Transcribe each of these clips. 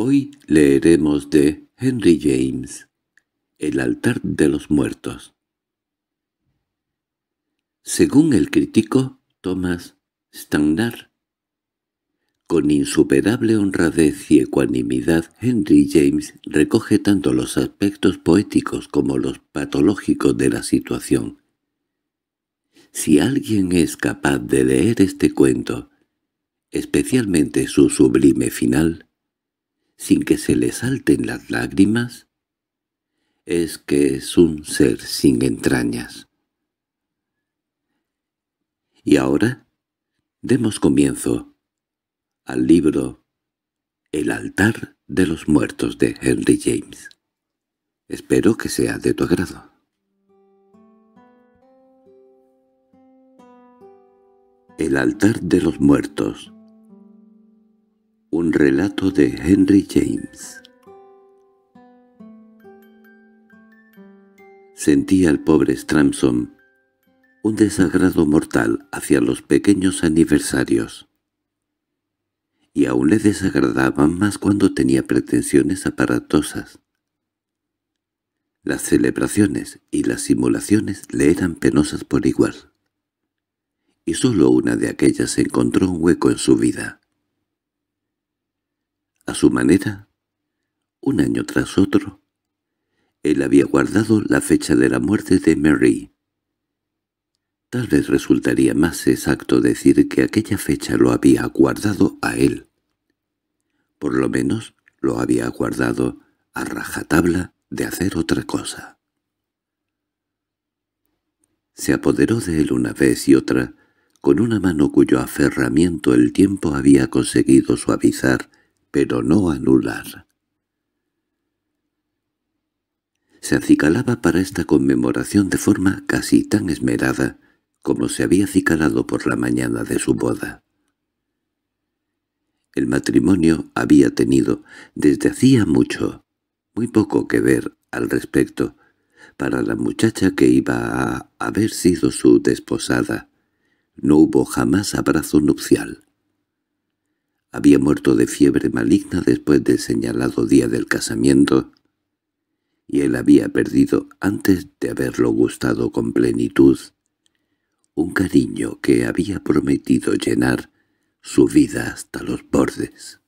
Hoy leeremos de Henry James, El altar de los muertos. Según el crítico Thomas Stannard, con insuperable honradez y ecuanimidad, Henry James recoge tanto los aspectos poéticos como los patológicos de la situación. Si alguien es capaz de leer este cuento, especialmente su sublime final, sin que se le salten las lágrimas? Es que es un ser sin entrañas. Y ahora, demos comienzo al libro El altar de los muertos de Henry James. Espero que sea de tu agrado. El altar de los muertos un relato de Henry James Sentía el pobre Stramson un desagrado mortal hacia los pequeños aniversarios. Y aún le desagradaban más cuando tenía pretensiones aparatosas. Las celebraciones y las simulaciones le eran penosas por igual. Y solo una de aquellas encontró un hueco en su vida a su manera, un año tras otro, él había guardado la fecha de la muerte de Mary. Tal vez resultaría más exacto decir que aquella fecha lo había guardado a él. Por lo menos lo había guardado a rajatabla de hacer otra cosa. Se apoderó de él una vez y otra, con una mano cuyo aferramiento el tiempo había conseguido suavizar pero no anular. Se acicalaba para esta conmemoración de forma casi tan esmerada como se había acicalado por la mañana de su boda. El matrimonio había tenido, desde hacía mucho, muy poco que ver al respecto para la muchacha que iba a haber sido su desposada. No hubo jamás abrazo nupcial había muerto de fiebre maligna después del señalado día del casamiento, y él había perdido, antes de haberlo gustado con plenitud, un cariño que había prometido llenar su vida hasta los bordes.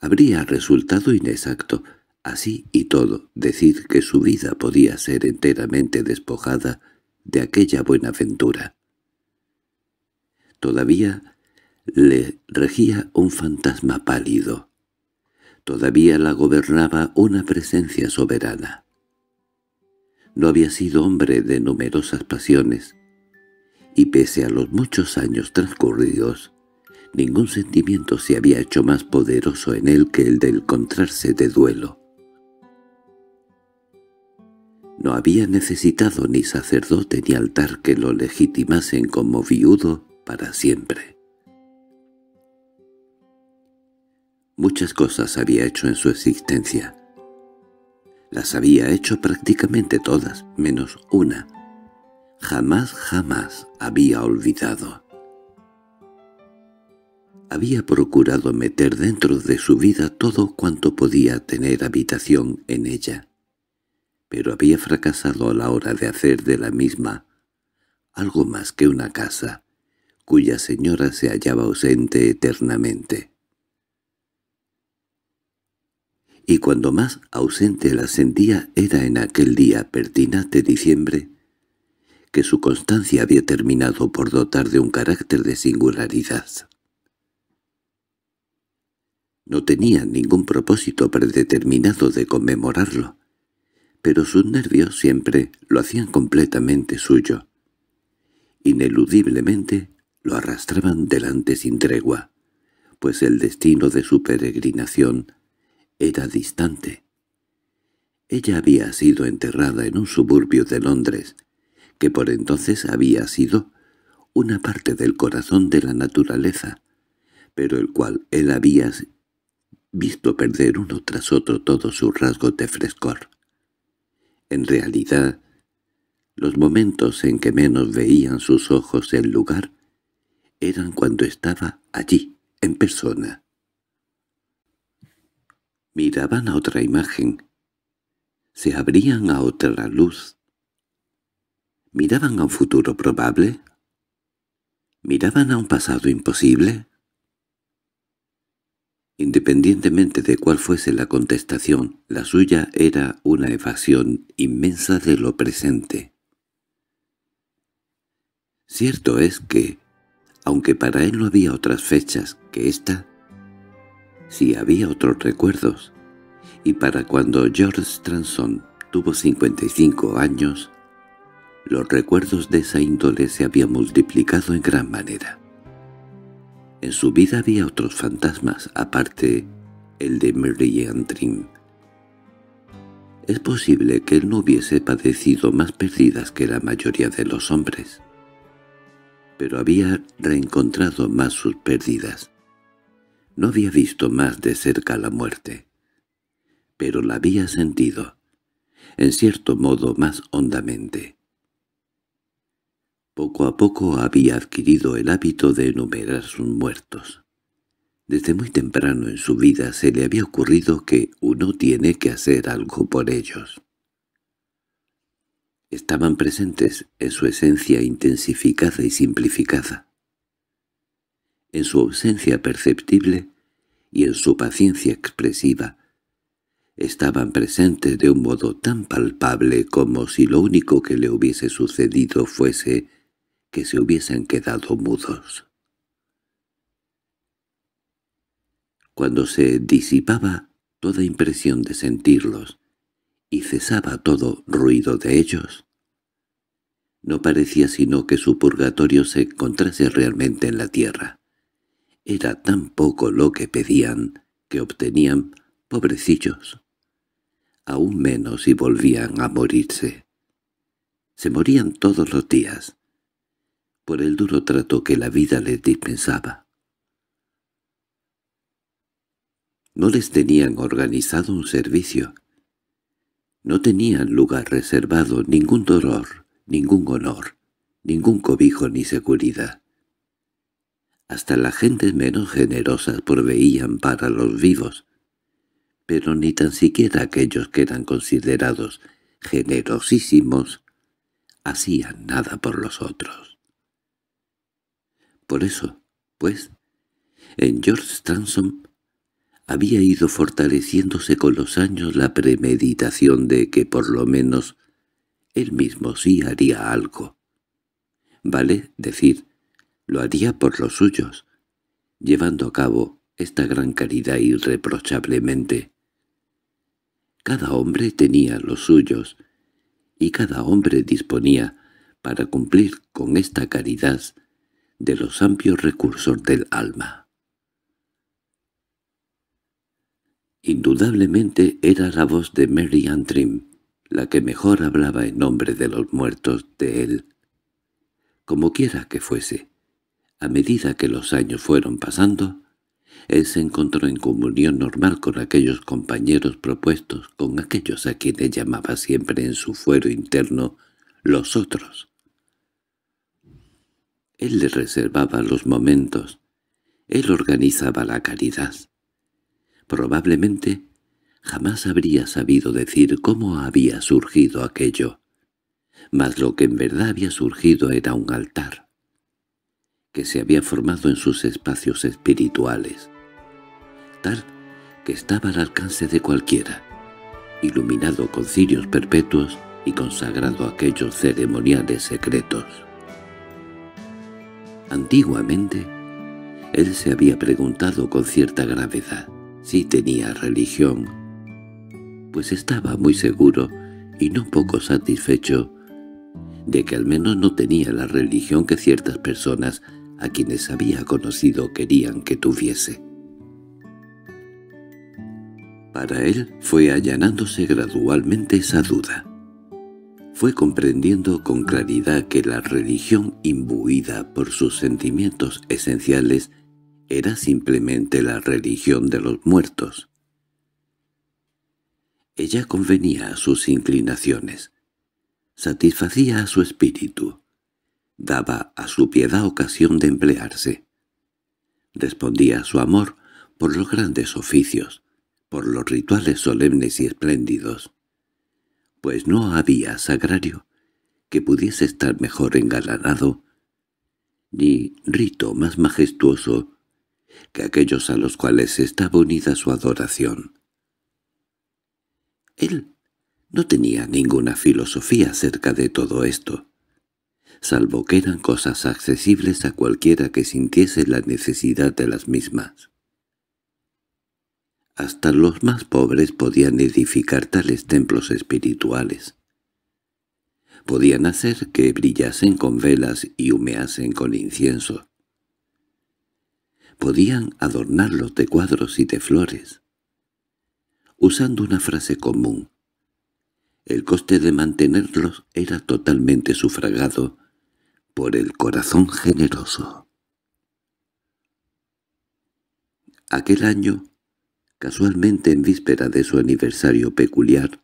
Habría resultado inexacto, así y todo, decir que su vida podía ser enteramente despojada de aquella buena ventura. Todavía le regía un fantasma pálido. Todavía la gobernaba una presencia soberana. No había sido hombre de numerosas pasiones, y pese a los muchos años transcurridos, ningún sentimiento se había hecho más poderoso en él que el de encontrarse de duelo. No había necesitado ni sacerdote ni altar que lo legitimasen como viudo para siempre. Muchas cosas había hecho en su existencia. Las había hecho prácticamente todas, menos una. Jamás, jamás había olvidado. Había procurado meter dentro de su vida todo cuanto podía tener habitación en ella, pero había fracasado a la hora de hacer de la misma algo más que una casa, cuya señora se hallaba ausente eternamente. Y cuando más ausente la sentía era en aquel día pertinaz de diciembre, que su constancia había terminado por dotar de un carácter de singularidad. No tenía ningún propósito predeterminado de conmemorarlo, pero sus nervios siempre lo hacían completamente suyo. Ineludiblemente lo arrastraban delante sin tregua, pues el destino de su peregrinación era distante. Ella había sido enterrada en un suburbio de Londres, que por entonces había sido una parte del corazón de la naturaleza, pero el cual él había visto perder uno tras otro todo su rasgo de frescor. En realidad, los momentos en que menos veían sus ojos el lugar eran cuando estaba allí, en persona. Miraban a otra imagen. Se abrían a otra luz. ¿Miraban a un futuro probable? ¿Miraban a un pasado imposible? Independientemente de cuál fuese la contestación, la suya era una evasión inmensa de lo presente. Cierto es que, aunque para él no había otras fechas que esta, sí había otros recuerdos, y para cuando George Stranson tuvo 55 años, los recuerdos de esa índole se habían multiplicado en gran manera. En su vida había otros fantasmas, aparte el de Mary Antrim. Es posible que él no hubiese padecido más pérdidas que la mayoría de los hombres pero había reencontrado más sus pérdidas. No había visto más de cerca la muerte, pero la había sentido, en cierto modo más hondamente. Poco a poco había adquirido el hábito de enumerar sus muertos. Desde muy temprano en su vida se le había ocurrido que uno tiene que hacer algo por ellos estaban presentes en su esencia intensificada y simplificada, en su ausencia perceptible y en su paciencia expresiva, estaban presentes de un modo tan palpable como si lo único que le hubiese sucedido fuese que se hubiesen quedado mudos. Cuando se disipaba toda impresión de sentirlos, y cesaba todo ruido de ellos. No parecía sino que su purgatorio se encontrase realmente en la tierra. Era tan poco lo que pedían que obtenían pobrecillos. Aún menos si volvían a morirse. Se morían todos los días, por el duro trato que la vida les dispensaba. No les tenían organizado un servicio, no tenían lugar reservado, ningún dolor, ningún honor, ningún cobijo ni seguridad. Hasta las gentes menos generosas proveían para los vivos, pero ni tan siquiera aquellos que eran considerados generosísimos hacían nada por los otros. Por eso, pues, en George Stanson había ido fortaleciéndose con los años la premeditación de que por lo menos él mismo sí haría algo. Vale decir, lo haría por los suyos, llevando a cabo esta gran caridad irreprochablemente. Cada hombre tenía los suyos, y cada hombre disponía, para cumplir con esta caridad, de los amplios recursos del alma. Indudablemente era la voz de Mary Antrim, la que mejor hablaba en nombre de los muertos de él. Como quiera que fuese, a medida que los años fueron pasando, él se encontró en comunión normal con aquellos compañeros propuestos, con aquellos a quienes llamaba siempre en su fuero interno los otros. Él le reservaba los momentos, él organizaba la caridad, Probablemente jamás habría sabido decir cómo había surgido aquello, mas lo que en verdad había surgido era un altar, que se había formado en sus espacios espirituales, tal que estaba al alcance de cualquiera, iluminado con cirios perpetuos y consagrado a aquellos ceremoniales secretos. Antiguamente, él se había preguntado con cierta gravedad, si tenía religión, pues estaba muy seguro y no poco satisfecho de que al menos no tenía la religión que ciertas personas a quienes había conocido querían que tuviese. Para él fue allanándose gradualmente esa duda. Fue comprendiendo con claridad que la religión imbuida por sus sentimientos esenciales era simplemente la religión de los muertos. Ella convenía a sus inclinaciones, satisfacía a su espíritu, daba a su piedad ocasión de emplearse. Respondía a su amor por los grandes oficios, por los rituales solemnes y espléndidos, pues no había sagrario que pudiese estar mejor engalanado, ni rito más majestuoso que aquellos a los cuales estaba unida su adoración. Él no tenía ninguna filosofía acerca de todo esto, salvo que eran cosas accesibles a cualquiera que sintiese la necesidad de las mismas. Hasta los más pobres podían edificar tales templos espirituales. Podían hacer que brillasen con velas y humeasen con incienso podían adornarlos de cuadros y de flores. Usando una frase común, el coste de mantenerlos era totalmente sufragado por el corazón generoso. Aquel año, casualmente en víspera de su aniversario peculiar,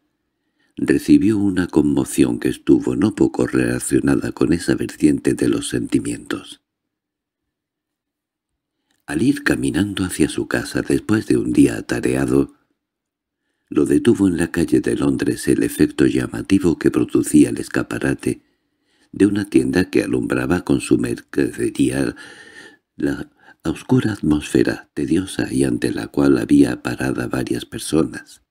recibió una conmoción que estuvo no poco relacionada con esa vertiente de los sentimientos. Al ir caminando hacia su casa después de un día atareado, lo detuvo en la calle de Londres el efecto llamativo que producía el escaparate de una tienda que alumbraba con su mercadería la oscura atmósfera tediosa y ante la cual había parada varias personas.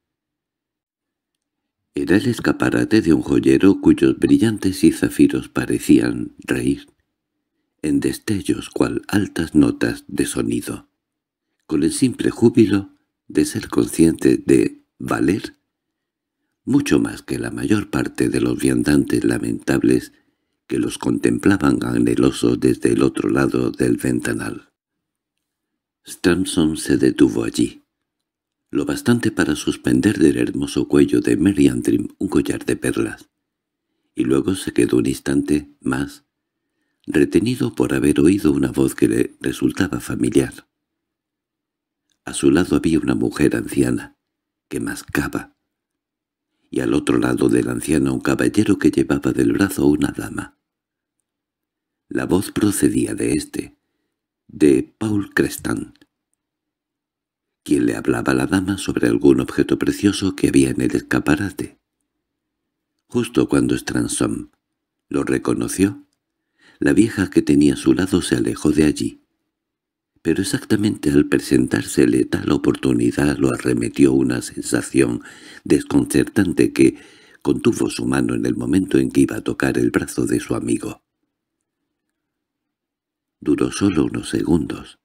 Era el escaparate de un joyero cuyos brillantes y zafiros parecían reír en destellos cual altas notas de sonido, con el simple júbilo de ser consciente de valer, mucho más que la mayor parte de los viandantes lamentables que los contemplaban anhelosos desde el otro lado del ventanal. Stamson se detuvo allí, lo bastante para suspender del hermoso cuello de Mary un collar de perlas, y luego se quedó un instante más retenido por haber oído una voz que le resultaba familiar. A su lado había una mujer anciana, que mascaba, y al otro lado del anciano un caballero que llevaba del brazo a una dama. La voz procedía de este, de Paul Crestan, quien le hablaba a la dama sobre algún objeto precioso que había en el escaparate. Justo cuando Stransom lo reconoció, la vieja que tenía a su lado se alejó de allí. Pero exactamente al presentársele tal oportunidad lo arremetió una sensación desconcertante que contuvo su mano en el momento en que iba a tocar el brazo de su amigo. Duró solo unos segundos,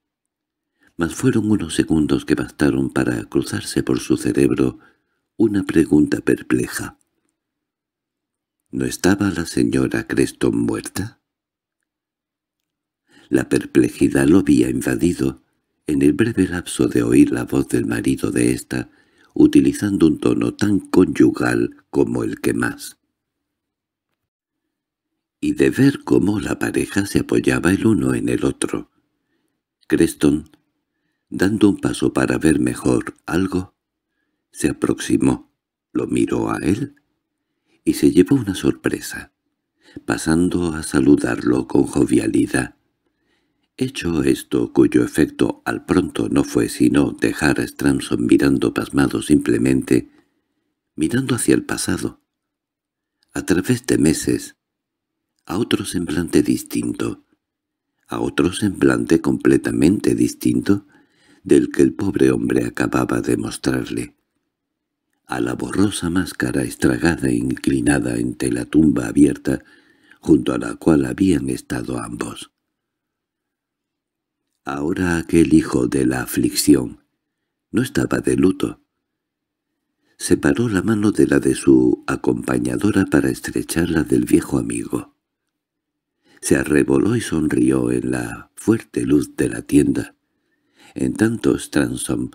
mas fueron unos segundos que bastaron para cruzarse por su cerebro una pregunta perpleja. ¿No estaba la señora Creston muerta? La perplejidad lo había invadido. En el breve lapso de oír la voz del marido de ésta, utilizando un tono tan conyugal como el que más. Y de ver cómo la pareja se apoyaba el uno en el otro. Creston, dando un paso para ver mejor algo, se aproximó, lo miró a él y se llevó una sorpresa, pasando a saludarlo con jovialidad. Hecho esto, cuyo efecto al pronto no fue sino dejar a Stranson mirando pasmado simplemente, mirando hacia el pasado, a través de meses, a otro semblante distinto, a otro semblante completamente distinto del que el pobre hombre acababa de mostrarle, a la borrosa máscara estragada e inclinada entre la tumba abierta junto a la cual habían estado ambos. Ahora aquel hijo de la aflicción no estaba de luto. Separó la mano de la de su acompañadora para estrecharla del viejo amigo. Se arreboló y sonrió en la fuerte luz de la tienda. En tanto Stransom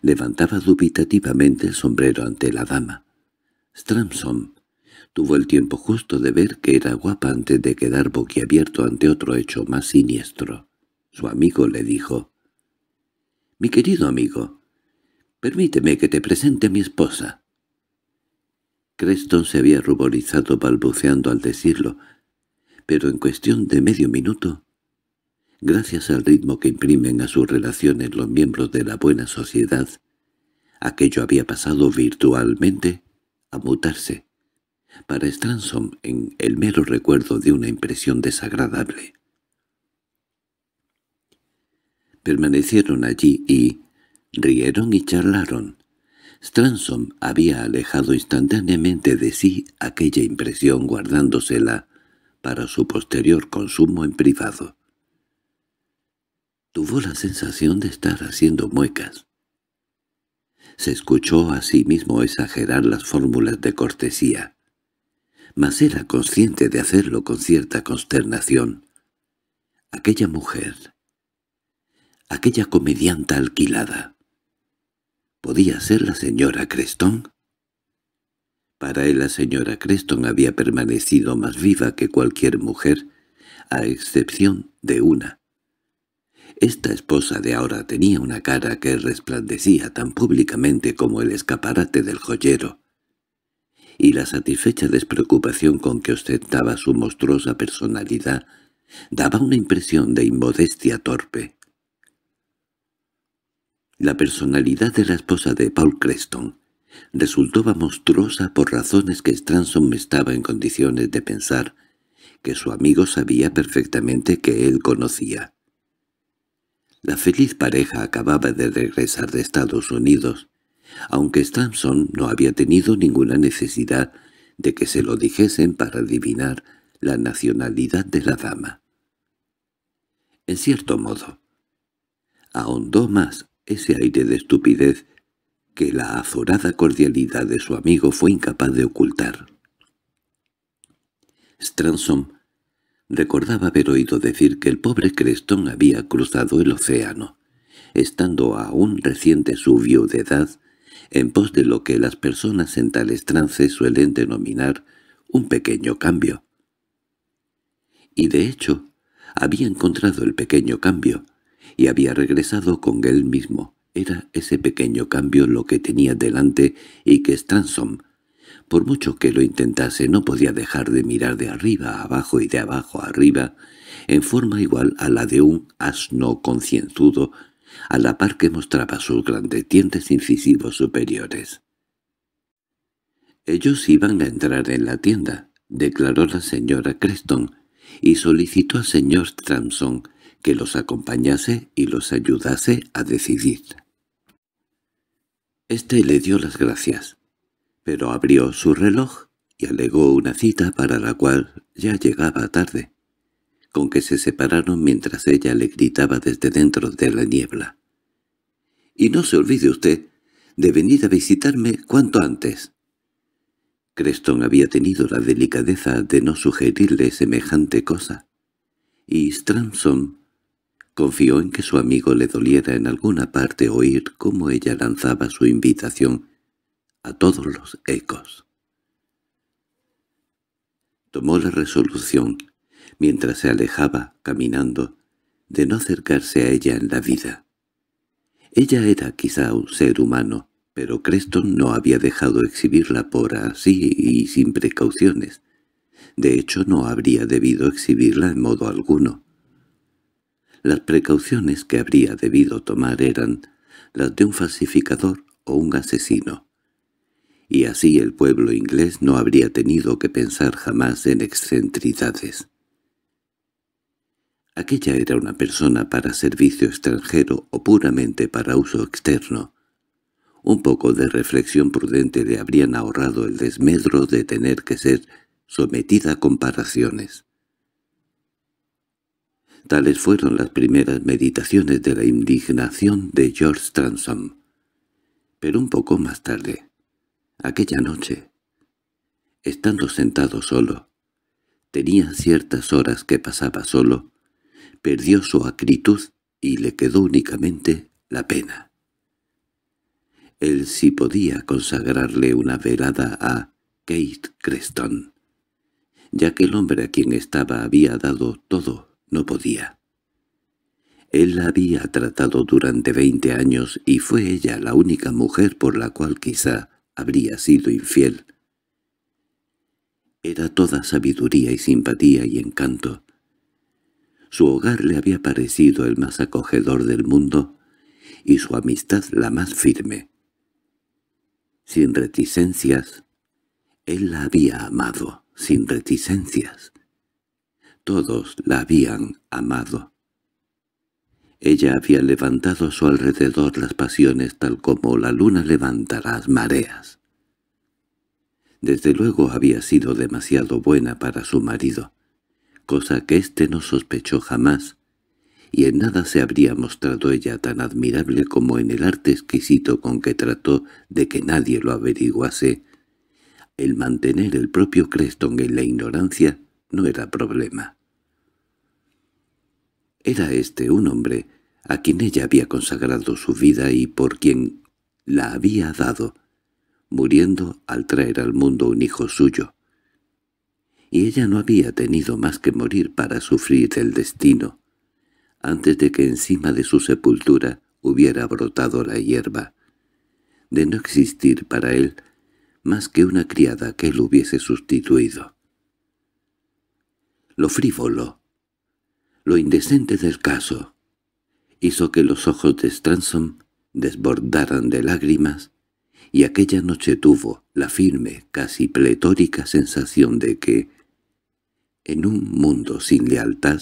levantaba dubitativamente el sombrero ante la dama. Stransom tuvo el tiempo justo de ver que era guapa antes de quedar boquiabierto ante otro hecho más siniestro. Su amigo le dijo, «Mi querido amigo, permíteme que te presente a mi esposa». Creston se había ruborizado balbuceando al decirlo, pero en cuestión de medio minuto, gracias al ritmo que imprimen a sus relaciones los miembros de la buena sociedad, aquello había pasado virtualmente a mutarse, para Stransom en el mero recuerdo de una impresión desagradable. Permanecieron allí y rieron y charlaron. Stransom había alejado instantáneamente de sí aquella impresión guardándosela para su posterior consumo en privado. Tuvo la sensación de estar haciendo muecas. Se escuchó a sí mismo exagerar las fórmulas de cortesía, mas era consciente de hacerlo con cierta consternación. Aquella mujer, aquella comedianta alquilada. ¿Podía ser la señora Creston? Para él la señora Creston había permanecido más viva que cualquier mujer, a excepción de una. Esta esposa de ahora tenía una cara que resplandecía tan públicamente como el escaparate del joyero, y la satisfecha despreocupación con que ostentaba su monstruosa personalidad daba una impresión de inmodestia torpe. La personalidad de la esposa de Paul Creston resultaba monstruosa por razones que Stranson estaba en condiciones de pensar, que su amigo sabía perfectamente que él conocía. La feliz pareja acababa de regresar de Estados Unidos, aunque Stranson no había tenido ninguna necesidad de que se lo dijesen para adivinar la nacionalidad de la dama. En cierto modo, ahondó más ese aire de estupidez que la azorada cordialidad de su amigo fue incapaz de ocultar. Stransom recordaba haber oído decir que el pobre Creston había cruzado el océano, estando aún reciente su viudedad, en pos de lo que las personas en tales trances suelen denominar un pequeño cambio. Y de hecho, había encontrado el pequeño cambio, y había regresado con él mismo. Era ese pequeño cambio lo que tenía delante y que Stransom, por mucho que lo intentase, no podía dejar de mirar de arriba a abajo y de abajo a arriba, en forma igual a la de un asno concienzudo, a la par que mostraba sus grandes dientes incisivos superiores. «Ellos iban a entrar en la tienda», declaró la señora Creston, y solicitó al señor Stransom que los acompañase y los ayudase a decidir. Este le dio las gracias, pero abrió su reloj y alegó una cita para la cual ya llegaba tarde, con que se separaron mientras ella le gritaba desde dentro de la niebla. —Y no se olvide usted de venir a visitarme cuanto antes. Creston había tenido la delicadeza de no sugerirle semejante cosa, y Stransom Confió en que su amigo le doliera en alguna parte oír cómo ella lanzaba su invitación a todos los ecos. Tomó la resolución, mientras se alejaba, caminando, de no acercarse a ella en la vida. Ella era quizá un ser humano, pero Creston no había dejado exhibirla por así y sin precauciones. De hecho, no habría debido exhibirla en modo alguno. Las precauciones que habría debido tomar eran las de un falsificador o un asesino. Y así el pueblo inglés no habría tenido que pensar jamás en excentricidades. Aquella era una persona para servicio extranjero o puramente para uso externo. Un poco de reflexión prudente le habrían ahorrado el desmedro de tener que ser sometida a comparaciones. Tales fueron las primeras meditaciones de la indignación de George Transom. Pero un poco más tarde, aquella noche, estando sentado solo, tenía ciertas horas que pasaba solo, perdió su acritud y le quedó únicamente la pena. Él sí podía consagrarle una velada a Kate Creston, ya que el hombre a quien estaba había dado todo no podía. Él la había tratado durante veinte años y fue ella la única mujer por la cual quizá habría sido infiel. Era toda sabiduría y simpatía y encanto. Su hogar le había parecido el más acogedor del mundo y su amistad la más firme. Sin reticencias, él la había amado, sin reticencias todos la habían amado. Ella había levantado a su alrededor las pasiones tal como la luna levanta las mareas. Desde luego había sido demasiado buena para su marido, cosa que éste no sospechó jamás, y en nada se habría mostrado ella tan admirable como en el arte exquisito con que trató de que nadie lo averiguase, el mantener el propio Creston en la ignorancia no era problema. Era este un hombre a quien ella había consagrado su vida y por quien la había dado, muriendo al traer al mundo un hijo suyo. Y ella no había tenido más que morir para sufrir el destino, antes de que encima de su sepultura hubiera brotado la hierba, de no existir para él más que una criada que él hubiese sustituido lo frívolo, lo indecente del caso, hizo que los ojos de Stransom desbordaran de lágrimas, y aquella noche tuvo la firme, casi pletórica sensación de que, en un mundo sin lealtad,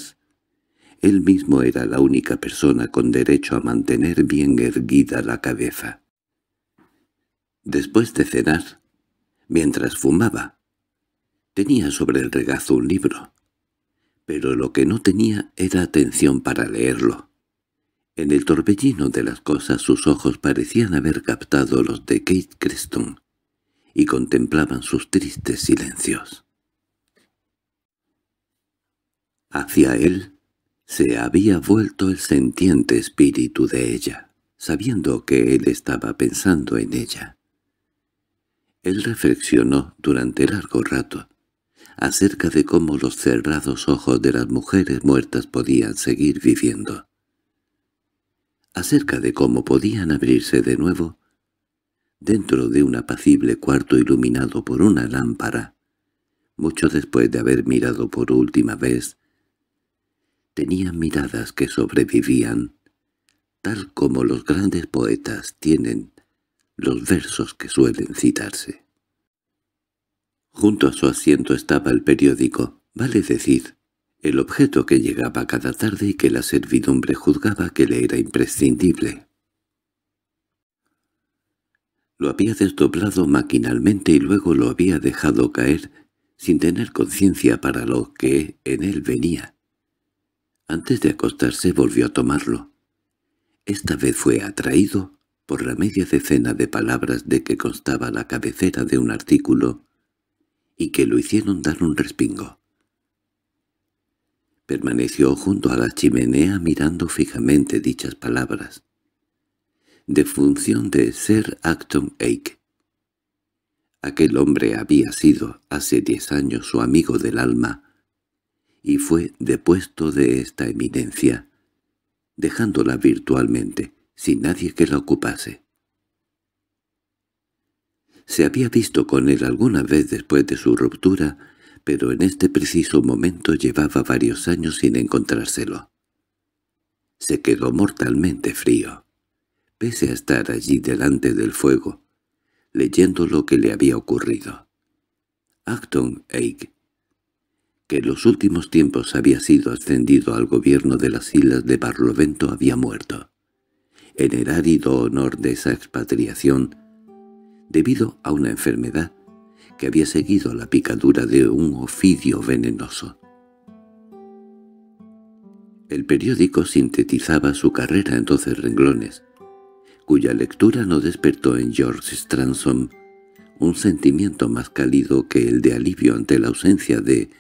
él mismo era la única persona con derecho a mantener bien erguida la cabeza. Después de cenar, mientras fumaba, tenía sobre el regazo un libro pero lo que no tenía era atención para leerlo. En el torbellino de las cosas sus ojos parecían haber captado los de Kate Creston y contemplaban sus tristes silencios. Hacia él se había vuelto el sentiente espíritu de ella, sabiendo que él estaba pensando en ella. Él reflexionó durante largo rato, acerca de cómo los cerrados ojos de las mujeres muertas podían seguir viviendo, acerca de cómo podían abrirse de nuevo, dentro de un apacible cuarto iluminado por una lámpara, mucho después de haber mirado por última vez, tenían miradas que sobrevivían, tal como los grandes poetas tienen los versos que suelen citarse. Junto a su asiento estaba el periódico, vale decir, el objeto que llegaba cada tarde y que la servidumbre juzgaba que le era imprescindible. Lo había desdoblado maquinalmente y luego lo había dejado caer sin tener conciencia para lo que en él venía. Antes de acostarse volvió a tomarlo. Esta vez fue atraído por la media decena de palabras de que constaba la cabecera de un artículo que lo hicieron dar un respingo. Permaneció junto a la chimenea mirando fijamente dichas palabras. De función de Sir Acton Ake. Aquel hombre había sido hace diez años su amigo del alma y fue depuesto de esta eminencia, dejándola virtualmente, sin nadie que la ocupase. Se había visto con él alguna vez después de su ruptura, pero en este preciso momento llevaba varios años sin encontrárselo. Se quedó mortalmente frío. Pese a estar allí delante del fuego, leyendo lo que le había ocurrido. Acton Eich, que en los últimos tiempos había sido ascendido al gobierno de las islas de Barlovento, había muerto. En el árido honor de esa expatriación, debido a una enfermedad que había seguido la picadura de un ofidio venenoso. El periódico sintetizaba su carrera en doce renglones, cuya lectura no despertó en George Stransom un sentimiento más cálido que el de alivio ante la ausencia de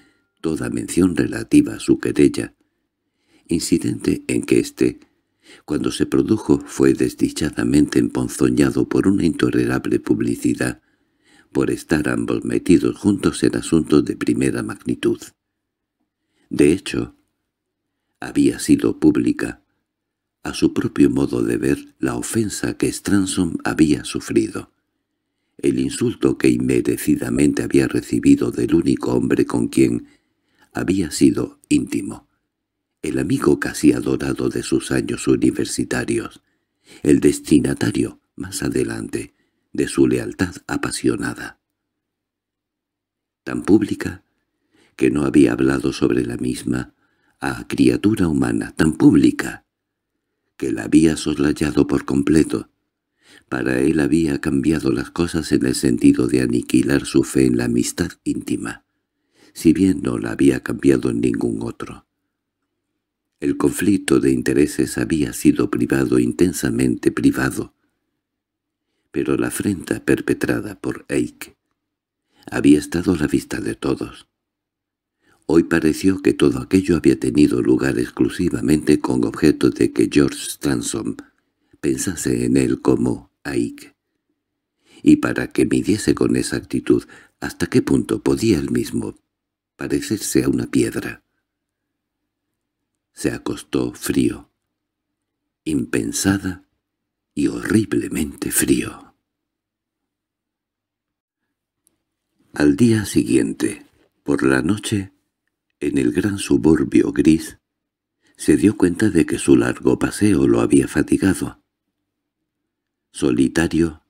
toda mención relativa a su querella, incidente en que éste cuando se produjo fue desdichadamente emponzoñado por una intolerable publicidad, por estar ambos metidos juntos en asuntos de primera magnitud. De hecho, había sido pública, a su propio modo de ver, la ofensa que Stransom había sufrido, el insulto que inmerecidamente había recibido del único hombre con quien había sido íntimo el amigo casi adorado de sus años universitarios, el destinatario, más adelante, de su lealtad apasionada. Tan pública que no había hablado sobre la misma a criatura humana tan pública que la había soslayado por completo. Para él había cambiado las cosas en el sentido de aniquilar su fe en la amistad íntima, si bien no la había cambiado en ningún otro. El conflicto de intereses había sido privado, intensamente privado. Pero la afrenta perpetrada por Ike había estado a la vista de todos. Hoy pareció que todo aquello había tenido lugar exclusivamente con objeto de que George Stanson pensase en él como Ike, y para que midiese con exactitud hasta qué punto podía él mismo parecerse a una piedra se acostó frío, impensada y horriblemente frío. Al día siguiente, por la noche, en el gran suburbio gris, se dio cuenta de que su largo paseo lo había fatigado. Solitario,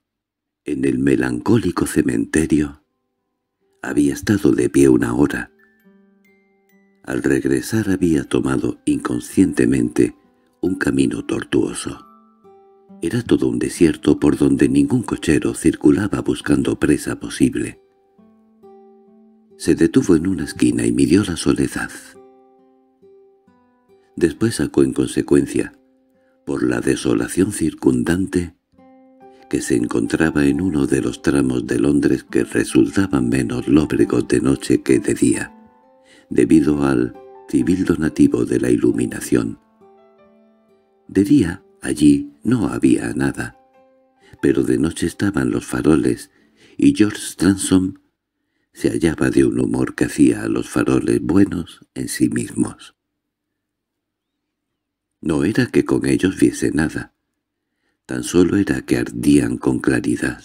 en el melancólico cementerio, había estado de pie una hora, al regresar había tomado inconscientemente un camino tortuoso. Era todo un desierto por donde ningún cochero circulaba buscando presa posible. Se detuvo en una esquina y midió la soledad. Después sacó en consecuencia, por la desolación circundante, que se encontraba en uno de los tramos de Londres que resultaban menos lóbregos de noche que de día debido al civil donativo de la iluminación. De día allí no había nada, pero de noche estaban los faroles y George Stransom se hallaba de un humor que hacía a los faroles buenos en sí mismos. No era que con ellos viese nada, tan solo era que ardían con claridad.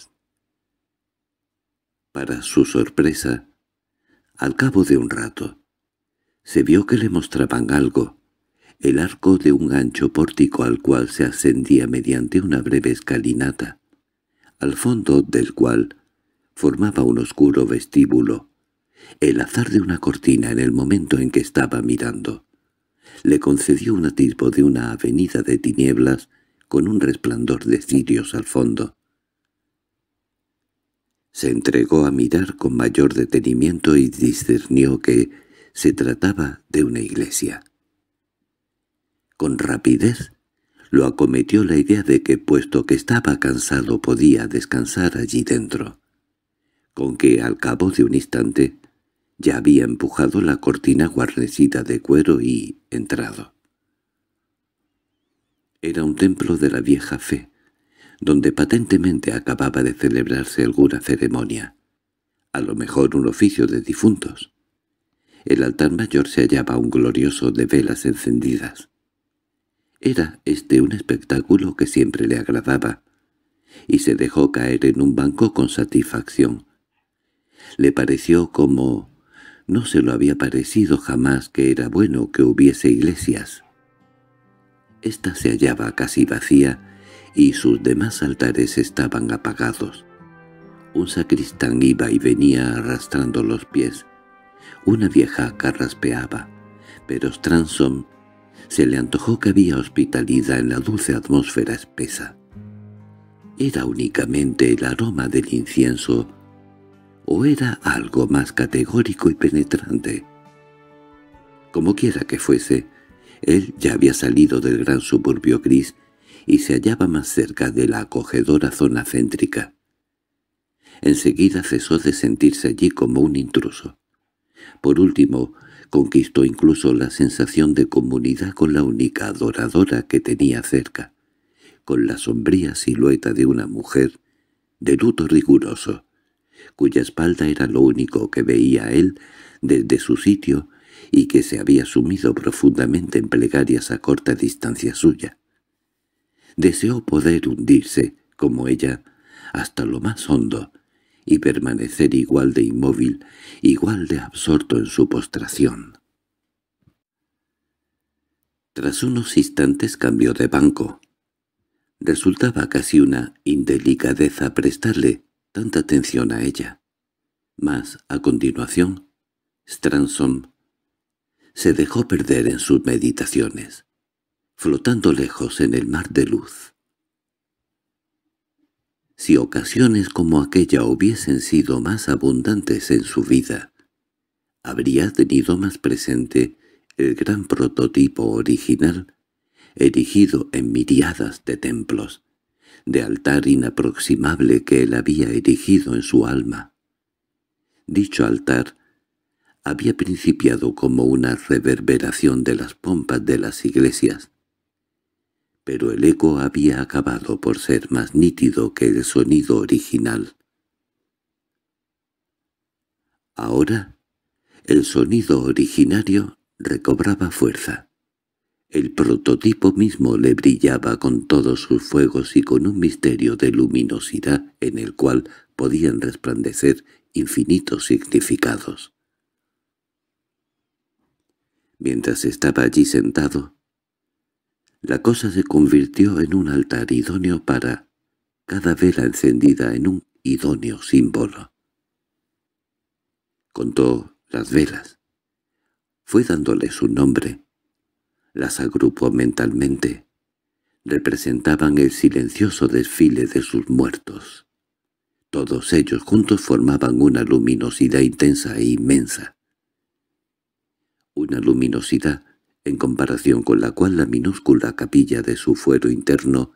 Para su sorpresa, al cabo de un rato, se vio que le mostraban algo, el arco de un ancho pórtico al cual se ascendía mediante una breve escalinata, al fondo del cual formaba un oscuro vestíbulo, el azar de una cortina en el momento en que estaba mirando. Le concedió un atisbo de una avenida de tinieblas con un resplandor de cirios al fondo. Se entregó a mirar con mayor detenimiento y discernió que se trataba de una iglesia. Con rapidez lo acometió la idea de que, puesto que estaba cansado, podía descansar allí dentro. Con que, al cabo de un instante, ya había empujado la cortina guarnecida de cuero y entrado. Era un templo de la vieja fe, donde patentemente acababa de celebrarse alguna ceremonia, a lo mejor un oficio de difuntos. El altar mayor se hallaba un glorioso de velas encendidas. Era este un espectáculo que siempre le agradaba, y se dejó caer en un banco con satisfacción. Le pareció como no se lo había parecido jamás que era bueno que hubiese iglesias. Esta se hallaba casi vacía y sus demás altares estaban apagados. Un sacristán iba y venía arrastrando los pies, una vieja carraspeaba, pero Stransom se le antojó que había hospitalidad en la dulce atmósfera espesa. ¿Era únicamente el aroma del incienso o era algo más categórico y penetrante? Como quiera que fuese, él ya había salido del gran suburbio gris y se hallaba más cerca de la acogedora zona céntrica. Enseguida cesó de sentirse allí como un intruso. Por último, conquistó incluso la sensación de comunidad con la única adoradora que tenía cerca, con la sombría silueta de una mujer de luto riguroso, cuya espalda era lo único que veía él desde su sitio y que se había sumido profundamente en plegarias a corta distancia suya. Deseó poder hundirse, como ella, hasta lo más hondo, y permanecer igual de inmóvil, igual de absorto en su postración. Tras unos instantes cambió de banco. Resultaba casi una indelicadeza prestarle tanta atención a ella. Mas, a continuación, Stransom se dejó perder en sus meditaciones, flotando lejos en el mar de luz si ocasiones como aquella hubiesen sido más abundantes en su vida, habría tenido más presente el gran prototipo original, erigido en miriadas de templos, de altar inaproximable que él había erigido en su alma. Dicho altar había principiado como una reverberación de las pompas de las iglesias, pero el eco había acabado por ser más nítido que el sonido original. Ahora, el sonido originario recobraba fuerza. El prototipo mismo le brillaba con todos sus fuegos y con un misterio de luminosidad en el cual podían resplandecer infinitos significados. Mientras estaba allí sentado, la cosa se convirtió en un altar idóneo para cada vela encendida en un idóneo símbolo. Contó las velas. Fue dándole su nombre. Las agrupó mentalmente. Representaban el silencioso desfile de sus muertos. Todos ellos juntos formaban una luminosidad intensa e inmensa. Una luminosidad en comparación con la cual la minúscula capilla de su fuero interno,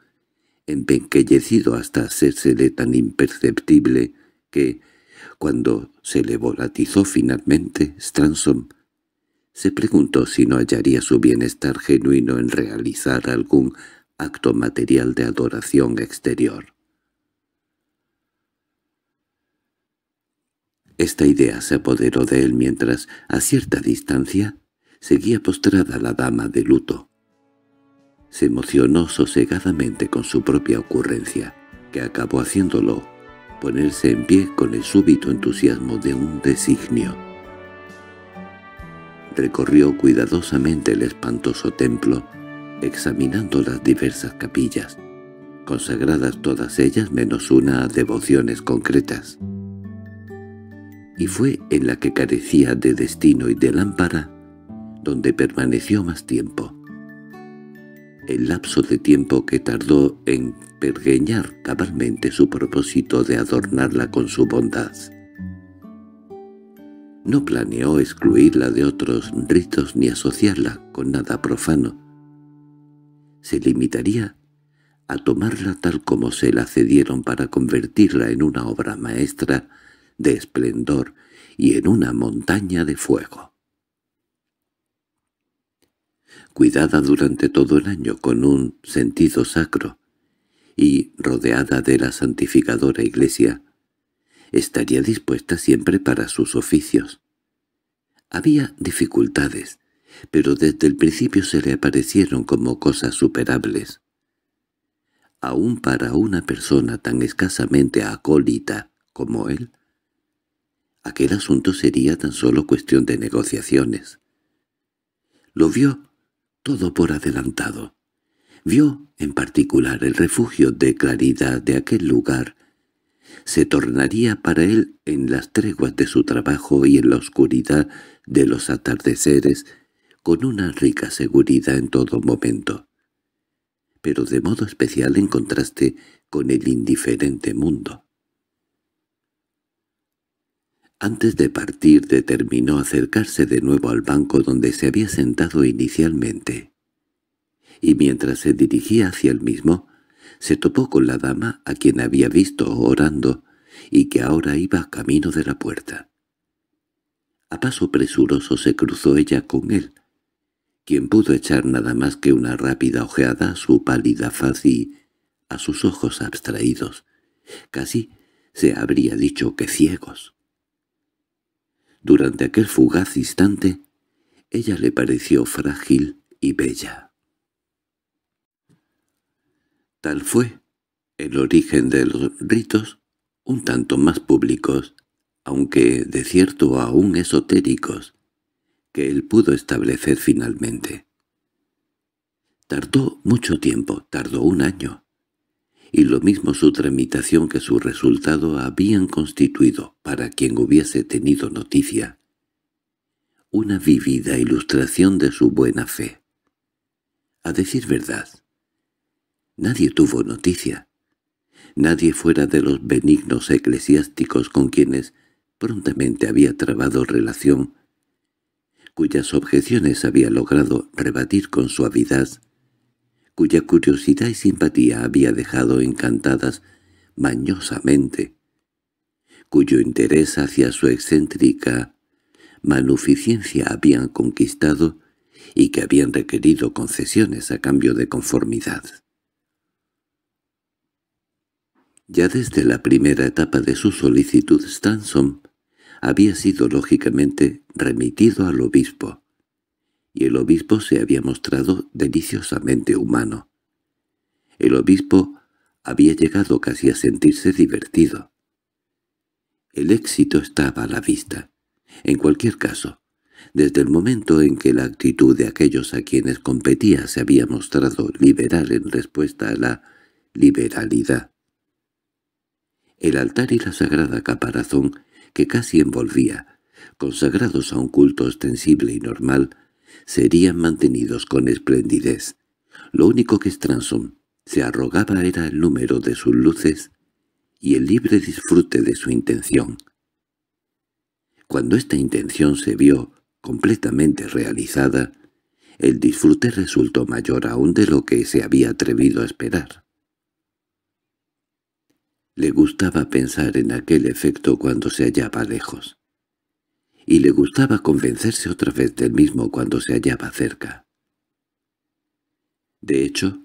empenquellecido hasta hacérsele tan imperceptible que, cuando se le volatizó finalmente, Stransom se preguntó si no hallaría su bienestar genuino en realizar algún acto material de adoración exterior. Esta idea se apoderó de él mientras, a cierta distancia, Seguía postrada la dama de luto. Se emocionó sosegadamente con su propia ocurrencia, que acabó haciéndolo ponerse en pie con el súbito entusiasmo de un designio. Recorrió cuidadosamente el espantoso templo, examinando las diversas capillas, consagradas todas ellas menos una a devociones concretas. Y fue en la que carecía de destino y de lámpara donde permaneció más tiempo. El lapso de tiempo que tardó en pergeñar cabalmente su propósito de adornarla con su bondad. No planeó excluirla de otros ritos ni asociarla con nada profano. Se limitaría a tomarla tal como se la cedieron para convertirla en una obra maestra de esplendor y en una montaña de fuego cuidada durante todo el año con un sentido sacro, y rodeada de la santificadora iglesia, estaría dispuesta siempre para sus oficios. Había dificultades, pero desde el principio se le aparecieron como cosas superables. Aún para una persona tan escasamente acólita como él, aquel asunto sería tan solo cuestión de negociaciones. Lo vio todo por adelantado. Vio, en particular, el refugio de claridad de aquel lugar. Se tornaría para él en las treguas de su trabajo y en la oscuridad de los atardeceres, con una rica seguridad en todo momento. Pero de modo especial en contraste con el indiferente mundo. Antes de partir determinó acercarse de nuevo al banco donde se había sentado inicialmente. Y mientras se dirigía hacia el mismo, se topó con la dama a quien había visto orando y que ahora iba camino de la puerta. A paso presuroso se cruzó ella con él, quien pudo echar nada más que una rápida ojeada a su pálida faz y a sus ojos abstraídos. Casi se habría dicho que ciegos. Durante aquel fugaz instante, ella le pareció frágil y bella. Tal fue el origen de los ritos, un tanto más públicos, aunque de cierto aún esotéricos, que él pudo establecer finalmente. Tardó mucho tiempo, tardó un año, y lo mismo su tramitación que su resultado habían constituido, para quien hubiese tenido noticia, una vívida ilustración de su buena fe. A decir verdad, nadie tuvo noticia. Nadie fuera de los benignos eclesiásticos con quienes prontamente había trabado relación, cuyas objeciones había logrado rebatir con suavidad, cuya curiosidad y simpatía había dejado encantadas mañosamente, cuyo interés hacia su excéntrica manuficiencia habían conquistado y que habían requerido concesiones a cambio de conformidad. Ya desde la primera etapa de su solicitud Stanson había sido lógicamente remitido al obispo, y el obispo se había mostrado deliciosamente humano. El obispo había llegado casi a sentirse divertido. El éxito estaba a la vista. En cualquier caso, desde el momento en que la actitud de aquellos a quienes competía se había mostrado liberal en respuesta a la liberalidad. El altar y la sagrada caparazón, que casi envolvía, consagrados a un culto ostensible y normal, serían mantenidos con esplendidez. Lo único que Stransom se arrogaba era el número de sus luces y el libre disfrute de su intención. Cuando esta intención se vio completamente realizada, el disfrute resultó mayor aún de lo que se había atrevido a esperar. Le gustaba pensar en aquel efecto cuando se hallaba lejos y le gustaba convencerse otra vez del mismo cuando se hallaba cerca. De hecho,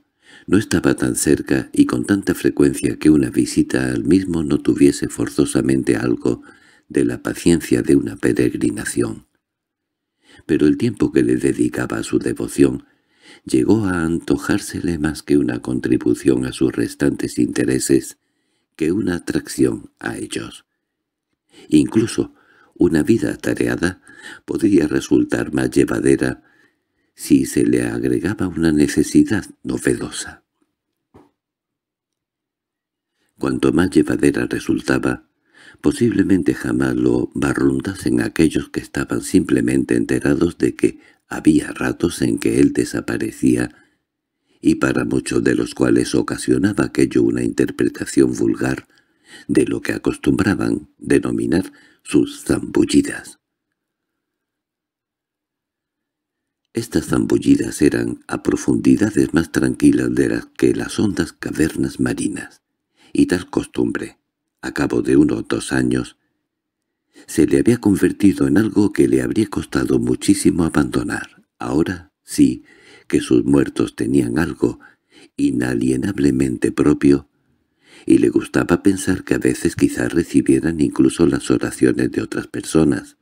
no estaba tan cerca y con tanta frecuencia que una visita al mismo no tuviese forzosamente algo de la paciencia de una peregrinación. Pero el tiempo que le dedicaba a su devoción llegó a antojársele más que una contribución a sus restantes intereses que una atracción a ellos. Incluso una vida atareada podría resultar más llevadera si se le agregaba una necesidad novedosa. Cuanto más llevadera resultaba, posiblemente jamás lo barruntasen aquellos que estaban simplemente enterados de que había ratos en que él desaparecía y para muchos de los cuales ocasionaba aquello una interpretación vulgar de lo que acostumbraban denominar sus zambullidas. Estas zambullidas eran a profundidades más tranquilas de las que las hondas cavernas marinas, y tal costumbre, a cabo de uno o dos años, se le había convertido en algo que le habría costado muchísimo abandonar. Ahora sí que sus muertos tenían algo inalienablemente propio y le gustaba pensar que a veces quizás recibieran incluso las oraciones de otras personas,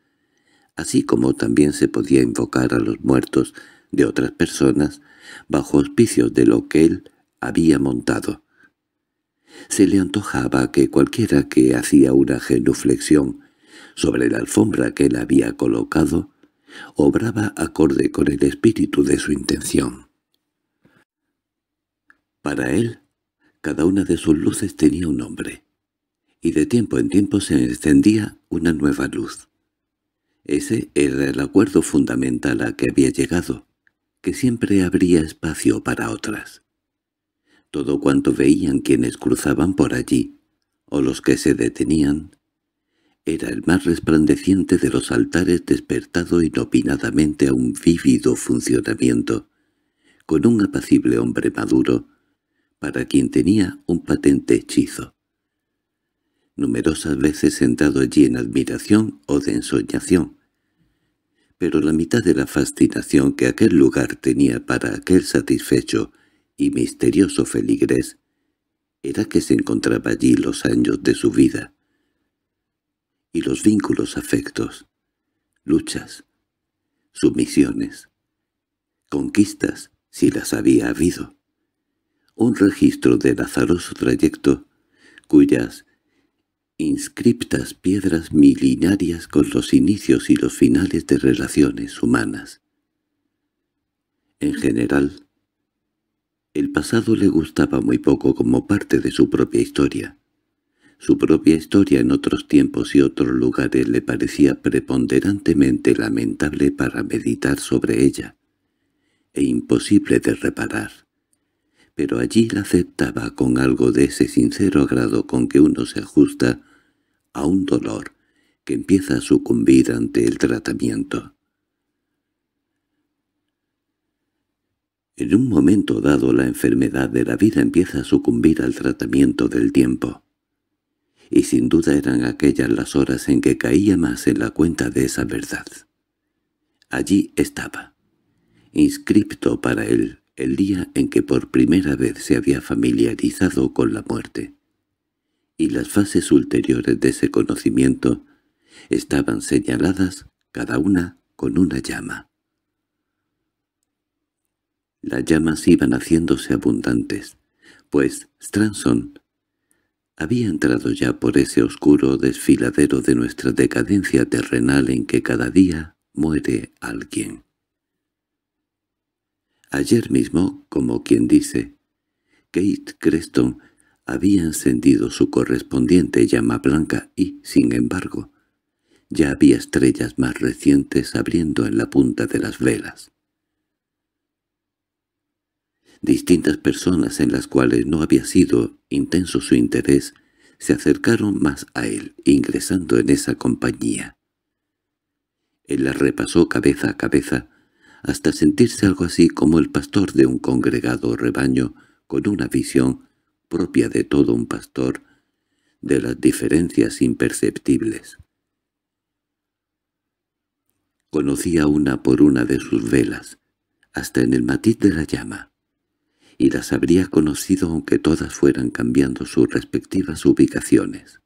así como también se podía invocar a los muertos de otras personas bajo auspicios de lo que él había montado. Se le antojaba que cualquiera que hacía una genuflexión sobre la alfombra que él había colocado, obraba acorde con el espíritu de su intención. Para él, cada una de sus luces tenía un nombre, y de tiempo en tiempo se encendía una nueva luz. Ese era el acuerdo fundamental a que había llegado, que siempre habría espacio para otras. Todo cuanto veían quienes cruzaban por allí, o los que se detenían, era el más resplandeciente de los altares despertado inopinadamente a un vívido funcionamiento, con un apacible hombre maduro para quien tenía un patente hechizo. Numerosas veces sentado allí en admiración o de ensoñación, pero la mitad de la fascinación que aquel lugar tenía para aquel satisfecho y misterioso feligrés era que se encontraba allí los años de su vida, y los vínculos afectos, luchas, sumisiones, conquistas, si las había habido, un registro del azaroso trayecto, cuyas inscriptas piedras milinarias con los inicios y los finales de relaciones humanas. En general, el pasado le gustaba muy poco como parte de su propia historia. Su propia historia en otros tiempos y otros lugares le parecía preponderantemente lamentable para meditar sobre ella, e imposible de reparar pero allí la aceptaba con algo de ese sincero agrado con que uno se ajusta a un dolor que empieza a sucumbir ante el tratamiento. En un momento dado la enfermedad de la vida empieza a sucumbir al tratamiento del tiempo. Y sin duda eran aquellas las horas en que caía más en la cuenta de esa verdad. Allí estaba, inscripto para él, el día en que por primera vez se había familiarizado con la muerte, y las fases ulteriores de ese conocimiento estaban señaladas cada una con una llama. Las llamas iban haciéndose abundantes, pues Stranson había entrado ya por ese oscuro desfiladero de nuestra decadencia terrenal en que cada día muere alguien. Ayer mismo, como quien dice, Kate Creston había encendido su correspondiente llama blanca y, sin embargo, ya había estrellas más recientes abriendo en la punta de las velas. Distintas personas en las cuales no había sido intenso su interés se acercaron más a él, ingresando en esa compañía. Él la repasó cabeza a cabeza, hasta sentirse algo así como el pastor de un congregado rebaño con una visión propia de todo un pastor, de las diferencias imperceptibles. Conocía una por una de sus velas, hasta en el matiz de la llama, y las habría conocido aunque todas fueran cambiando sus respectivas ubicaciones.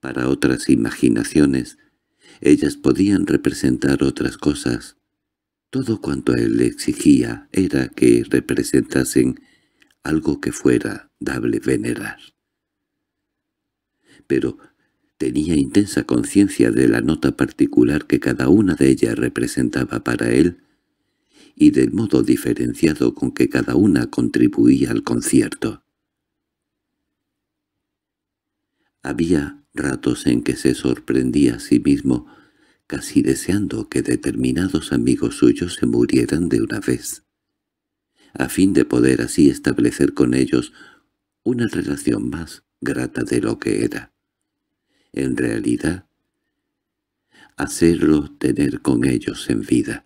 Para otras imaginaciones, ellas podían representar otras cosas todo cuanto él exigía era que representasen algo que fuera dable venerar. Pero tenía intensa conciencia de la nota particular que cada una de ellas representaba para él y del modo diferenciado con que cada una contribuía al concierto. Había ratos en que se sorprendía a sí mismo casi deseando que determinados amigos suyos se murieran de una vez, a fin de poder así establecer con ellos una relación más grata de lo que era. En realidad, hacerlo tener con ellos en vida,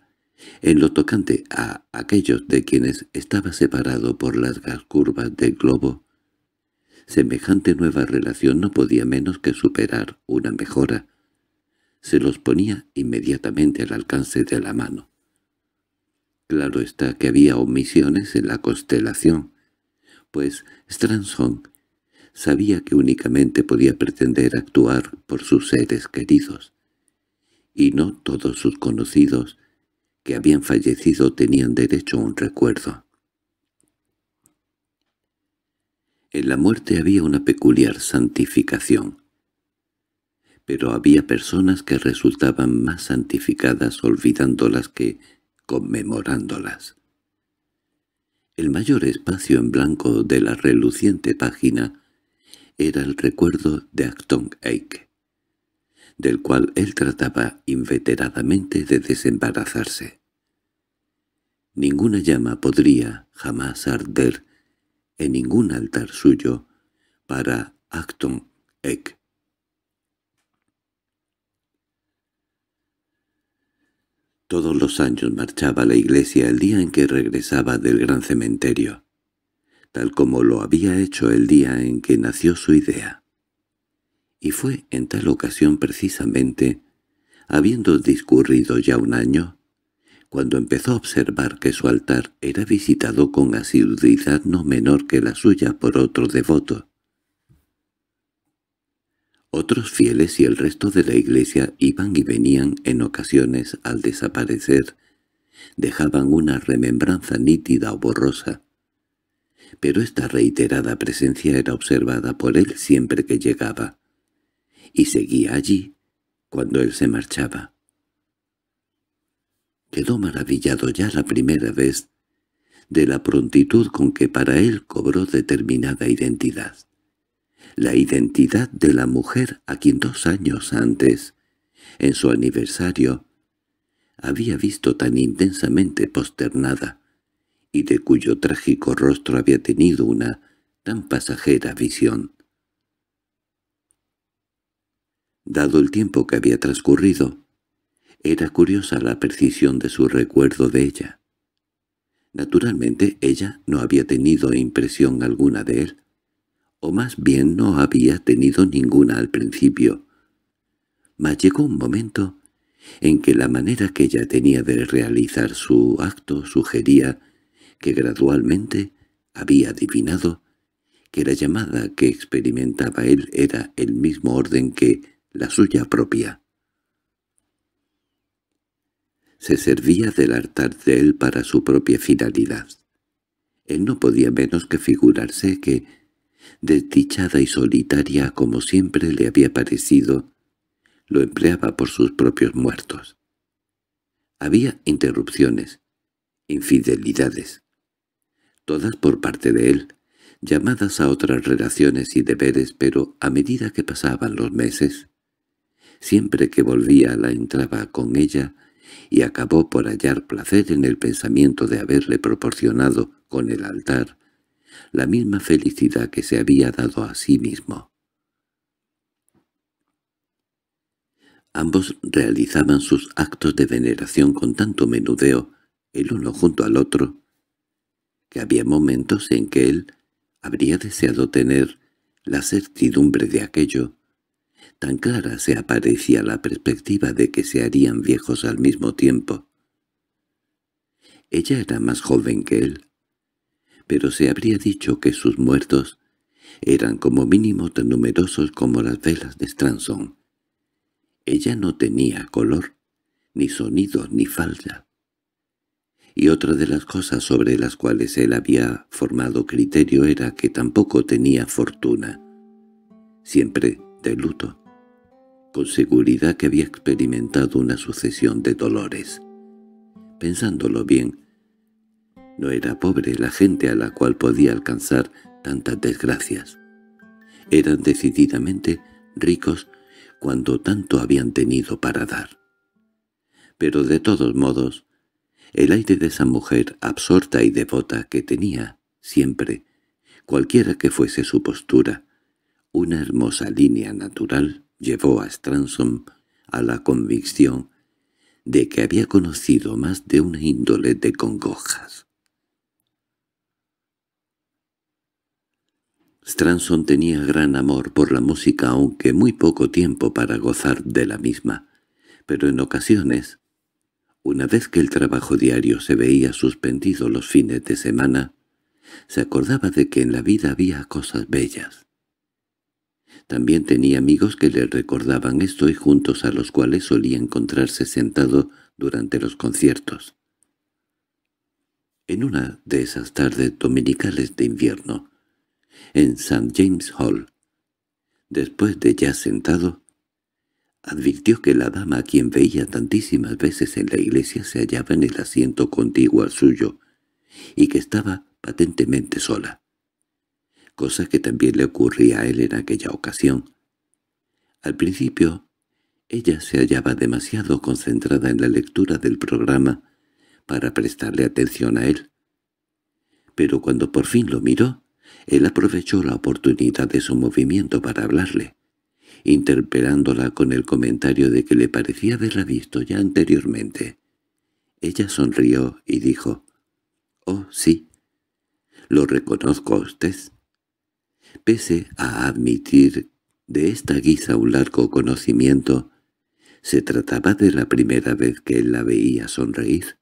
en lo tocante a aquellos de quienes estaba separado por largas curvas del globo, semejante nueva relación no podía menos que superar una mejora, se los ponía inmediatamente al alcance de la mano. Claro está que había omisiones en la constelación, pues Stranson sabía que únicamente podía pretender actuar por sus seres queridos, y no todos sus conocidos que habían fallecido tenían derecho a un recuerdo. En la muerte había una peculiar santificación pero había personas que resultaban más santificadas olvidándolas que conmemorándolas. El mayor espacio en blanco de la reluciente página era el recuerdo de Acton Eich, del cual él trataba inveteradamente de desembarazarse. Ninguna llama podría jamás arder en ningún altar suyo para Acton Eck, Todos los años marchaba a la iglesia el día en que regresaba del gran cementerio, tal como lo había hecho el día en que nació su idea. Y fue en tal ocasión precisamente, habiendo discurrido ya un año, cuando empezó a observar que su altar era visitado con asiduidad no menor que la suya por otro devoto, otros fieles y el resto de la iglesia iban y venían en ocasiones al desaparecer. Dejaban una remembranza nítida o borrosa. Pero esta reiterada presencia era observada por él siempre que llegaba. Y seguía allí cuando él se marchaba. Quedó maravillado ya la primera vez de la prontitud con que para él cobró determinada identidad la identidad de la mujer a quien dos años antes, en su aniversario, había visto tan intensamente posternada, y de cuyo trágico rostro había tenido una tan pasajera visión. Dado el tiempo que había transcurrido, era curiosa la precisión de su recuerdo de ella. Naturalmente ella no había tenido impresión alguna de él, o más bien no había tenido ninguna al principio. Mas llegó un momento en que la manera que ella tenía de realizar su acto sugería que gradualmente había adivinado que la llamada que experimentaba él era el mismo orden que la suya propia. Se servía del altar de él para su propia finalidad. Él no podía menos que figurarse que desdichada y solitaria como siempre le había parecido, lo empleaba por sus propios muertos. Había interrupciones, infidelidades, todas por parte de él, llamadas a otras relaciones y deberes, pero a medida que pasaban los meses, siempre que volvía la entraba con ella y acabó por hallar placer en el pensamiento de haberle proporcionado con el altar la misma felicidad que se había dado a sí mismo. Ambos realizaban sus actos de veneración con tanto menudeo, el uno junto al otro, que había momentos en que él habría deseado tener la certidumbre de aquello. Tan clara se aparecía la perspectiva de que se harían viejos al mismo tiempo. Ella era más joven que él, pero se habría dicho que sus muertos eran como mínimo tan numerosos como las velas de Stranson. Ella no tenía color, ni sonido, ni falda. Y otra de las cosas sobre las cuales él había formado criterio era que tampoco tenía fortuna. Siempre de luto. Con seguridad que había experimentado una sucesión de dolores. Pensándolo bien, no era pobre la gente a la cual podía alcanzar tantas desgracias. Eran decididamente ricos cuando tanto habían tenido para dar. Pero de todos modos, el aire de esa mujer absorta y devota que tenía, siempre, cualquiera que fuese su postura, una hermosa línea natural llevó a Stransom a la convicción de que había conocido más de una índole de congojas. Stranson tenía gran amor por la música aunque muy poco tiempo para gozar de la misma, pero en ocasiones, una vez que el trabajo diario se veía suspendido los fines de semana, se acordaba de que en la vida había cosas bellas. También tenía amigos que le recordaban esto y juntos a los cuales solía encontrarse sentado durante los conciertos. En una de esas tardes dominicales de invierno, en St. James Hall. Después de ya sentado, advirtió que la dama a quien veía tantísimas veces en la iglesia se hallaba en el asiento contiguo al suyo, y que estaba patentemente sola, cosa que también le ocurría a él en aquella ocasión. Al principio, ella se hallaba demasiado concentrada en la lectura del programa para prestarle atención a él, pero cuando por fin lo miró, él aprovechó la oportunidad de su movimiento para hablarle, interpelándola con el comentario de que le parecía haberla visto ya anteriormente. Ella sonrió y dijo, «Oh, sí, lo reconozco a usted». Pese a admitir de esta guisa un largo conocimiento, se trataba de la primera vez que él la veía sonreír.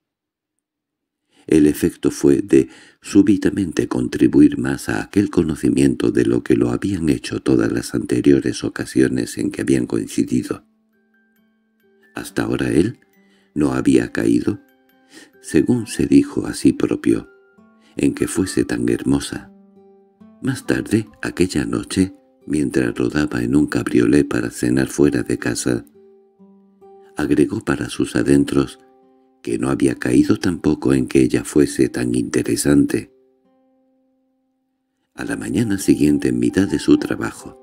El efecto fue de súbitamente contribuir más a aquel conocimiento de lo que lo habían hecho todas las anteriores ocasiones en que habían coincidido. Hasta ahora él no había caído, según se dijo a sí propio, en que fuese tan hermosa. Más tarde, aquella noche, mientras rodaba en un cabriolé para cenar fuera de casa, agregó para sus adentros que no había caído tampoco en que ella fuese tan interesante. A la mañana siguiente, en mitad de su trabajo,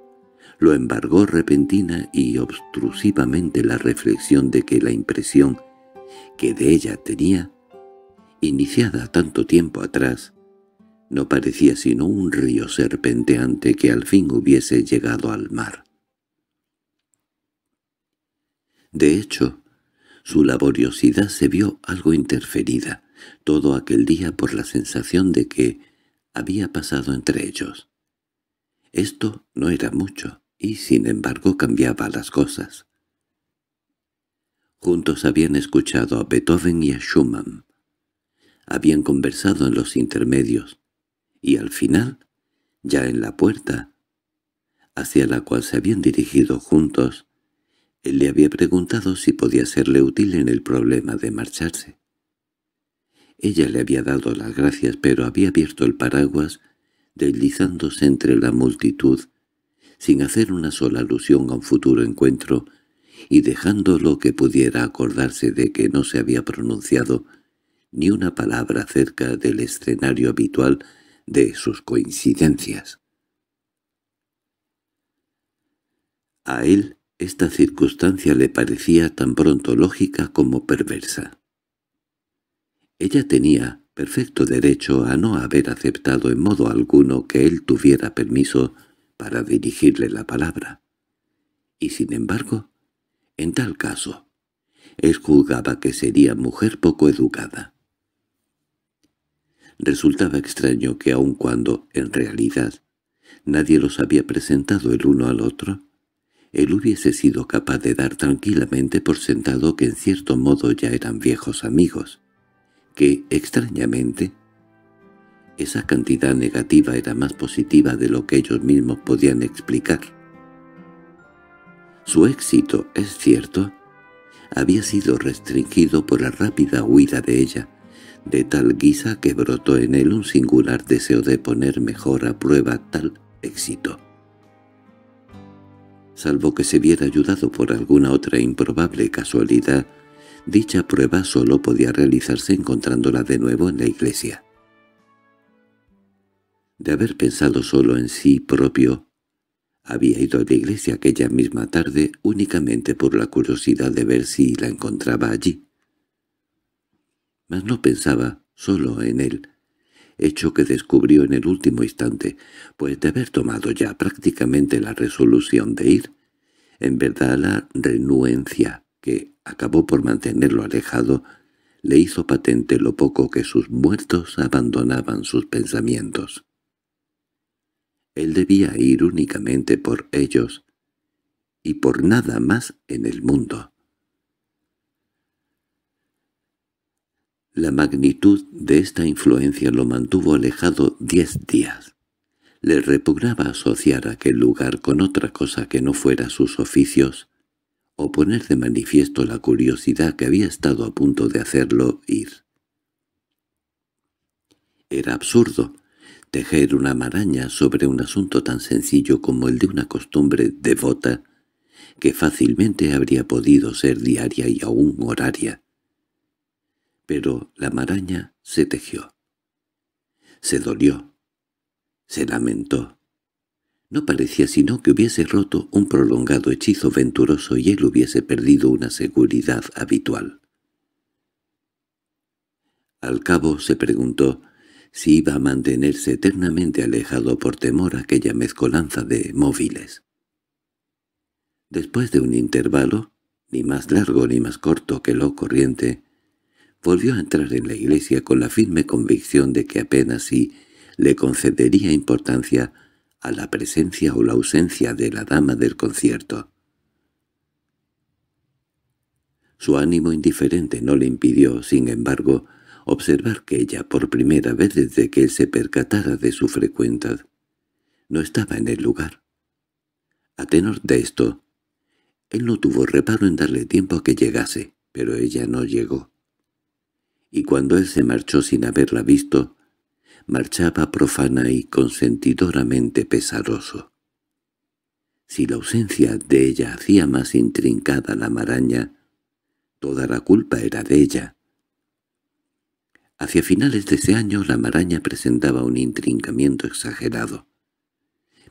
lo embargó repentina y obstrusivamente la reflexión de que la impresión que de ella tenía, iniciada tanto tiempo atrás, no parecía sino un río serpenteante que al fin hubiese llegado al mar. De hecho, su laboriosidad se vio algo interferida todo aquel día por la sensación de que había pasado entre ellos. Esto no era mucho, y sin embargo cambiaba las cosas. Juntos habían escuchado a Beethoven y a Schumann. Habían conversado en los intermedios, y al final, ya en la puerta, hacia la cual se habían dirigido juntos, él le había preguntado si podía serle útil en el problema de marcharse. Ella le había dado las gracias, pero había abierto el paraguas, deslizándose entre la multitud, sin hacer una sola alusión a un futuro encuentro, y dejando lo que pudiera acordarse de que no se había pronunciado ni una palabra acerca del escenario habitual de sus coincidencias. A él esta circunstancia le parecía tan pronto lógica como perversa. Ella tenía perfecto derecho a no haber aceptado en modo alguno que él tuviera permiso para dirigirle la palabra. Y sin embargo, en tal caso, él juzgaba que sería mujer poco educada. Resultaba extraño que aun cuando, en realidad, nadie los había presentado el uno al otro, él hubiese sido capaz de dar tranquilamente por sentado que en cierto modo ya eran viejos amigos, que, extrañamente, esa cantidad negativa era más positiva de lo que ellos mismos podían explicar. Su éxito, es cierto, había sido restringido por la rápida huida de ella, de tal guisa que brotó en él un singular deseo de poner mejor a prueba tal éxito salvo que se viera ayudado por alguna otra improbable casualidad, dicha prueba solo podía realizarse encontrándola de nuevo en la iglesia. De haber pensado solo en sí propio, había ido a la iglesia aquella misma tarde únicamente por la curiosidad de ver si la encontraba allí. Mas no pensaba solo en él, hecho que descubrió en el último instante, pues de haber tomado ya prácticamente la resolución de ir, en verdad la renuencia que acabó por mantenerlo alejado le hizo patente lo poco que sus muertos abandonaban sus pensamientos. Él debía ir únicamente por ellos y por nada más en el mundo. La magnitud de esta influencia lo mantuvo alejado diez días. Le repugnaba asociar aquel lugar con otra cosa que no fuera sus oficios, o poner de manifiesto la curiosidad que había estado a punto de hacerlo ir. Era absurdo tejer una maraña sobre un asunto tan sencillo como el de una costumbre devota que fácilmente habría podido ser diaria y aún horaria pero la maraña se tejió. Se dolió. Se lamentó. No parecía sino que hubiese roto un prolongado hechizo venturoso y él hubiese perdido una seguridad habitual. Al cabo se preguntó si iba a mantenerse eternamente alejado por temor aquella mezcolanza de móviles. Después de un intervalo, ni más largo ni más corto que lo corriente, volvió a entrar en la iglesia con la firme convicción de que apenas sí le concedería importancia a la presencia o la ausencia de la dama del concierto. Su ánimo indiferente no le impidió, sin embargo, observar que ella, por primera vez desde que él se percatara de su frecuentad, no estaba en el lugar. A tenor de esto, él no tuvo reparo en darle tiempo a que llegase, pero ella no llegó y cuando él se marchó sin haberla visto, marchaba profana y consentidoramente pesaroso. Si la ausencia de ella hacía más intrincada la maraña, toda la culpa era de ella. Hacia finales de ese año la maraña presentaba un intrincamiento exagerado.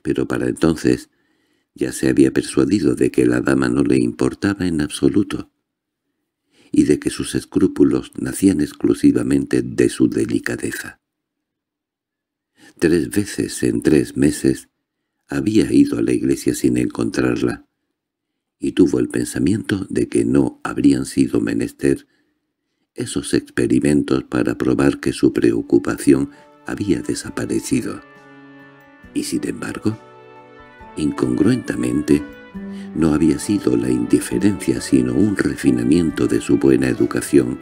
Pero para entonces ya se había persuadido de que la dama no le importaba en absoluto y de que sus escrúpulos nacían exclusivamente de su delicadeza. Tres veces en tres meses había ido a la iglesia sin encontrarla, y tuvo el pensamiento de que no habrían sido menester esos experimentos para probar que su preocupación había desaparecido. Y sin embargo, incongruentemente, no había sido la indiferencia sino un refinamiento de su buena educación,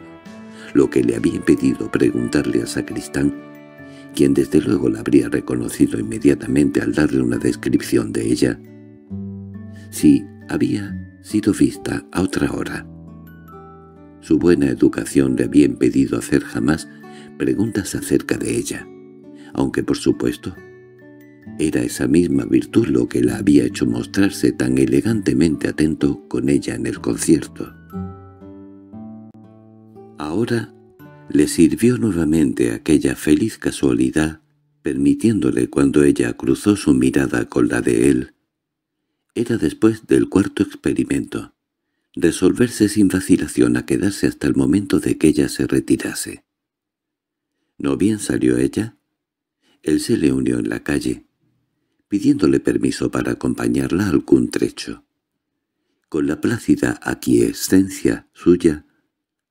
lo que le había impedido preguntarle a sacristán, quien desde luego la habría reconocido inmediatamente al darle una descripción de ella, si había sido vista a otra hora. Su buena educación le había impedido hacer jamás preguntas acerca de ella, aunque por supuesto era esa misma virtud lo que la había hecho mostrarse tan elegantemente atento con ella en el concierto. Ahora le sirvió nuevamente aquella feliz casualidad, permitiéndole cuando ella cruzó su mirada con la de él. Era después del cuarto experimento, resolverse sin vacilación a quedarse hasta el momento de que ella se retirase. No bien salió ella, él se le unió en la calle, pidiéndole permiso para acompañarla a algún trecho. Con la plácida aquiescencia suya,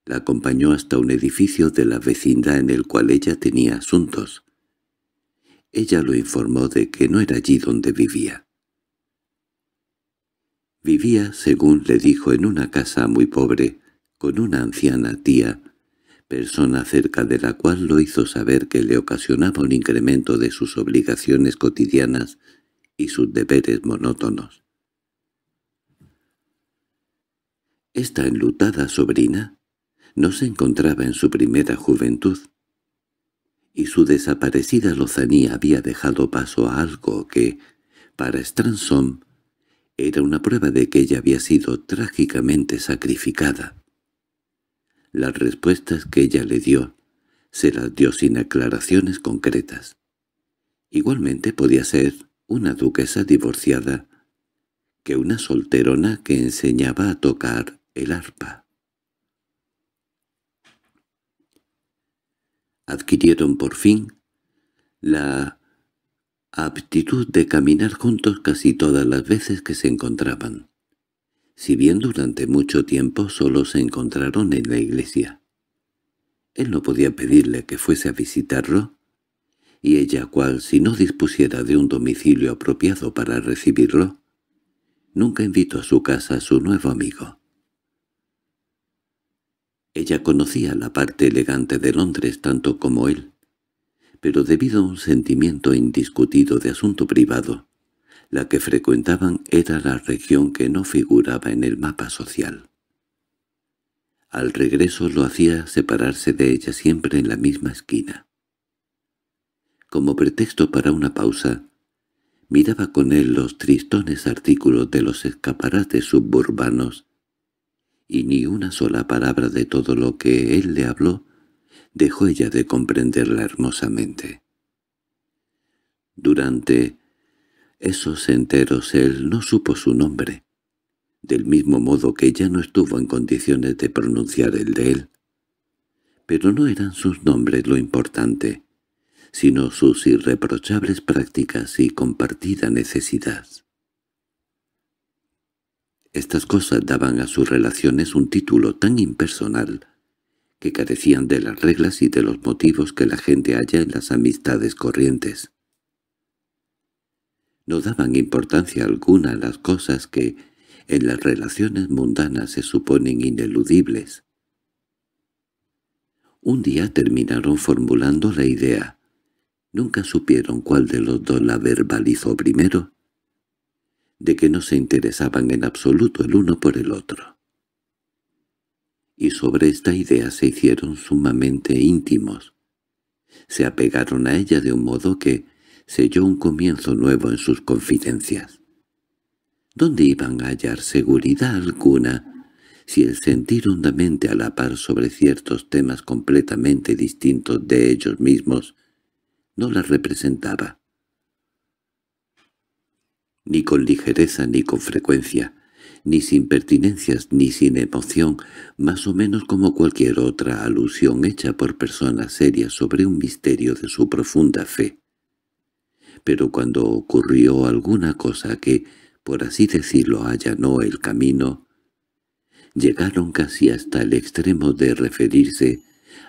la acompañó hasta un edificio de la vecindad en el cual ella tenía asuntos. Ella lo informó de que no era allí donde vivía. Vivía, según le dijo, en una casa muy pobre, con una anciana tía, persona cerca de la cual lo hizo saber que le ocasionaba un incremento de sus obligaciones cotidianas y sus deberes monótonos. Esta enlutada sobrina no se encontraba en su primera juventud, y su desaparecida lozanía había dejado paso a algo que, para Stransom, era una prueba de que ella había sido trágicamente sacrificada. Las respuestas que ella le dio se las dio sin aclaraciones concretas. Igualmente podía ser una duquesa divorciada que una solterona que enseñaba a tocar el arpa. Adquirieron por fin la aptitud de caminar juntos casi todas las veces que se encontraban si bien durante mucho tiempo solo se encontraron en la iglesia. Él no podía pedirle que fuese a visitarlo, y ella cual si no dispusiera de un domicilio apropiado para recibirlo, nunca invitó a su casa a su nuevo amigo. Ella conocía la parte elegante de Londres tanto como él, pero debido a un sentimiento indiscutido de asunto privado, la que frecuentaban era la región que no figuraba en el mapa social. Al regreso lo hacía separarse de ella siempre en la misma esquina. Como pretexto para una pausa, miraba con él los tristones artículos de los escaparates suburbanos, y ni una sola palabra de todo lo que él le habló dejó ella de comprenderla hermosamente. Durante esos enteros él no supo su nombre, del mismo modo que ya no estuvo en condiciones de pronunciar el de él. Pero no eran sus nombres lo importante, sino sus irreprochables prácticas y compartida necesidad. Estas cosas daban a sus relaciones un título tan impersonal que carecían de las reglas y de los motivos que la gente halla en las amistades corrientes. No daban importancia alguna a las cosas que en las relaciones mundanas se suponen ineludibles. Un día terminaron formulando la idea. Nunca supieron cuál de los dos la verbalizó primero, de que no se interesaban en absoluto el uno por el otro. Y sobre esta idea se hicieron sumamente íntimos. Se apegaron a ella de un modo que selló un comienzo nuevo en sus confidencias. ¿Dónde iban a hallar seguridad alguna si el sentir hondamente a la par sobre ciertos temas completamente distintos de ellos mismos no las representaba? Ni con ligereza ni con frecuencia, ni sin pertinencias ni sin emoción, más o menos como cualquier otra alusión hecha por personas serias sobre un misterio de su profunda fe pero cuando ocurrió alguna cosa que, por así decirlo, allanó el camino, llegaron casi hasta el extremo de referirse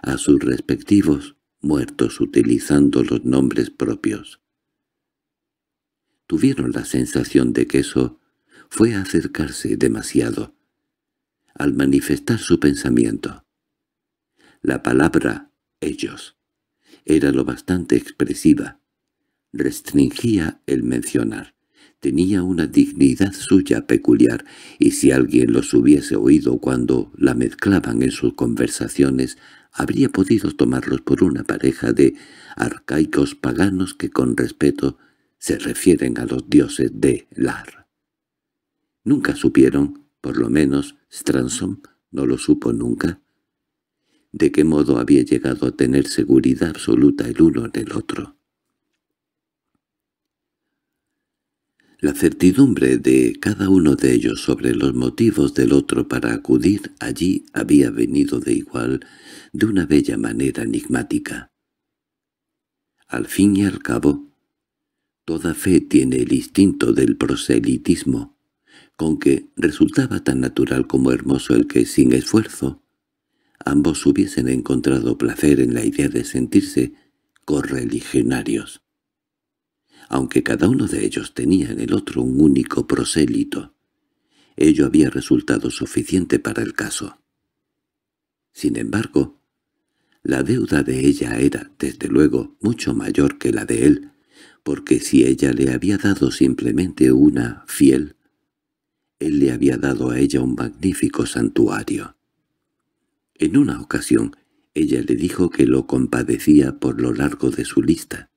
a sus respectivos muertos utilizando los nombres propios. Tuvieron la sensación de que eso fue acercarse demasiado, al manifestar su pensamiento. La palabra «ellos» era lo bastante expresiva, restringía el mencionar. Tenía una dignidad suya peculiar, y si alguien los hubiese oído cuando la mezclaban en sus conversaciones, habría podido tomarlos por una pareja de arcaicos paganos que con respeto se refieren a los dioses de Lar. Nunca supieron, por lo menos Stransom no lo supo nunca, de qué modo había llegado a tener seguridad absoluta el uno en el otro. La certidumbre de cada uno de ellos sobre los motivos del otro para acudir allí había venido de igual, de una bella manera enigmática. Al fin y al cabo, toda fe tiene el instinto del proselitismo, con que resultaba tan natural como hermoso el que, sin esfuerzo, ambos hubiesen encontrado placer en la idea de sentirse correligionarios aunque cada uno de ellos tenía en el otro un único prosélito. Ello había resultado suficiente para el caso. Sin embargo, la deuda de ella era, desde luego, mucho mayor que la de él, porque si ella le había dado simplemente una fiel, él le había dado a ella un magnífico santuario. En una ocasión, ella le dijo que lo compadecía por lo largo de su lista,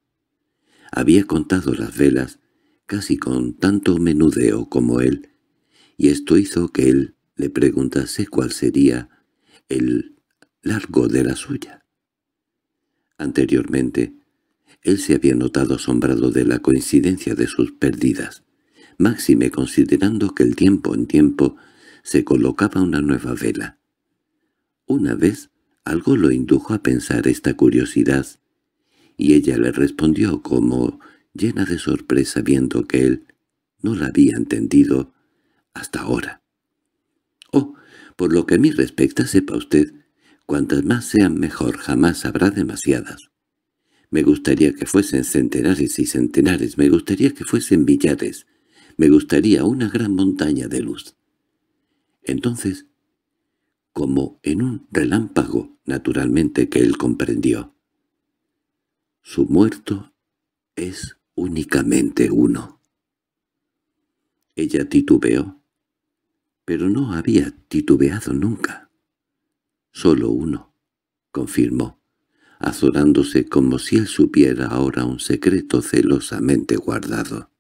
había contado las velas, casi con tanto menudeo como él, y esto hizo que él le preguntase cuál sería el largo de la suya. Anteriormente, él se había notado asombrado de la coincidencia de sus pérdidas, máxime considerando que el tiempo en tiempo se colocaba una nueva vela. Una vez, algo lo indujo a pensar esta curiosidad, y ella le respondió como, llena de sorpresa viendo que él no la había entendido hasta ahora. —Oh, por lo que a mí respecta, sepa usted, cuantas más sean mejor jamás habrá demasiadas. Me gustaría que fuesen centenares y centenares, me gustaría que fuesen millares, me gustaría una gran montaña de luz. Entonces, como en un relámpago, naturalmente que él comprendió, su muerto es únicamente uno. Ella titubeó, pero no había titubeado nunca. Solo uno, confirmó, azorándose como si él supiera ahora un secreto celosamente guardado.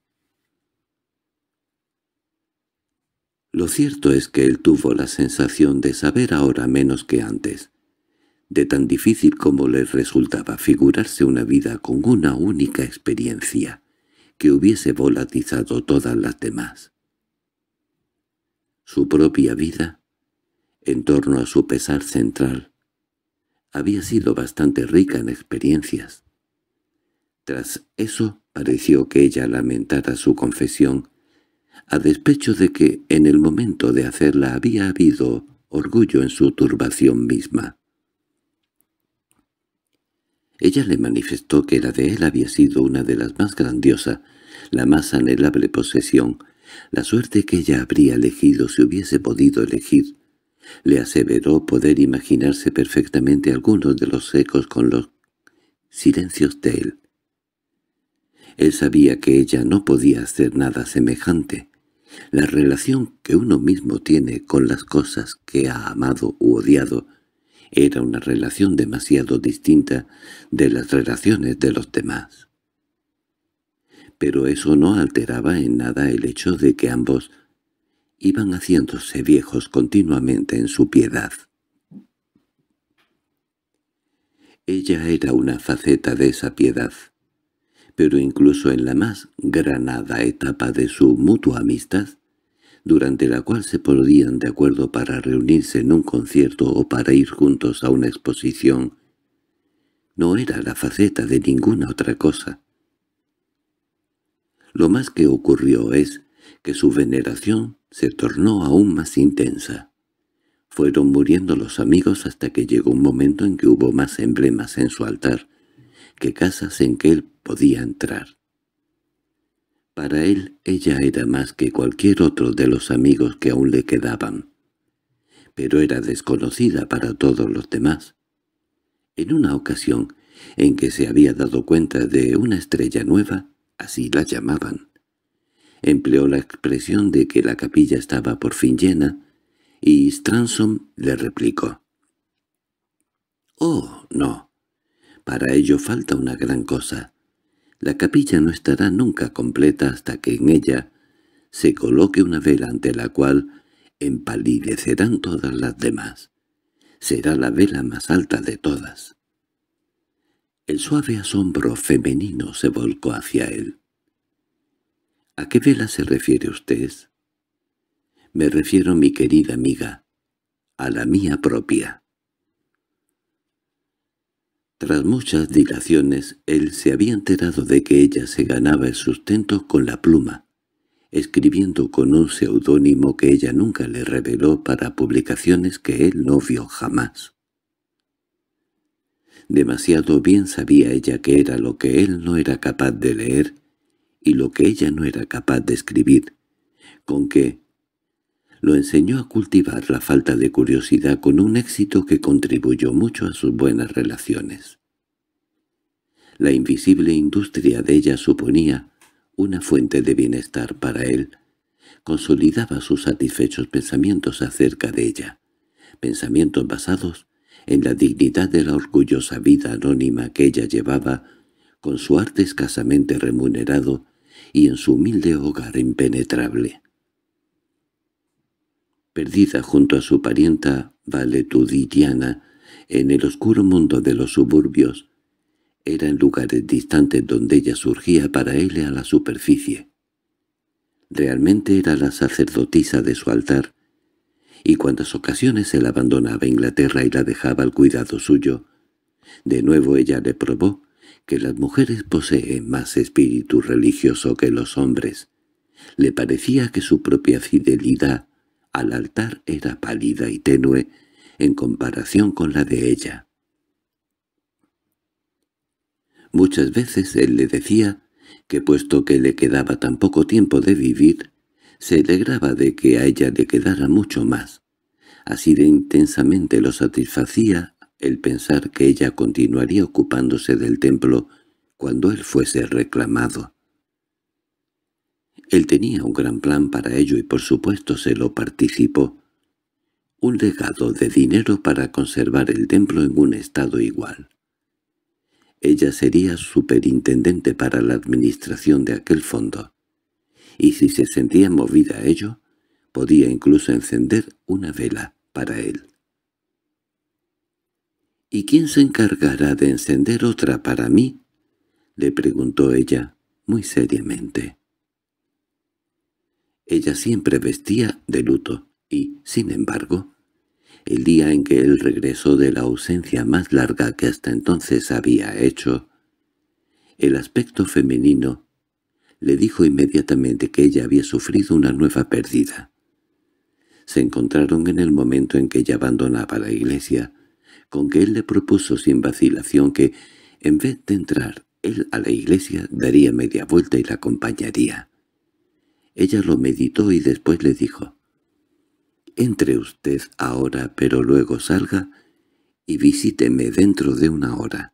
Lo cierto es que él tuvo la sensación de saber ahora menos que antes, de tan difícil como les resultaba figurarse una vida con una única experiencia, que hubiese volatizado todas las demás. Su propia vida, en torno a su pesar central, había sido bastante rica en experiencias. Tras eso pareció que ella lamentara su confesión, a despecho de que en el momento de hacerla había habido orgullo en su turbación misma. Ella le manifestó que la de él había sido una de las más grandiosas, la más anhelable posesión, la suerte que ella habría elegido si hubiese podido elegir. Le aseveró poder imaginarse perfectamente algunos de los ecos con los silencios de él. Él sabía que ella no podía hacer nada semejante. La relación que uno mismo tiene con las cosas que ha amado u odiado era una relación demasiado distinta de las relaciones de los demás. Pero eso no alteraba en nada el hecho de que ambos iban haciéndose viejos continuamente en su piedad. Ella era una faceta de esa piedad, pero incluso en la más granada etapa de su mutua amistad, durante la cual se podían de acuerdo para reunirse en un concierto o para ir juntos a una exposición, no era la faceta de ninguna otra cosa. Lo más que ocurrió es que su veneración se tornó aún más intensa. Fueron muriendo los amigos hasta que llegó un momento en que hubo más emblemas en su altar que casas en que él podía entrar. Para él ella era más que cualquier otro de los amigos que aún le quedaban, pero era desconocida para todos los demás. En una ocasión en que se había dado cuenta de una estrella nueva, así la llamaban, empleó la expresión de que la capilla estaba por fin llena, y Stransom le replicó. —¡Oh, no! Para ello falta una gran cosa. La capilla no estará nunca completa hasta que en ella se coloque una vela ante la cual empalidecerán todas las demás. Será la vela más alta de todas. El suave asombro femenino se volcó hacia él. —¿A qué vela se refiere usted? —Me refiero, mi querida amiga, a la mía propia. Tras muchas dilaciones, él se había enterado de que ella se ganaba el sustento con la pluma, escribiendo con un seudónimo que ella nunca le reveló para publicaciones que él no vio jamás. Demasiado bien sabía ella que era lo que él no era capaz de leer y lo que ella no era capaz de escribir, con que lo enseñó a cultivar la falta de curiosidad con un éxito que contribuyó mucho a sus buenas relaciones. La invisible industria de ella suponía una fuente de bienestar para él. Consolidaba sus satisfechos pensamientos acerca de ella, pensamientos basados en la dignidad de la orgullosa vida anónima que ella llevaba, con su arte escasamente remunerado y en su humilde hogar impenetrable perdida junto a su parienta valetudiana en el oscuro mundo de los suburbios, era en lugares distantes donde ella surgía para él a la superficie. Realmente era la sacerdotisa de su altar, y cuantas ocasiones él abandonaba Inglaterra y la dejaba al cuidado suyo, de nuevo ella le probó que las mujeres poseen más espíritu religioso que los hombres. Le parecía que su propia fidelidad al altar era pálida y tenue en comparación con la de ella. Muchas veces él le decía que puesto que le quedaba tan poco tiempo de vivir, se alegraba de que a ella le quedara mucho más. Así de intensamente lo satisfacía el pensar que ella continuaría ocupándose del templo cuando él fuese reclamado. Él tenía un gran plan para ello y por supuesto se lo participó. Un legado de dinero para conservar el templo en un estado igual. Ella sería superintendente para la administración de aquel fondo. Y si se sentía movida a ello, podía incluso encender una vela para él. —¿Y quién se encargará de encender otra para mí? —le preguntó ella muy seriamente. Ella siempre vestía de luto y, sin embargo, el día en que él regresó de la ausencia más larga que hasta entonces había hecho, el aspecto femenino le dijo inmediatamente que ella había sufrido una nueva pérdida. Se encontraron en el momento en que ella abandonaba la iglesia, con que él le propuso sin vacilación que, en vez de entrar él a la iglesia, daría media vuelta y la acompañaría. Ella lo meditó y después le dijo, «Entre usted ahora, pero luego salga y visíteme dentro de una hora».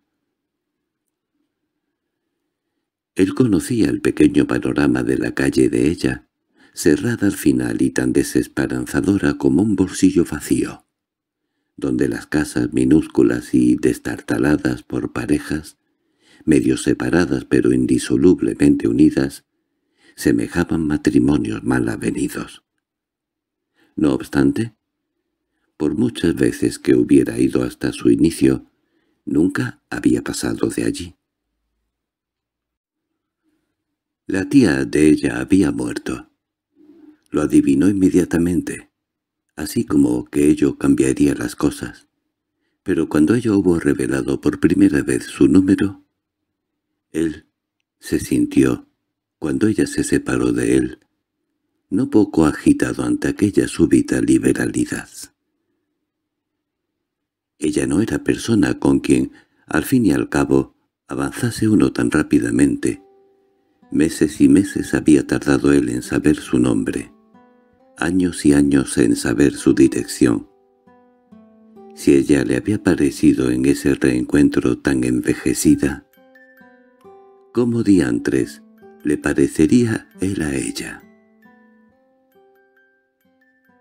Él conocía el pequeño panorama de la calle de ella, cerrada al final y tan desesperanzadora como un bolsillo vacío, donde las casas minúsculas y destartaladas por parejas, medio separadas pero indisolublemente unidas, semejaban matrimonios mal avenidos. No obstante, por muchas veces que hubiera ido hasta su inicio, nunca había pasado de allí. La tía de ella había muerto. Lo adivinó inmediatamente, así como que ello cambiaría las cosas. Pero cuando ella hubo revelado por primera vez su número, él se sintió cuando ella se separó de él, no poco agitado ante aquella súbita liberalidad. Ella no era persona con quien, al fin y al cabo, avanzase uno tan rápidamente. Meses y meses había tardado él en saber su nombre, años y años en saber su dirección. Si ella le había parecido en ese reencuentro tan envejecida, ¿cómo diantres le parecería él a ella.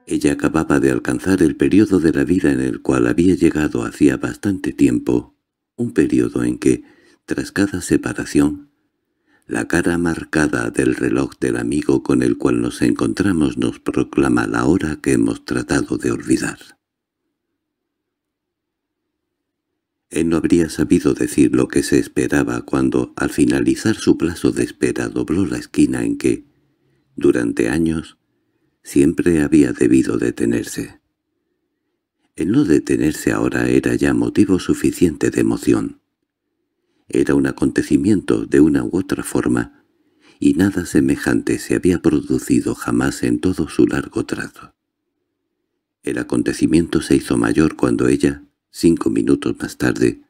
Ella acababa de alcanzar el periodo de la vida en el cual había llegado hacía bastante tiempo, un periodo en que, tras cada separación, la cara marcada del reloj del amigo con el cual nos encontramos nos proclama la hora que hemos tratado de olvidar. Él no habría sabido decir lo que se esperaba cuando, al finalizar su plazo de espera, dobló la esquina en que, durante años, siempre había debido detenerse. El no detenerse ahora era ya motivo suficiente de emoción. Era un acontecimiento de una u otra forma, y nada semejante se había producido jamás en todo su largo trato. El acontecimiento se hizo mayor cuando ella, cinco minutos más tarde,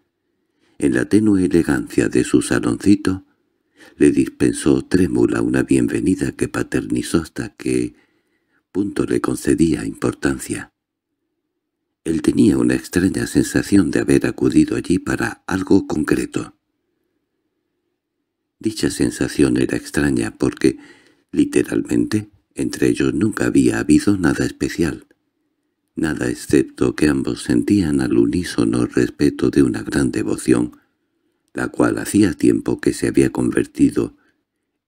en la tenue elegancia de su saloncito, le dispensó trémula una bienvenida que paternizó hasta que punto le concedía importancia. Él tenía una extraña sensación de haber acudido allí para algo concreto. Dicha sensación era extraña porque, literalmente, entre ellos nunca había habido nada especial nada excepto que ambos sentían al unísono respeto de una gran devoción, la cual hacía tiempo que se había convertido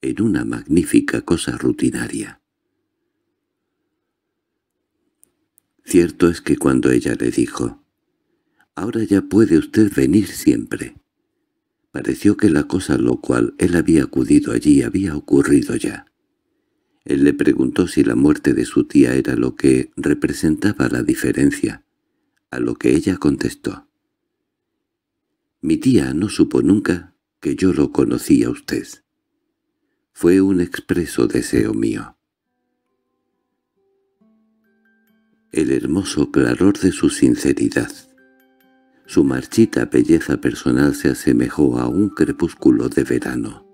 en una magnífica cosa rutinaria. Cierto es que cuando ella le dijo, «Ahora ya puede usted venir siempre», pareció que la cosa a lo cual él había acudido allí había ocurrido ya. Él le preguntó si la muerte de su tía era lo que representaba la diferencia, a lo que ella contestó. «Mi tía no supo nunca que yo lo conocía a usted. Fue un expreso deseo mío». El hermoso claror de su sinceridad. Su marchita belleza personal se asemejó a un crepúsculo de verano.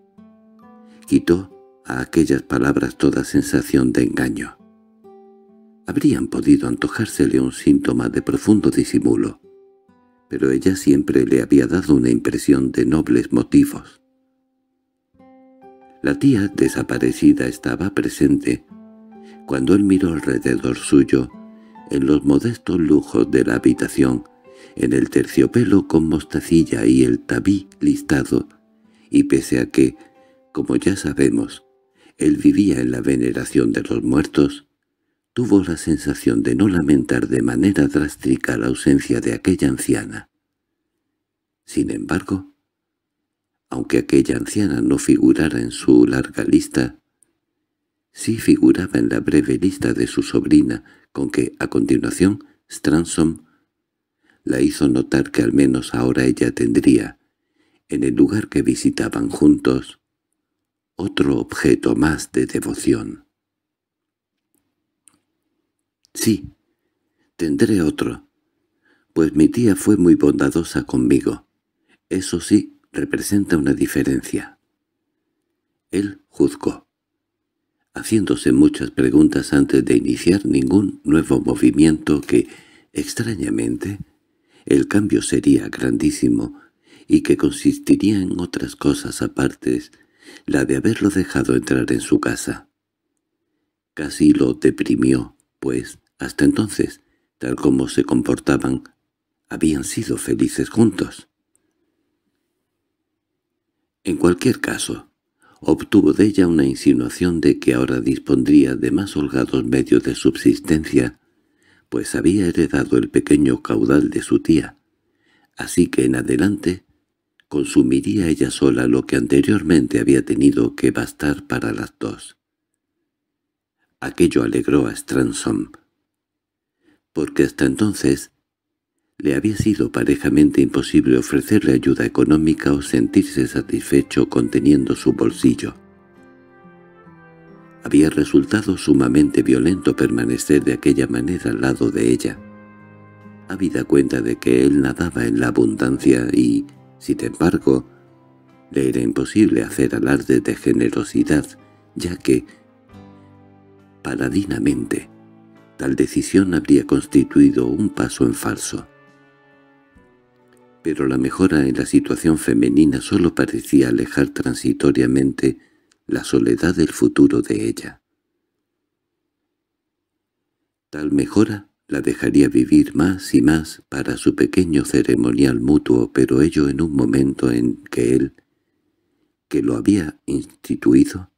Quitó a aquellas palabras toda sensación de engaño. Habrían podido antojársele un síntoma de profundo disimulo, pero ella siempre le había dado una impresión de nobles motivos. La tía desaparecida estaba presente. Cuando él miró alrededor suyo, en los modestos lujos de la habitación, en el terciopelo con mostacilla y el tabí listado, y pese a que, como ya sabemos, él vivía en la veneración de los muertos, tuvo la sensación de no lamentar de manera drástica la ausencia de aquella anciana. Sin embargo, aunque aquella anciana no figurara en su larga lista, sí figuraba en la breve lista de su sobrina, con que, a continuación, Stransom la hizo notar que al menos ahora ella tendría, en el lugar que visitaban juntos, otro objeto más de devoción. Sí, tendré otro, pues mi tía fue muy bondadosa conmigo. Eso sí, representa una diferencia. Él juzgó, haciéndose muchas preguntas antes de iniciar ningún nuevo movimiento que, extrañamente, el cambio sería grandísimo y que consistiría en otras cosas apartes la de haberlo dejado entrar en su casa. Casi lo deprimió, pues, hasta entonces, tal como se comportaban, habían sido felices juntos. En cualquier caso, obtuvo de ella una insinuación de que ahora dispondría de más holgados medios de subsistencia, pues había heredado el pequeño caudal de su tía, así que en adelante consumiría ella sola lo que anteriormente había tenido que bastar para las dos. Aquello alegró a Stransom, porque hasta entonces le había sido parejamente imposible ofrecerle ayuda económica o sentirse satisfecho conteniendo su bolsillo. Había resultado sumamente violento permanecer de aquella manera al lado de ella, habida cuenta de que él nadaba en la abundancia y sin embargo, le era imposible hacer alarde de generosidad, ya que, paladinamente, tal decisión habría constituido un paso en falso. Pero la mejora en la situación femenina solo parecía alejar transitoriamente la soledad del futuro de ella. Tal mejora la dejaría vivir más y más para su pequeño ceremonial mutuo, pero ello en un momento en que él, que lo había instituido,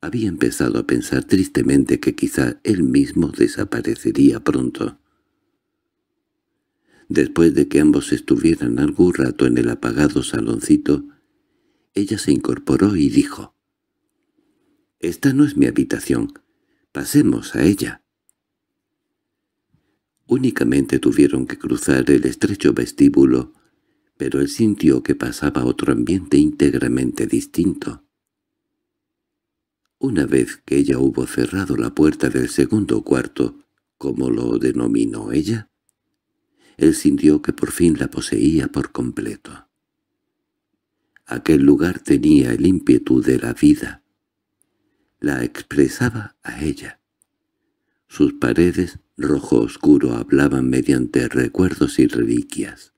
había empezado a pensar tristemente que quizá él mismo desaparecería pronto. Después de que ambos estuvieran algún rato en el apagado saloncito, ella se incorporó y dijo, «Esta no es mi habitación. Pasemos a ella». Únicamente tuvieron que cruzar el estrecho vestíbulo, pero él sintió que pasaba otro ambiente íntegramente distinto. Una vez que ella hubo cerrado la puerta del segundo cuarto, como lo denominó ella, él sintió que por fin la poseía por completo. Aquel lugar tenía el ímpetu de la vida. La expresaba a ella. Sus paredes rojo oscuro hablaban mediante recuerdos y reliquias.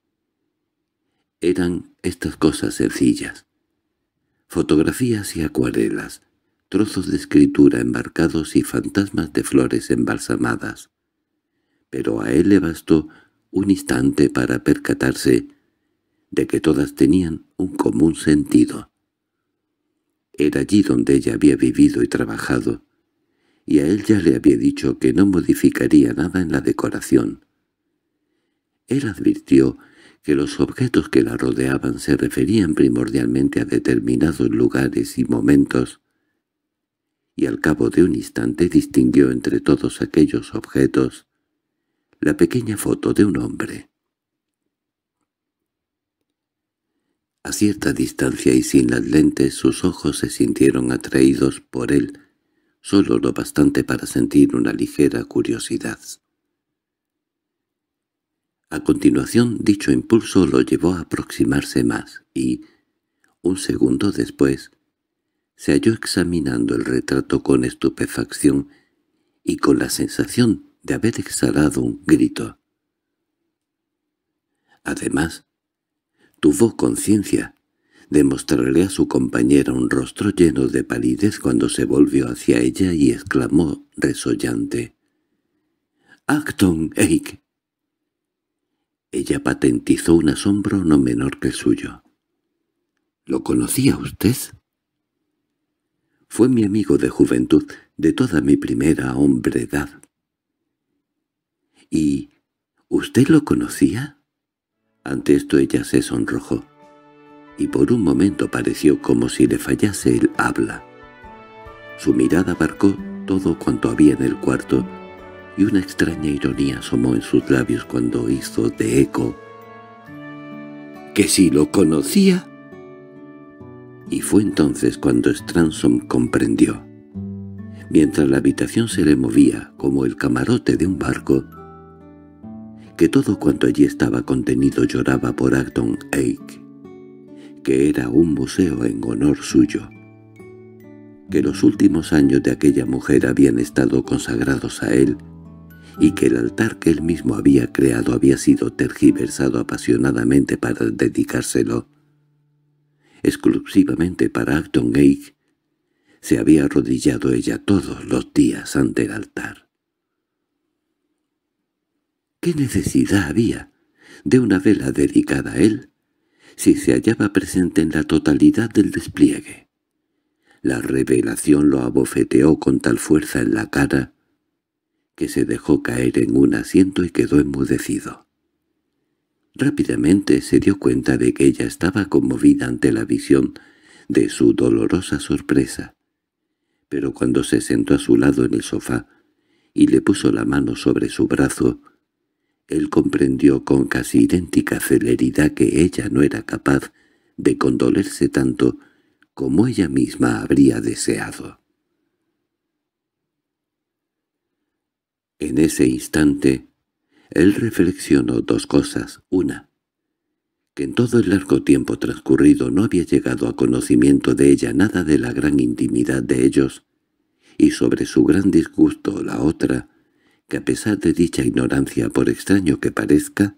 Eran estas cosas sencillas. Fotografías y acuarelas, trozos de escritura embarcados y fantasmas de flores embalsamadas. Pero a él le bastó un instante para percatarse de que todas tenían un común sentido. Era allí donde ella había vivido y trabajado, y a él ya le había dicho que no modificaría nada en la decoración. Él advirtió que los objetos que la rodeaban se referían primordialmente a determinados lugares y momentos, y al cabo de un instante distinguió entre todos aquellos objetos la pequeña foto de un hombre. A cierta distancia y sin las lentes sus ojos se sintieron atraídos por él, solo lo bastante para sentir una ligera curiosidad. A continuación dicho impulso lo llevó a aproximarse más y, un segundo después, se halló examinando el retrato con estupefacción y con la sensación de haber exhalado un grito. Además, tuvo conciencia demostrarle a su compañera un rostro lleno de palidez cuando se volvió hacia ella y exclamó resollante. —¡Acton, Eik! Ella patentizó un asombro no menor que el suyo. —¿Lo conocía usted? —Fue mi amigo de juventud, de toda mi primera edad. —¿Y usted lo conocía? Ante esto ella se sonrojó y por un momento pareció como si le fallase el habla. Su mirada abarcó todo cuanto había en el cuarto, y una extraña ironía asomó en sus labios cuando hizo de eco. —¿Que si lo conocía? Y fue entonces cuando Stransom comprendió. Mientras la habitación se le movía como el camarote de un barco, que todo cuanto allí estaba contenido lloraba por Acton Ake que era un museo en honor suyo, que los últimos años de aquella mujer habían estado consagrados a él y que el altar que él mismo había creado había sido tergiversado apasionadamente para dedicárselo. Exclusivamente para Acton Gage se había arrodillado ella todos los días ante el altar. ¿Qué necesidad había de una vela dedicada a él si se hallaba presente en la totalidad del despliegue. La revelación lo abofeteó con tal fuerza en la cara que se dejó caer en un asiento y quedó enmudecido. Rápidamente se dio cuenta de que ella estaba conmovida ante la visión de su dolorosa sorpresa, pero cuando se sentó a su lado en el sofá y le puso la mano sobre su brazo, él comprendió con casi idéntica celeridad que ella no era capaz de condolerse tanto como ella misma habría deseado. En ese instante, él reflexionó dos cosas. Una, que en todo el largo tiempo transcurrido no había llegado a conocimiento de ella nada de la gran intimidad de ellos, y sobre su gran disgusto la otra, que a pesar de dicha ignorancia, por extraño que parezca,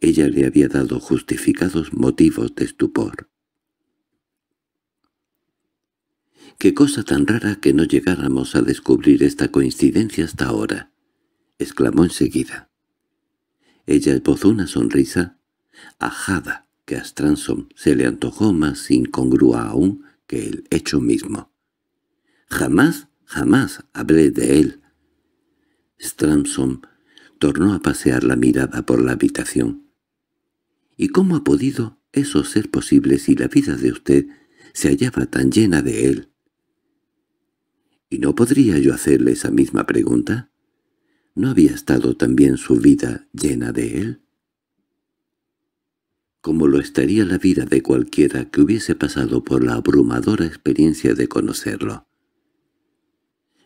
ella le había dado justificados motivos de estupor. —¡Qué cosa tan rara que no llegáramos a descubrir esta coincidencia hasta ahora! —exclamó enseguida. Ella esbozó una sonrisa ajada que a Stransom se le antojó más incongrua aún que el hecho mismo. —¡Jamás, jamás hablé de él! Stramson tornó a pasear la mirada por la habitación. —¿Y cómo ha podido eso ser posible si la vida de usted se hallaba tan llena de él? —¿Y no podría yo hacerle esa misma pregunta? ¿No había estado también su vida llena de él? Como lo estaría la vida de cualquiera que hubiese pasado por la abrumadora experiencia de conocerlo.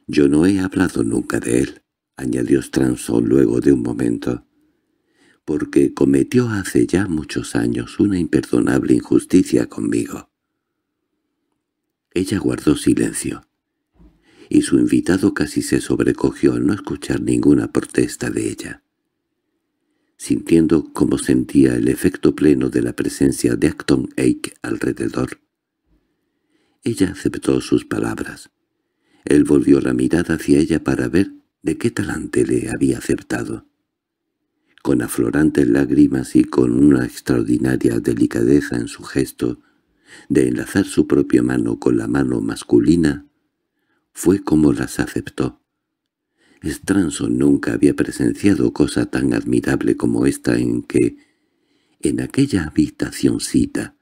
Yo no he hablado nunca de él. —añadió Stranson luego de un momento—, porque cometió hace ya muchos años una imperdonable injusticia conmigo. Ella guardó silencio, y su invitado casi se sobrecogió al no escuchar ninguna protesta de ella. Sintiendo como sentía el efecto pleno de la presencia de Acton Ake alrededor, ella aceptó sus palabras. Él volvió la mirada hacia ella para ver de qué talante le había aceptado. Con aflorantes lágrimas y con una extraordinaria delicadeza en su gesto de enlazar su propia mano con la mano masculina, fue como las aceptó. Stranson nunca había presenciado cosa tan admirable como esta en que, en aquella habitacióncita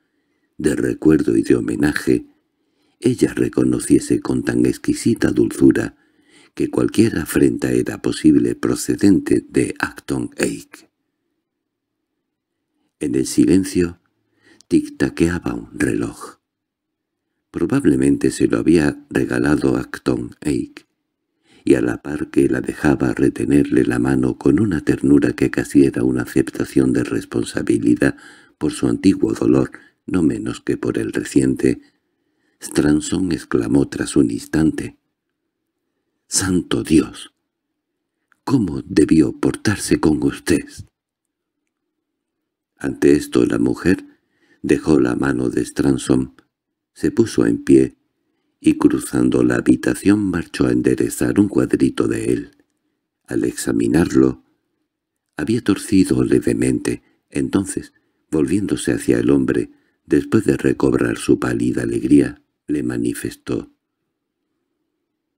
de recuerdo y de homenaje, ella reconociese con tan exquisita dulzura cualquier afrenta era posible procedente de Acton Eich. En el silencio tic un reloj. Probablemente se lo había regalado Acton Eich, y a la par que la dejaba retenerle la mano con una ternura que casi era una aceptación de responsabilidad por su antiguo dolor, no menos que por el reciente, Stranson exclamó tras un instante. ¡Santo Dios! ¿Cómo debió portarse con usted? Ante esto la mujer dejó la mano de Stransom, se puso en pie y cruzando la habitación marchó a enderezar un cuadrito de él. Al examinarlo, había torcido levemente. Entonces, volviéndose hacia el hombre, después de recobrar su pálida alegría, le manifestó.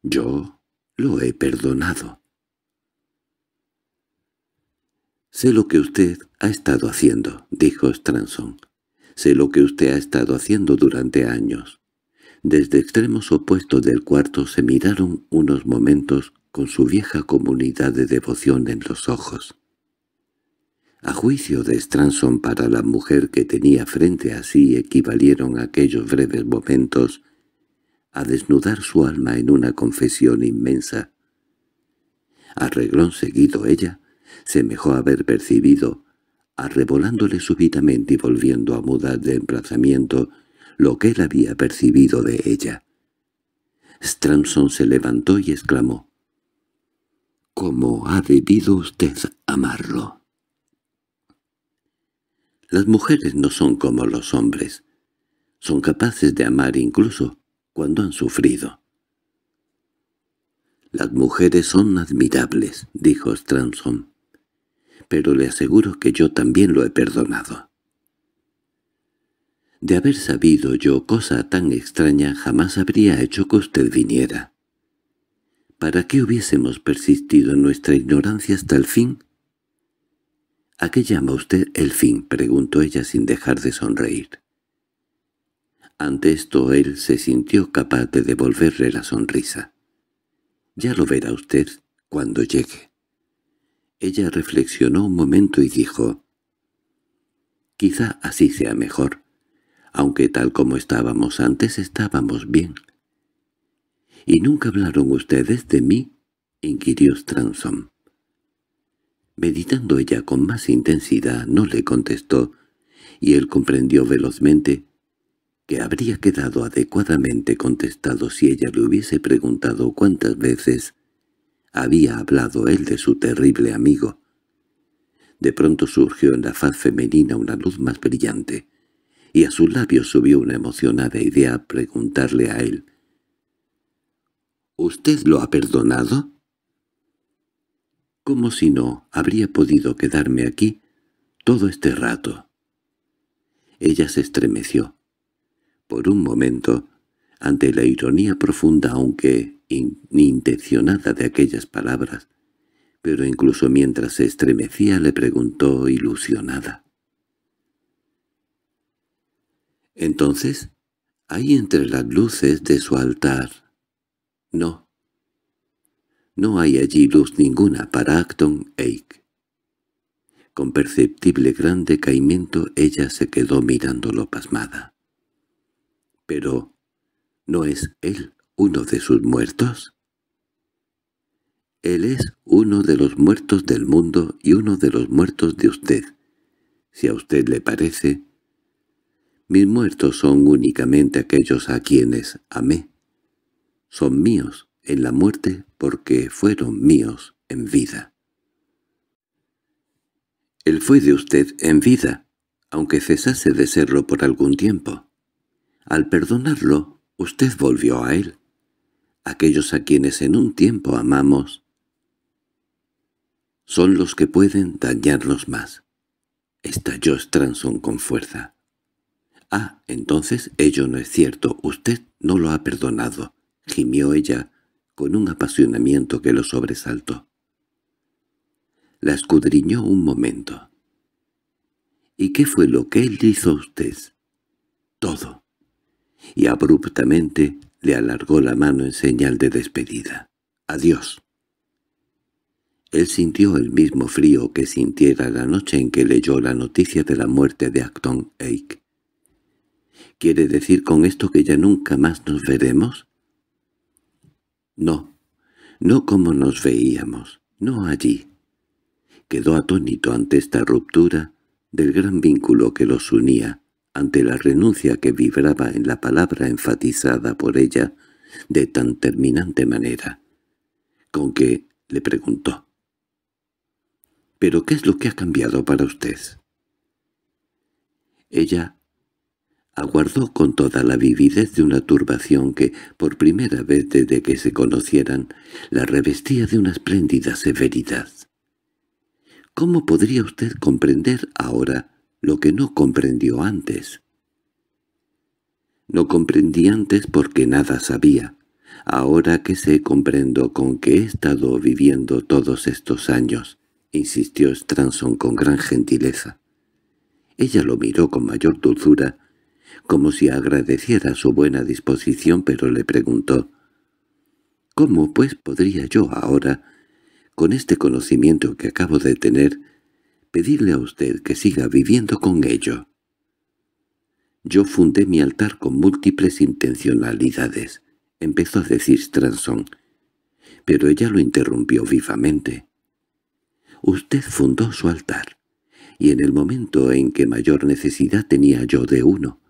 —¿Yo? Lo he perdonado. «Sé lo que usted ha estado haciendo», dijo Stranson. «Sé lo que usted ha estado haciendo durante años». Desde extremos opuestos del cuarto se miraron unos momentos con su vieja comunidad de devoción en los ojos. A juicio de Stranson para la mujer que tenía frente a sí equivalieron aquellos breves momentos a desnudar su alma en una confesión inmensa. Arreglón seguido ella, semejó haber percibido, arrebolándole súbitamente y volviendo a mudar de emplazamiento, lo que él había percibido de ella. Stranson se levantó y exclamó, «¿Cómo ha debido usted amarlo?» Las mujeres no son como los hombres. Son capaces de amar incluso cuando han sufrido. «Las mujeres son admirables», dijo Stransom—, «pero le aseguro que yo también lo he perdonado». De haber sabido yo cosa tan extraña jamás habría hecho que usted viniera. ¿Para qué hubiésemos persistido en nuestra ignorancia hasta el fin?» —¿A qué llama usted el fin? —preguntó ella sin dejar de sonreír. Ante esto él se sintió capaz de devolverle la sonrisa. «Ya lo verá usted cuando llegue». Ella reflexionó un momento y dijo, «Quizá así sea mejor, aunque tal como estábamos antes estábamos bien». —¿Y nunca hablaron ustedes de mí? —inquirió Stransom. Meditando ella con más intensidad, no le contestó, y él comprendió velozmente habría quedado adecuadamente contestado si ella le hubiese preguntado cuántas veces había hablado él de su terrible amigo. De pronto surgió en la faz femenina una luz más brillante, y a sus labios subió una emocionada idea preguntarle a él. —¿Usted lo ha perdonado? Como si no habría podido quedarme aquí todo este rato. Ella se estremeció por un momento, ante la ironía profunda aunque intencionada de aquellas palabras, pero incluso mientras se estremecía le preguntó ilusionada. —Entonces, hay entre las luces de su altar... —No. No hay allí luz ninguna para Acton Eick. Con perceptible gran decaimiento ella se quedó mirándolo pasmada. Pero, ¿no es él uno de sus muertos? Él es uno de los muertos del mundo y uno de los muertos de usted, si a usted le parece. Mis muertos son únicamente aquellos a quienes amé. Son míos en la muerte porque fueron míos en vida. Él fue de usted en vida, aunque cesase de serlo por algún tiempo. Al perdonarlo, usted volvió a él, aquellos a quienes en un tiempo amamos, son los que pueden dañarlos más. Estalló Stranson con fuerza. —Ah, entonces ello no es cierto. Usted no lo ha perdonado —gimió ella con un apasionamiento que lo sobresaltó. La escudriñó un momento. —¿Y qué fue lo que él hizo a usted? —Todo y abruptamente le alargó la mano en señal de despedida. «Adiós». Él sintió el mismo frío que sintiera la noche en que leyó la noticia de la muerte de Acton Ake. ¿Quiere decir con esto que ya nunca más nos veremos? No, no como nos veíamos, no allí. Quedó atónito ante esta ruptura del gran vínculo que los unía, ante la renuncia que vibraba en la palabra enfatizada por ella de tan terminante manera, con que le preguntó. —¿Pero qué es lo que ha cambiado para usted? Ella aguardó con toda la vividez de una turbación que, por primera vez desde que se conocieran, la revestía de una espléndida severidad. —¿Cómo podría usted comprender ahora lo que no comprendió antes. No comprendí antes porque nada sabía. Ahora que sé comprendo con que he estado viviendo todos estos años, insistió Stranson con gran gentileza. Ella lo miró con mayor dulzura, como si agradeciera su buena disposición, pero le preguntó, «¿Cómo, pues, podría yo ahora, con este conocimiento que acabo de tener, pedirle a usted que siga viviendo con ello. Yo fundé mi altar con múltiples intencionalidades, empezó a decir Stranson, pero ella lo interrumpió vivamente. Usted fundó su altar, y en el momento en que mayor necesidad tenía yo de uno,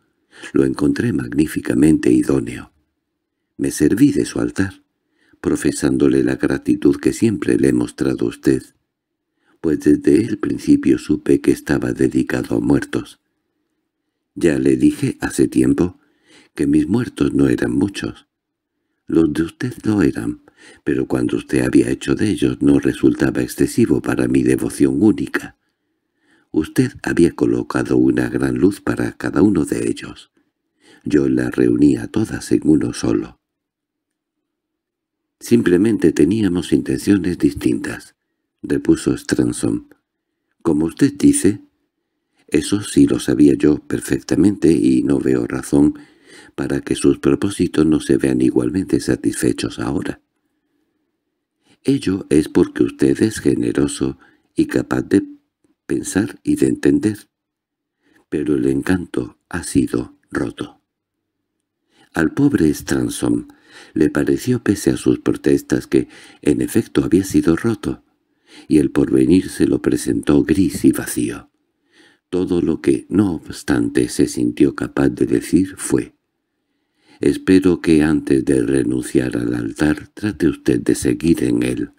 lo encontré magníficamente idóneo. Me serví de su altar, profesándole la gratitud que siempre le he mostrado a usted pues desde el principio supe que estaba dedicado a muertos. Ya le dije hace tiempo que mis muertos no eran muchos. Los de usted lo eran, pero cuando usted había hecho de ellos no resultaba excesivo para mi devoción única. Usted había colocado una gran luz para cada uno de ellos. Yo la reunía todas en uno solo. Simplemente teníamos intenciones distintas. —repuso Stransom. —Como usted dice, eso sí lo sabía yo perfectamente y no veo razón para que sus propósitos no se vean igualmente satisfechos ahora. Ello es porque usted es generoso y capaz de pensar y de entender. Pero el encanto ha sido roto. Al pobre Stransom le pareció pese a sus protestas que en efecto había sido roto y el porvenir se lo presentó gris y vacío. Todo lo que, no obstante, se sintió capaz de decir fue «Espero que antes de renunciar al altar trate usted de seguir en él».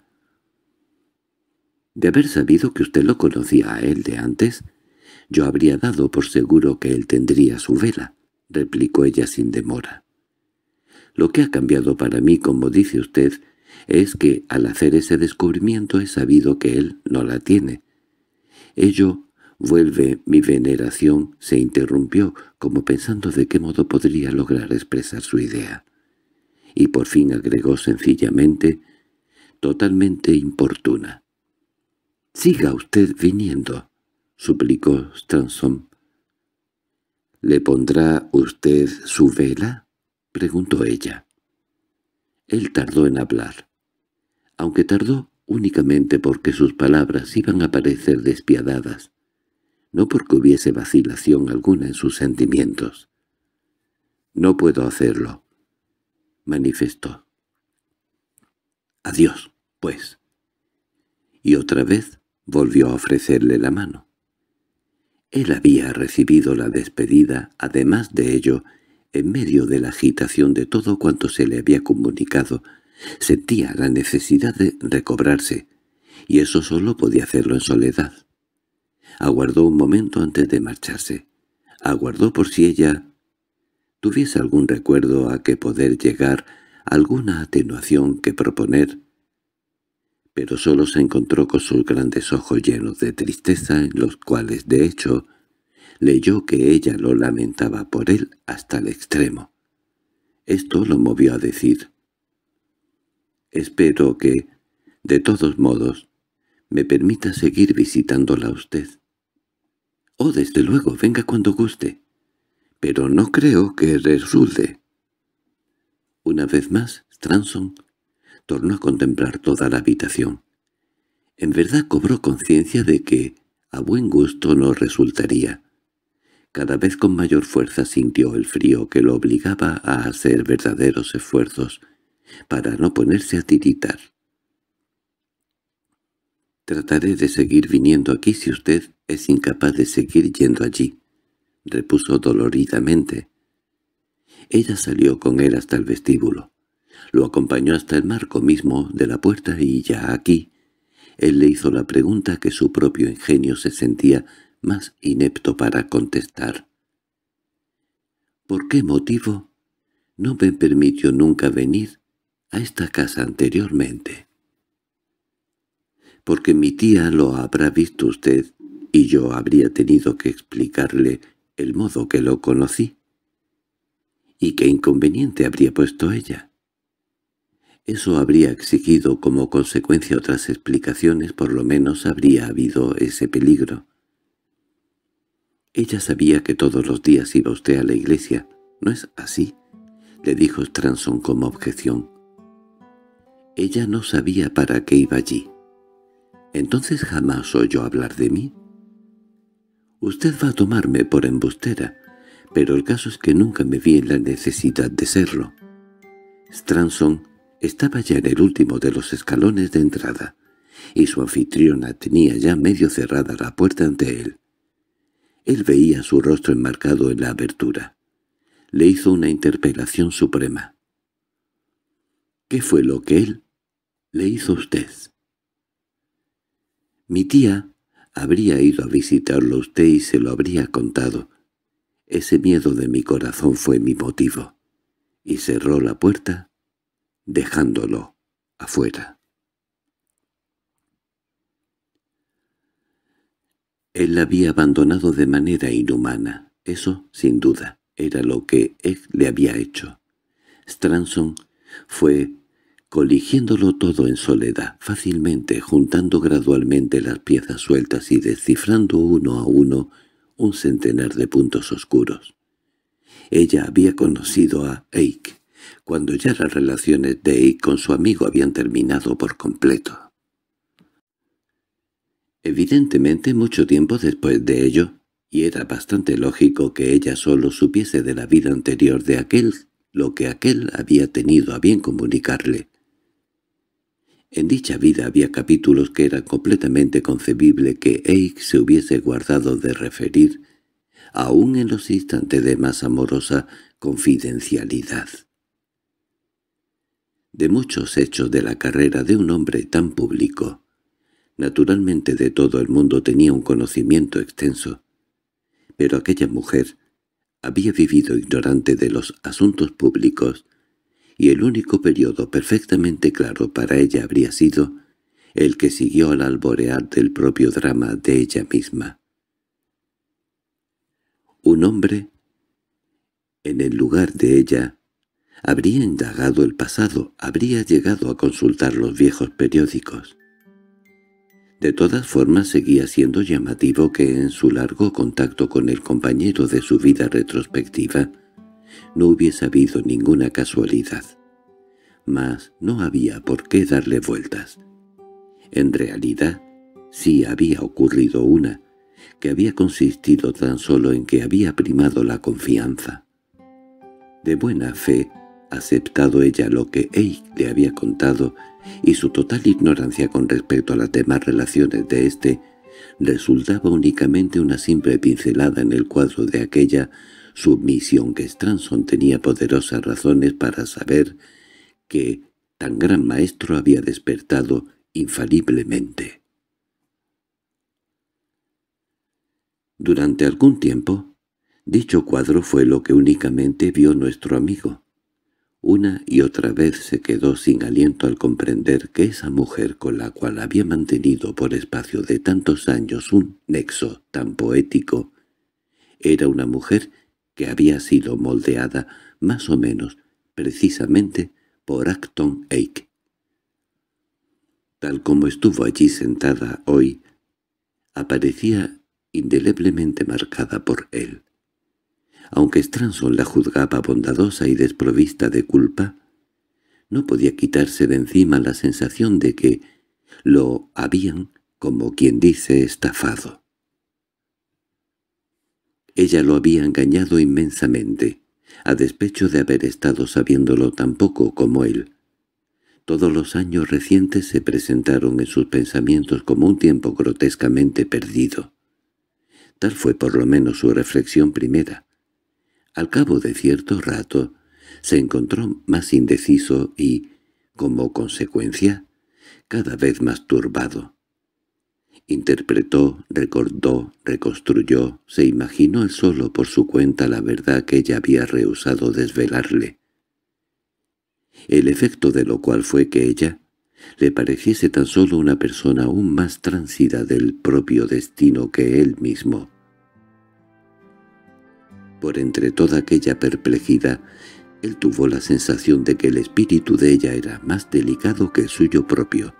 De haber sabido que usted lo conocía a él de antes, yo habría dado por seguro que él tendría su vela, replicó ella sin demora. Lo que ha cambiado para mí, como dice usted, es que al hacer ese descubrimiento he sabido que él no la tiene. Ello vuelve mi veneración, se interrumpió, como pensando de qué modo podría lograr expresar su idea. Y por fin agregó sencillamente, totalmente importuna. —Siga usted viniendo —suplicó Stransom. —¿Le pondrá usted su vela? —preguntó ella. Él tardó en hablar. Aunque tardó únicamente porque sus palabras iban a parecer despiadadas, no porque hubiese vacilación alguna en sus sentimientos. «No puedo hacerlo», manifestó. «Adiós, pues». Y otra vez volvió a ofrecerle la mano. Él había recibido la despedida, además de ello, en medio de la agitación de todo cuanto se le había comunicado, sentía la necesidad de recobrarse, y eso solo podía hacerlo en soledad. Aguardó un momento antes de marcharse. Aguardó por si ella tuviese algún recuerdo a que poder llegar, alguna atenuación que proponer, pero solo se encontró con sus grandes ojos llenos de tristeza en los cuales, de hecho, Leyó que ella lo lamentaba por él hasta el extremo. Esto lo movió a decir. «Espero que, de todos modos, me permita seguir visitándola usted». «Oh, desde luego, venga cuando guste». «Pero no creo que resulte». Una vez más, Stranson tornó a contemplar toda la habitación. En verdad cobró conciencia de que, a buen gusto, no resultaría. Cada vez con mayor fuerza sintió el frío que lo obligaba a hacer verdaderos esfuerzos para no ponerse a tiritar. «Trataré de seguir viniendo aquí si usted es incapaz de seguir yendo allí», repuso doloridamente. Ella salió con él hasta el vestíbulo. Lo acompañó hasta el marco mismo de la puerta y ya aquí. Él le hizo la pregunta que su propio ingenio se sentía más inepto para contestar. ¿Por qué motivo no me permitió nunca venir a esta casa anteriormente? Porque mi tía lo habrá visto usted y yo habría tenido que explicarle el modo que lo conocí. ¿Y qué inconveniente habría puesto ella? Eso habría exigido como consecuencia otras explicaciones, por lo menos habría habido ese peligro. Ella sabía que todos los días iba usted a la iglesia. ¿No es así? le dijo Stranson como objeción. Ella no sabía para qué iba allí. ¿Entonces jamás oyó hablar de mí? Usted va a tomarme por embustera, pero el caso es que nunca me vi en la necesidad de serlo. Stranson estaba ya en el último de los escalones de entrada, y su anfitriona tenía ya medio cerrada la puerta ante él. Él veía su rostro enmarcado en la abertura. Le hizo una interpelación suprema. —¿Qué fue lo que él le hizo a usted? —Mi tía habría ido a visitarlo a usted y se lo habría contado. Ese miedo de mi corazón fue mi motivo. Y cerró la puerta, dejándolo afuera. Él la había abandonado de manera inhumana. Eso, sin duda, era lo que él le había hecho. Stranson fue coligiéndolo todo en soledad, fácilmente, juntando gradualmente las piezas sueltas y descifrando uno a uno un centenar de puntos oscuros. Ella había conocido a Eich cuando ya las relaciones de Eich con su amigo habían terminado por completo. Evidentemente mucho tiempo después de ello, y era bastante lógico que ella solo supiese de la vida anterior de aquel lo que aquel había tenido a bien comunicarle. En dicha vida había capítulos que era completamente concebible que Eich se hubiese guardado de referir, aún en los instantes de más amorosa confidencialidad. De muchos hechos de la carrera de un hombre tan público, Naturalmente de todo el mundo tenía un conocimiento extenso, pero aquella mujer había vivido ignorante de los asuntos públicos y el único periodo perfectamente claro para ella habría sido el que siguió al alborear del propio drama de ella misma. Un hombre, en el lugar de ella, habría indagado el pasado, habría llegado a consultar los viejos periódicos. De todas formas seguía siendo llamativo que en su largo contacto con el compañero de su vida retrospectiva no hubiese habido ninguna casualidad. Mas no había por qué darle vueltas. En realidad, sí había ocurrido una, que había consistido tan solo en que había primado la confianza. De buena fe, aceptado ella lo que Eich le había contado y su total ignorancia con respecto a las demás relaciones de éste resultaba únicamente una simple pincelada en el cuadro de aquella sumisión que Stranson tenía poderosas razones para saber que tan gran maestro había despertado infaliblemente. Durante algún tiempo, dicho cuadro fue lo que únicamente vio nuestro amigo. Una y otra vez se quedó sin aliento al comprender que esa mujer con la cual había mantenido por espacio de tantos años un nexo tan poético, era una mujer que había sido moldeada más o menos precisamente por Acton Ake. Tal como estuvo allí sentada hoy, aparecía indeleblemente marcada por él. Aunque Stranson la juzgaba bondadosa y desprovista de culpa, no podía quitarse de encima la sensación de que lo habían, como quien dice, estafado. Ella lo había engañado inmensamente, a despecho de haber estado sabiéndolo tan poco como él. Todos los años recientes se presentaron en sus pensamientos como un tiempo grotescamente perdido. Tal fue por lo menos su reflexión primera, al cabo de cierto rato, se encontró más indeciso y, como consecuencia, cada vez más turbado. Interpretó, recordó, reconstruyó, se imaginó él solo por su cuenta la verdad que ella había rehusado desvelarle. El efecto de lo cual fue que ella le pareciese tan solo una persona aún más transida del propio destino que él mismo por entre toda aquella perplejidad, él tuvo la sensación de que el espíritu de ella era más delicado que el suyo propio.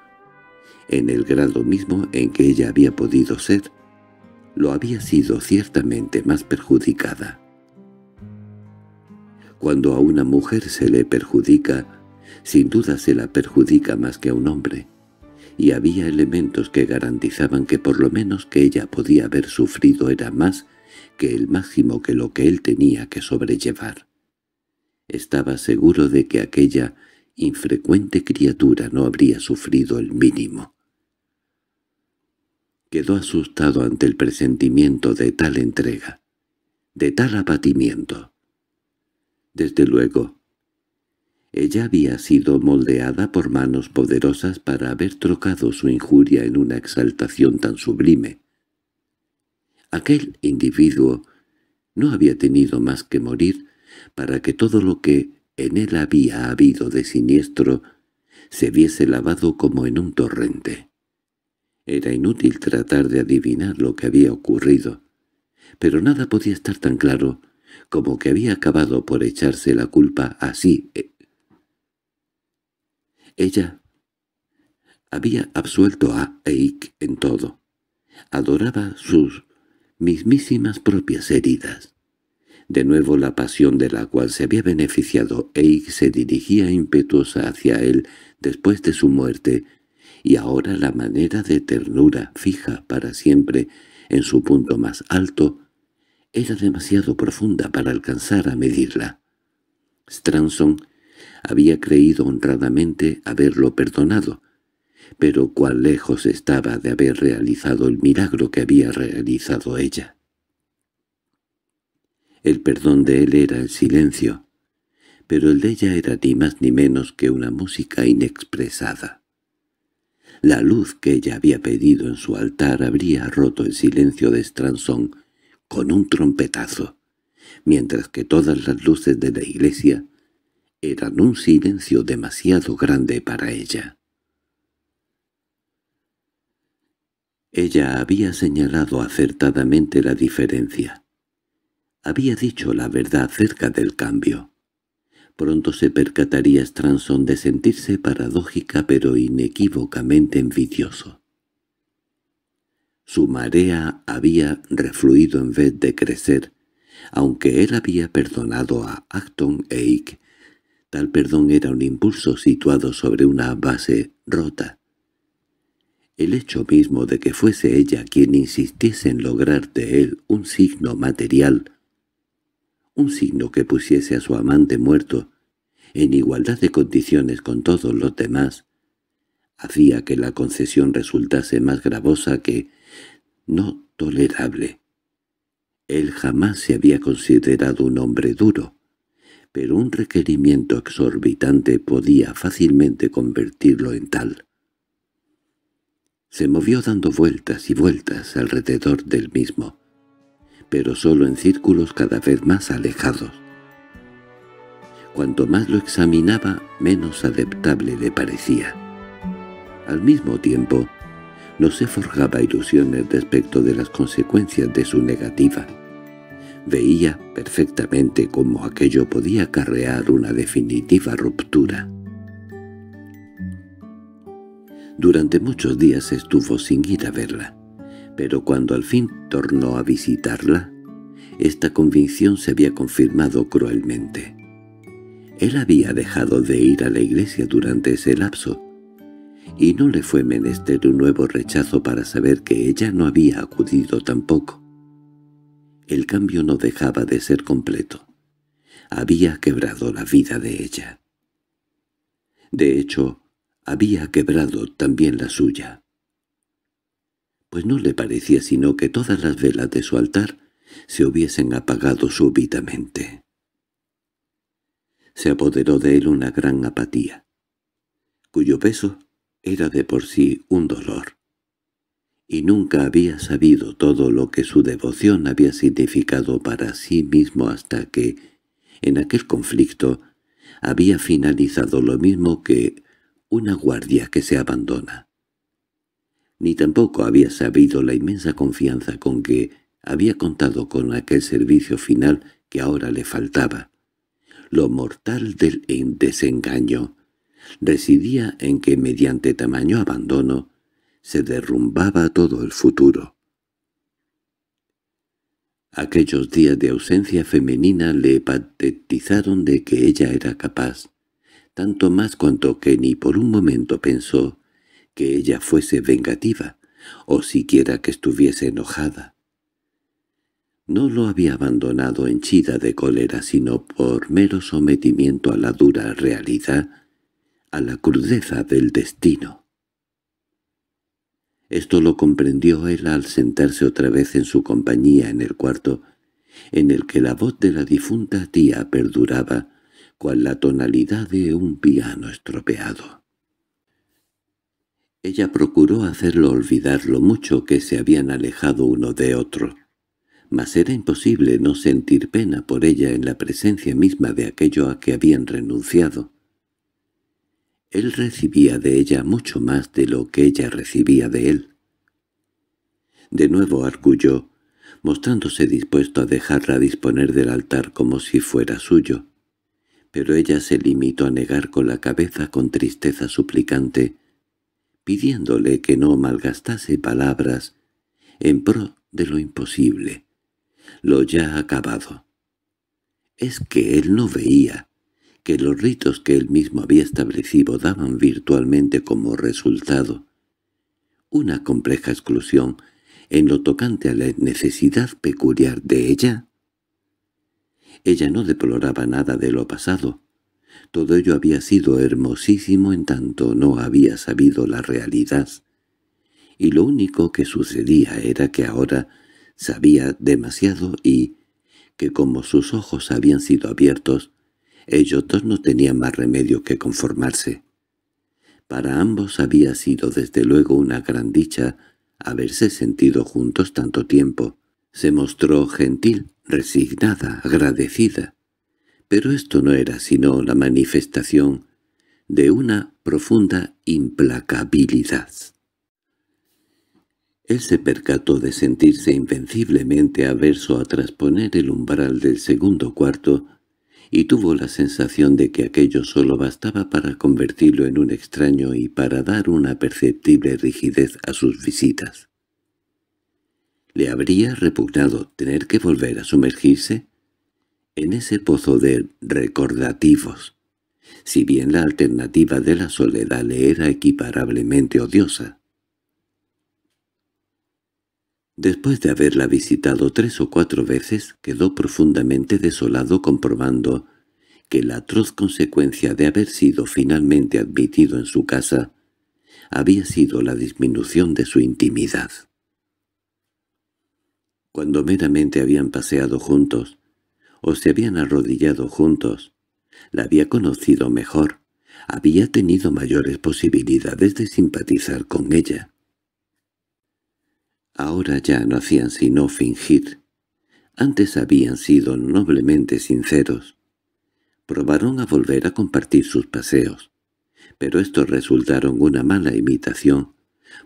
En el grado mismo en que ella había podido ser, lo había sido ciertamente más perjudicada. Cuando a una mujer se le perjudica, sin duda se la perjudica más que a un hombre, y había elementos que garantizaban que por lo menos que ella podía haber sufrido era más que el máximo que lo que él tenía que sobrellevar. Estaba seguro de que aquella infrecuente criatura no habría sufrido el mínimo. Quedó asustado ante el presentimiento de tal entrega, de tal abatimiento. Desde luego, ella había sido moldeada por manos poderosas para haber trocado su injuria en una exaltación tan sublime, Aquel individuo no había tenido más que morir para que todo lo que en él había habido de siniestro se viese lavado como en un torrente. Era inútil tratar de adivinar lo que había ocurrido, pero nada podía estar tan claro como que había acabado por echarse la culpa así. Ella había absuelto a Eik en todo. Adoraba sus mismísimas propias heridas. De nuevo la pasión de la cual se había beneficiado Eich se dirigía impetuosa hacia él después de su muerte, y ahora la manera de ternura fija para siempre en su punto más alto era demasiado profunda para alcanzar a medirla. Stranson había creído honradamente haberlo perdonado, pero cuán lejos estaba de haber realizado el milagro que había realizado ella. El perdón de él era el silencio, pero el de ella era ni más ni menos que una música inexpresada. La luz que ella había pedido en su altar habría roto el silencio de Estransón con un trompetazo, mientras que todas las luces de la iglesia eran un silencio demasiado grande para ella. Ella había señalado acertadamente la diferencia. Había dicho la verdad acerca del cambio. Pronto se percataría Stranson de sentirse paradójica pero inequívocamente envidioso. Su marea había refluido en vez de crecer, aunque él había perdonado a Acton e Ick, Tal perdón era un impulso situado sobre una base rota, el hecho mismo de que fuese ella quien insistiese en lograr de él un signo material, un signo que pusiese a su amante muerto, en igualdad de condiciones con todos los demás, hacía que la concesión resultase más gravosa que no tolerable. Él jamás se había considerado un hombre duro, pero un requerimiento exorbitante podía fácilmente convertirlo en tal. Se movió dando vueltas y vueltas alrededor del mismo, pero solo en círculos cada vez más alejados. Cuanto más lo examinaba, menos adaptable le parecía. Al mismo tiempo, no se forjaba ilusiones respecto de las consecuencias de su negativa. Veía perfectamente cómo aquello podía acarrear una definitiva ruptura. Durante muchos días estuvo sin ir a verla, pero cuando al fin tornó a visitarla, esta convicción se había confirmado cruelmente. Él había dejado de ir a la iglesia durante ese lapso, y no le fue menester un nuevo rechazo para saber que ella no había acudido tampoco. El cambio no dejaba de ser completo. Había quebrado la vida de ella. De hecho, había quebrado también la suya. Pues no le parecía sino que todas las velas de su altar se hubiesen apagado súbitamente. Se apoderó de él una gran apatía, cuyo peso era de por sí un dolor, y nunca había sabido todo lo que su devoción había significado para sí mismo hasta que, en aquel conflicto, había finalizado lo mismo que una guardia que se abandona. Ni tampoco había sabido la inmensa confianza con que había contado con aquel servicio final que ahora le faltaba. Lo mortal del desengaño residía en que mediante tamaño abandono se derrumbaba todo el futuro. Aquellos días de ausencia femenina le patetizaron de que ella era capaz, tanto más cuanto que ni por un momento pensó que ella fuese vengativa, o siquiera que estuviese enojada. No lo había abandonado henchida de cólera, sino por mero sometimiento a la dura realidad, a la crudeza del destino. Esto lo comprendió él al sentarse otra vez en su compañía en el cuarto, en el que la voz de la difunta tía perduraba, cual la tonalidad de un piano estropeado. Ella procuró hacerlo olvidar lo mucho que se habían alejado uno de otro, mas era imposible no sentir pena por ella en la presencia misma de aquello a que habían renunciado. Él recibía de ella mucho más de lo que ella recibía de él. De nuevo arguyó, mostrándose dispuesto a dejarla disponer del altar como si fuera suyo pero ella se limitó a negar con la cabeza con tristeza suplicante, pidiéndole que no malgastase palabras en pro de lo imposible, lo ya acabado. Es que él no veía que los ritos que él mismo había establecido daban virtualmente como resultado una compleja exclusión en lo tocante a la necesidad peculiar de ella ella no deploraba nada de lo pasado. Todo ello había sido hermosísimo en tanto no había sabido la realidad. Y lo único que sucedía era que ahora sabía demasiado y, que como sus ojos habían sido abiertos, ellos dos no tenían más remedio que conformarse. Para ambos había sido desde luego una gran dicha haberse sentido juntos tanto tiempo, se mostró gentil, resignada, agradecida. Pero esto no era sino la manifestación de una profunda implacabilidad. Él se percató de sentirse invenciblemente averso a trasponer el umbral del segundo cuarto y tuvo la sensación de que aquello solo bastaba para convertirlo en un extraño y para dar una perceptible rigidez a sus visitas. ¿Le habría repugnado tener que volver a sumergirse? En ese pozo de recordativos, si bien la alternativa de la soledad le era equiparablemente odiosa. Después de haberla visitado tres o cuatro veces, quedó profundamente desolado comprobando que la atroz consecuencia de haber sido finalmente admitido en su casa había sido la disminución de su intimidad cuando meramente habían paseado juntos, o se habían arrodillado juntos. La había conocido mejor, había tenido mayores posibilidades de simpatizar con ella. Ahora ya no hacían sino fingir. Antes habían sido noblemente sinceros. Probaron a volver a compartir sus paseos, pero estos resultaron una mala imitación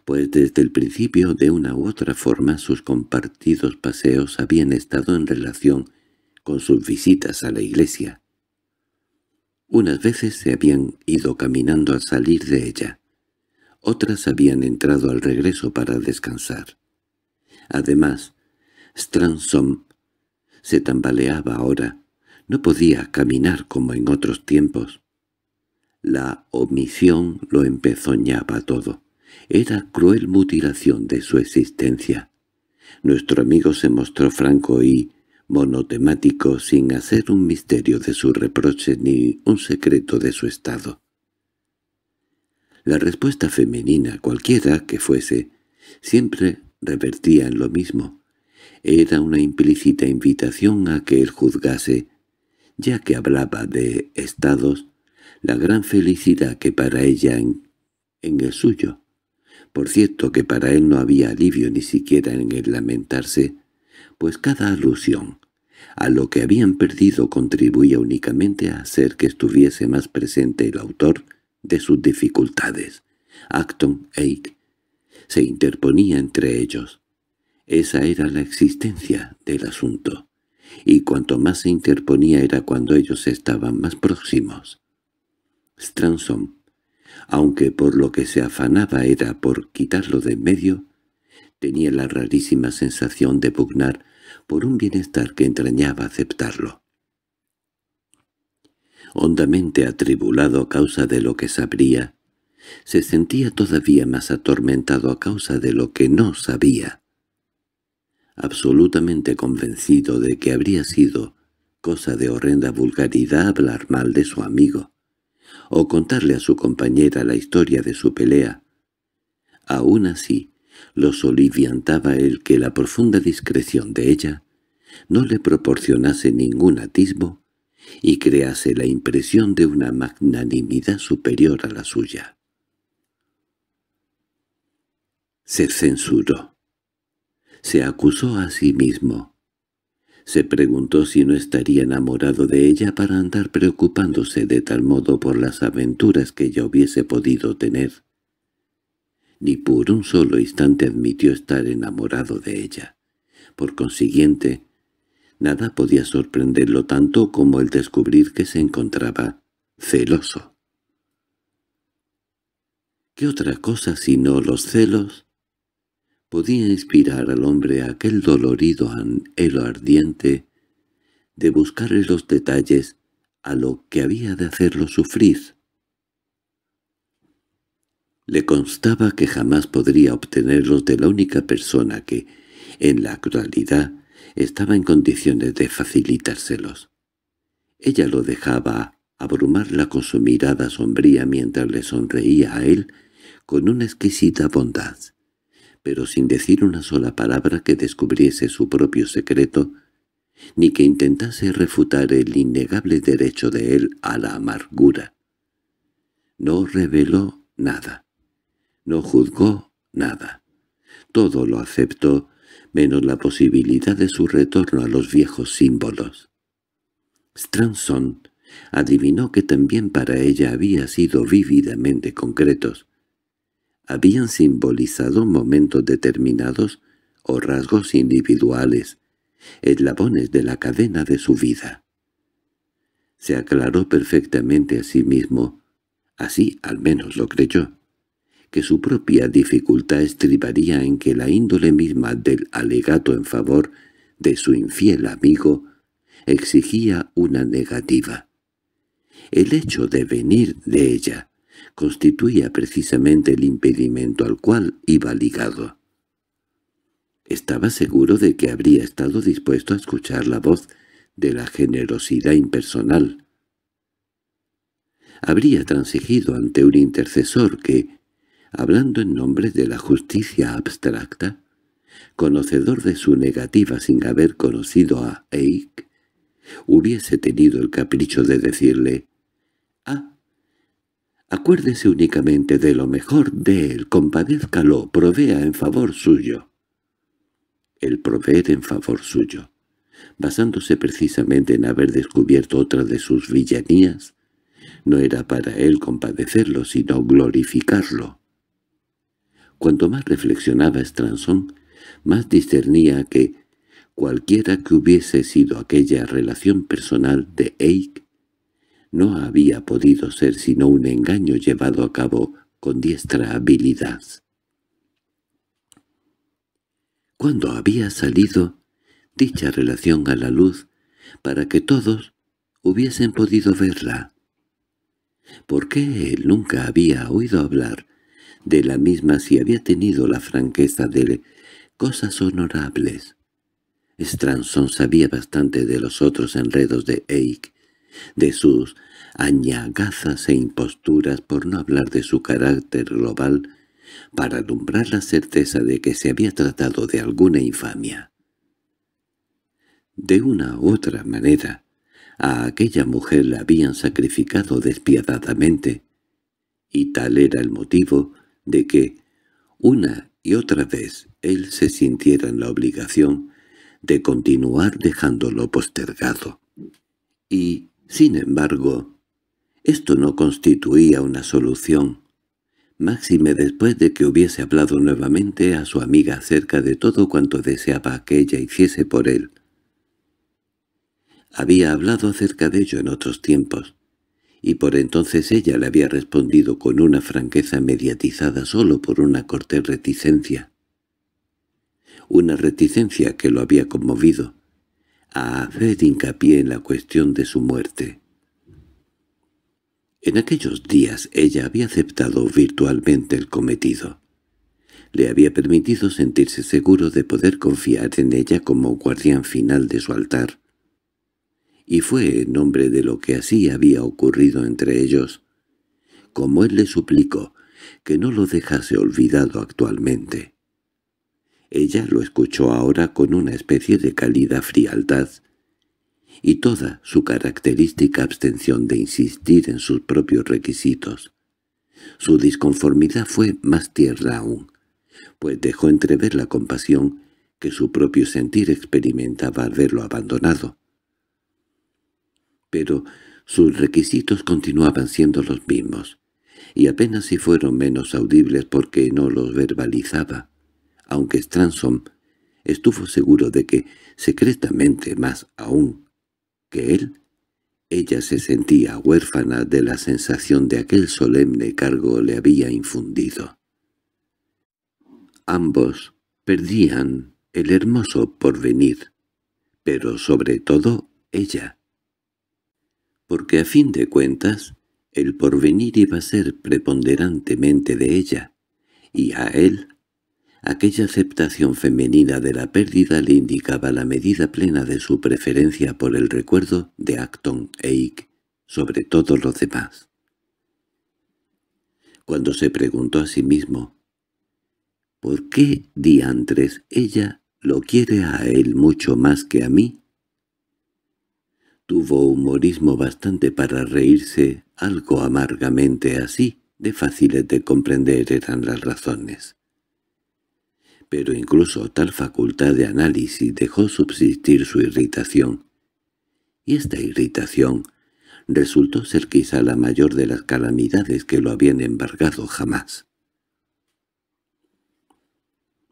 pues desde el principio de una u otra forma sus compartidos paseos habían estado en relación con sus visitas a la iglesia. Unas veces se habían ido caminando al salir de ella, otras habían entrado al regreso para descansar. Además, Stransom se tambaleaba ahora, no podía caminar como en otros tiempos. La omisión lo empezoñaba todo. Era cruel mutilación de su existencia. Nuestro amigo se mostró franco y monotemático sin hacer un misterio de su reproche ni un secreto de su estado. La respuesta femenina, cualquiera que fuese, siempre revertía en lo mismo. Era una implícita invitación a que él juzgase, ya que hablaba de estados, la gran felicidad que para ella en, en el suyo por cierto que para él no había alivio ni siquiera en el lamentarse, pues cada alusión a lo que habían perdido contribuía únicamente a hacer que estuviese más presente el autor de sus dificultades. Acton Eight se interponía entre ellos. Esa era la existencia del asunto, y cuanto más se interponía era cuando ellos estaban más próximos. Stransom aunque por lo que se afanaba era por quitarlo de en medio, tenía la rarísima sensación de pugnar por un bienestar que entrañaba aceptarlo. Hondamente atribulado a causa de lo que sabría, se sentía todavía más atormentado a causa de lo que no sabía. Absolutamente convencido de que habría sido cosa de horrenda vulgaridad hablar mal de su amigo, o contarle a su compañera la historia de su pelea. Aún así, lo soliviantaba el que la profunda discreción de ella no le proporcionase ningún atisbo y crease la impresión de una magnanimidad superior a la suya. Se censuró. Se acusó a sí mismo. Se preguntó si no estaría enamorado de ella para andar preocupándose de tal modo por las aventuras que ella hubiese podido tener. Ni por un solo instante admitió estar enamorado de ella. Por consiguiente, nada podía sorprenderlo tanto como el descubrir que se encontraba celoso. ¿Qué otra cosa sino los celos podía inspirar al hombre aquel dolorido anhelo ardiente de buscarle los detalles a lo que había de hacerlo sufrir. Le constaba que jamás podría obtenerlos de la única persona que, en la actualidad, estaba en condiciones de facilitárselos. Ella lo dejaba abrumarla con su mirada sombría mientras le sonreía a él con una exquisita bondad pero sin decir una sola palabra que descubriese su propio secreto, ni que intentase refutar el innegable derecho de él a la amargura. No reveló nada, no juzgó nada. Todo lo aceptó, menos la posibilidad de su retorno a los viejos símbolos. Stranson adivinó que también para ella había sido vívidamente concretos, habían simbolizado momentos determinados o rasgos individuales, eslabones de la cadena de su vida. Se aclaró perfectamente a sí mismo, así al menos lo creyó, que su propia dificultad estribaría en que la índole misma del alegato en favor de su infiel amigo exigía una negativa. El hecho de venir de ella, constituía precisamente el impedimento al cual iba ligado. Estaba seguro de que habría estado dispuesto a escuchar la voz de la generosidad impersonal. Habría transigido ante un intercesor que, hablando en nombre de la justicia abstracta, conocedor de su negativa sin haber conocido a Eik, hubiese tenido el capricho de decirle Acuérdese únicamente de lo mejor de él, compadézcalo, provea en favor suyo. El proveer en favor suyo, basándose precisamente en haber descubierto otra de sus villanías, no era para él compadecerlo, sino glorificarlo. Cuanto más reflexionaba Stranson, más discernía que, cualquiera que hubiese sido aquella relación personal de Eich, no había podido ser sino un engaño llevado a cabo con diestra habilidad. Cuando había salido dicha relación a la luz para que todos hubiesen podido verla? ¿Por qué él nunca había oído hablar de la misma si había tenido la franqueza de cosas honorables? Stranson sabía bastante de los otros enredos de Eich de sus añagazas e imposturas por no hablar de su carácter global, para alumbrar la certeza de que se había tratado de alguna infamia. De una u otra manera, a aquella mujer la habían sacrificado despiadadamente, y tal era el motivo de que, una y otra vez, él se sintiera en la obligación de continuar dejándolo postergado. Y sin embargo, esto no constituía una solución. Máxime después de que hubiese hablado nuevamente a su amiga acerca de todo cuanto deseaba que ella hiciese por él. Había hablado acerca de ello en otros tiempos, y por entonces ella le había respondido con una franqueza mediatizada solo por una corte reticencia. Una reticencia que lo había conmovido, a hacer hincapié en la cuestión de su muerte. En aquellos días ella había aceptado virtualmente el cometido. Le había permitido sentirse seguro de poder confiar en ella como guardián final de su altar. Y fue en nombre de lo que así había ocurrido entre ellos, como él le suplicó que no lo dejase olvidado actualmente. Ella lo escuchó ahora con una especie de cálida frialdad, y toda su característica abstención de insistir en sus propios requisitos. Su disconformidad fue más tierna aún, pues dejó entrever la compasión que su propio sentir experimentaba al verlo abandonado. Pero sus requisitos continuaban siendo los mismos, y apenas si fueron menos audibles porque no los verbalizaba aunque Stransom estuvo seguro de que, secretamente más aún que él, ella se sentía huérfana de la sensación de aquel solemne cargo le había infundido. Ambos perdían el hermoso porvenir, pero sobre todo ella. Porque a fin de cuentas, el porvenir iba a ser preponderantemente de ella, y a él Aquella aceptación femenina de la pérdida le indicaba la medida plena de su preferencia por el recuerdo de Acton Ike sobre todos los demás. Cuando se preguntó a sí mismo, ¿por qué diantres ella lo quiere a él mucho más que a mí? Tuvo humorismo bastante para reírse algo amargamente así, de fáciles de comprender eran las razones pero incluso tal facultad de análisis dejó subsistir su irritación. Y esta irritación resultó ser quizá la mayor de las calamidades que lo habían embargado jamás.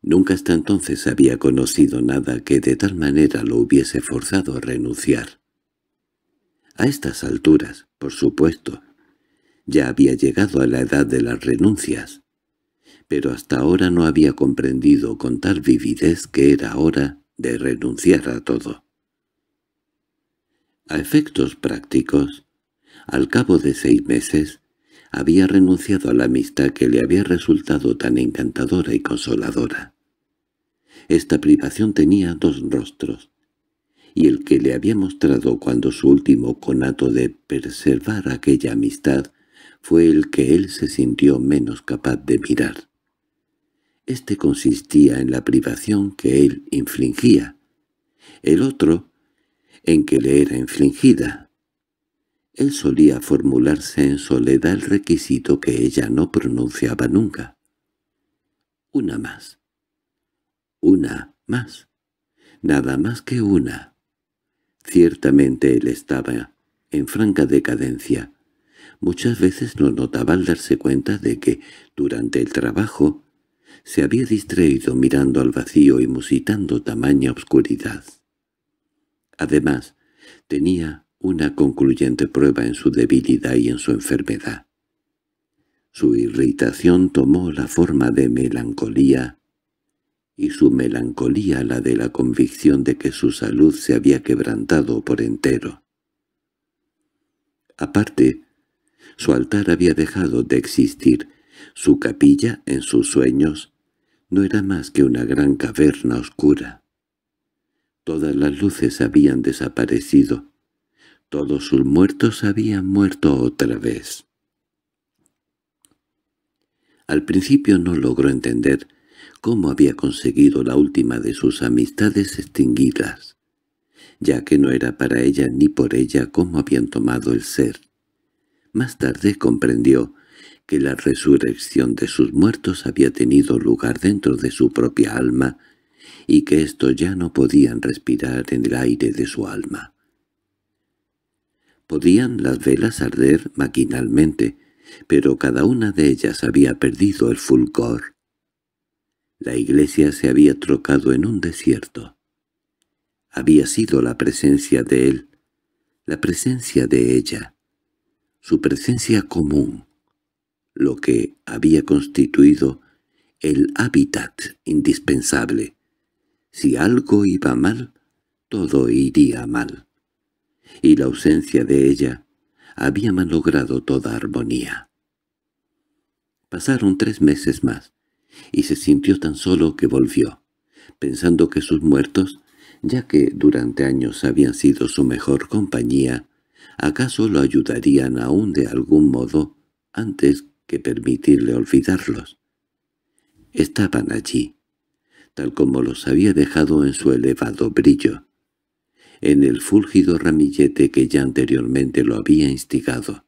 Nunca hasta entonces había conocido nada que de tal manera lo hubiese forzado a renunciar. A estas alturas, por supuesto, ya había llegado a la edad de las renuncias pero hasta ahora no había comprendido con tal vividez que era hora de renunciar a todo. A efectos prácticos, al cabo de seis meses, había renunciado a la amistad que le había resultado tan encantadora y consoladora. Esta privación tenía dos rostros, y el que le había mostrado cuando su último conato de preservar aquella amistad fue el que él se sintió menos capaz de mirar. Este consistía en la privación que él infligía, el otro en que le era infligida. Él solía formularse en soledad el requisito que ella no pronunciaba nunca. Una más. Una más. Nada más que una. Ciertamente él estaba en franca decadencia. Muchas veces lo notaba al darse cuenta de que, durante el trabajo, se había distraído mirando al vacío y musitando tamaña obscuridad. Además, tenía una concluyente prueba en su debilidad y en su enfermedad. Su irritación tomó la forma de melancolía, y su melancolía la de la convicción de que su salud se había quebrantado por entero. Aparte, su altar había dejado de existir, su capilla, en sus sueños, no era más que una gran caverna oscura. Todas las luces habían desaparecido. Todos sus muertos habían muerto otra vez. Al principio no logró entender cómo había conseguido la última de sus amistades extinguidas, ya que no era para ella ni por ella cómo habían tomado el ser. Más tarde comprendió que la resurrección de sus muertos había tenido lugar dentro de su propia alma y que estos ya no podían respirar en el aire de su alma. Podían las velas arder maquinalmente, pero cada una de ellas había perdido el fulgor. La iglesia se había trocado en un desierto. Había sido la presencia de él, la presencia de ella, su presencia común, lo que había constituido el hábitat indispensable. Si algo iba mal, todo iría mal. Y la ausencia de ella había malogrado toda armonía. Pasaron tres meses más, y se sintió tan solo que volvió, pensando que sus muertos, ya que durante años habían sido su mejor compañía, acaso lo ayudarían aún de algún modo antes que permitirle olvidarlos. Estaban allí, tal como los había dejado en su elevado brillo, en el fúlgido ramillete que ya anteriormente lo había instigado,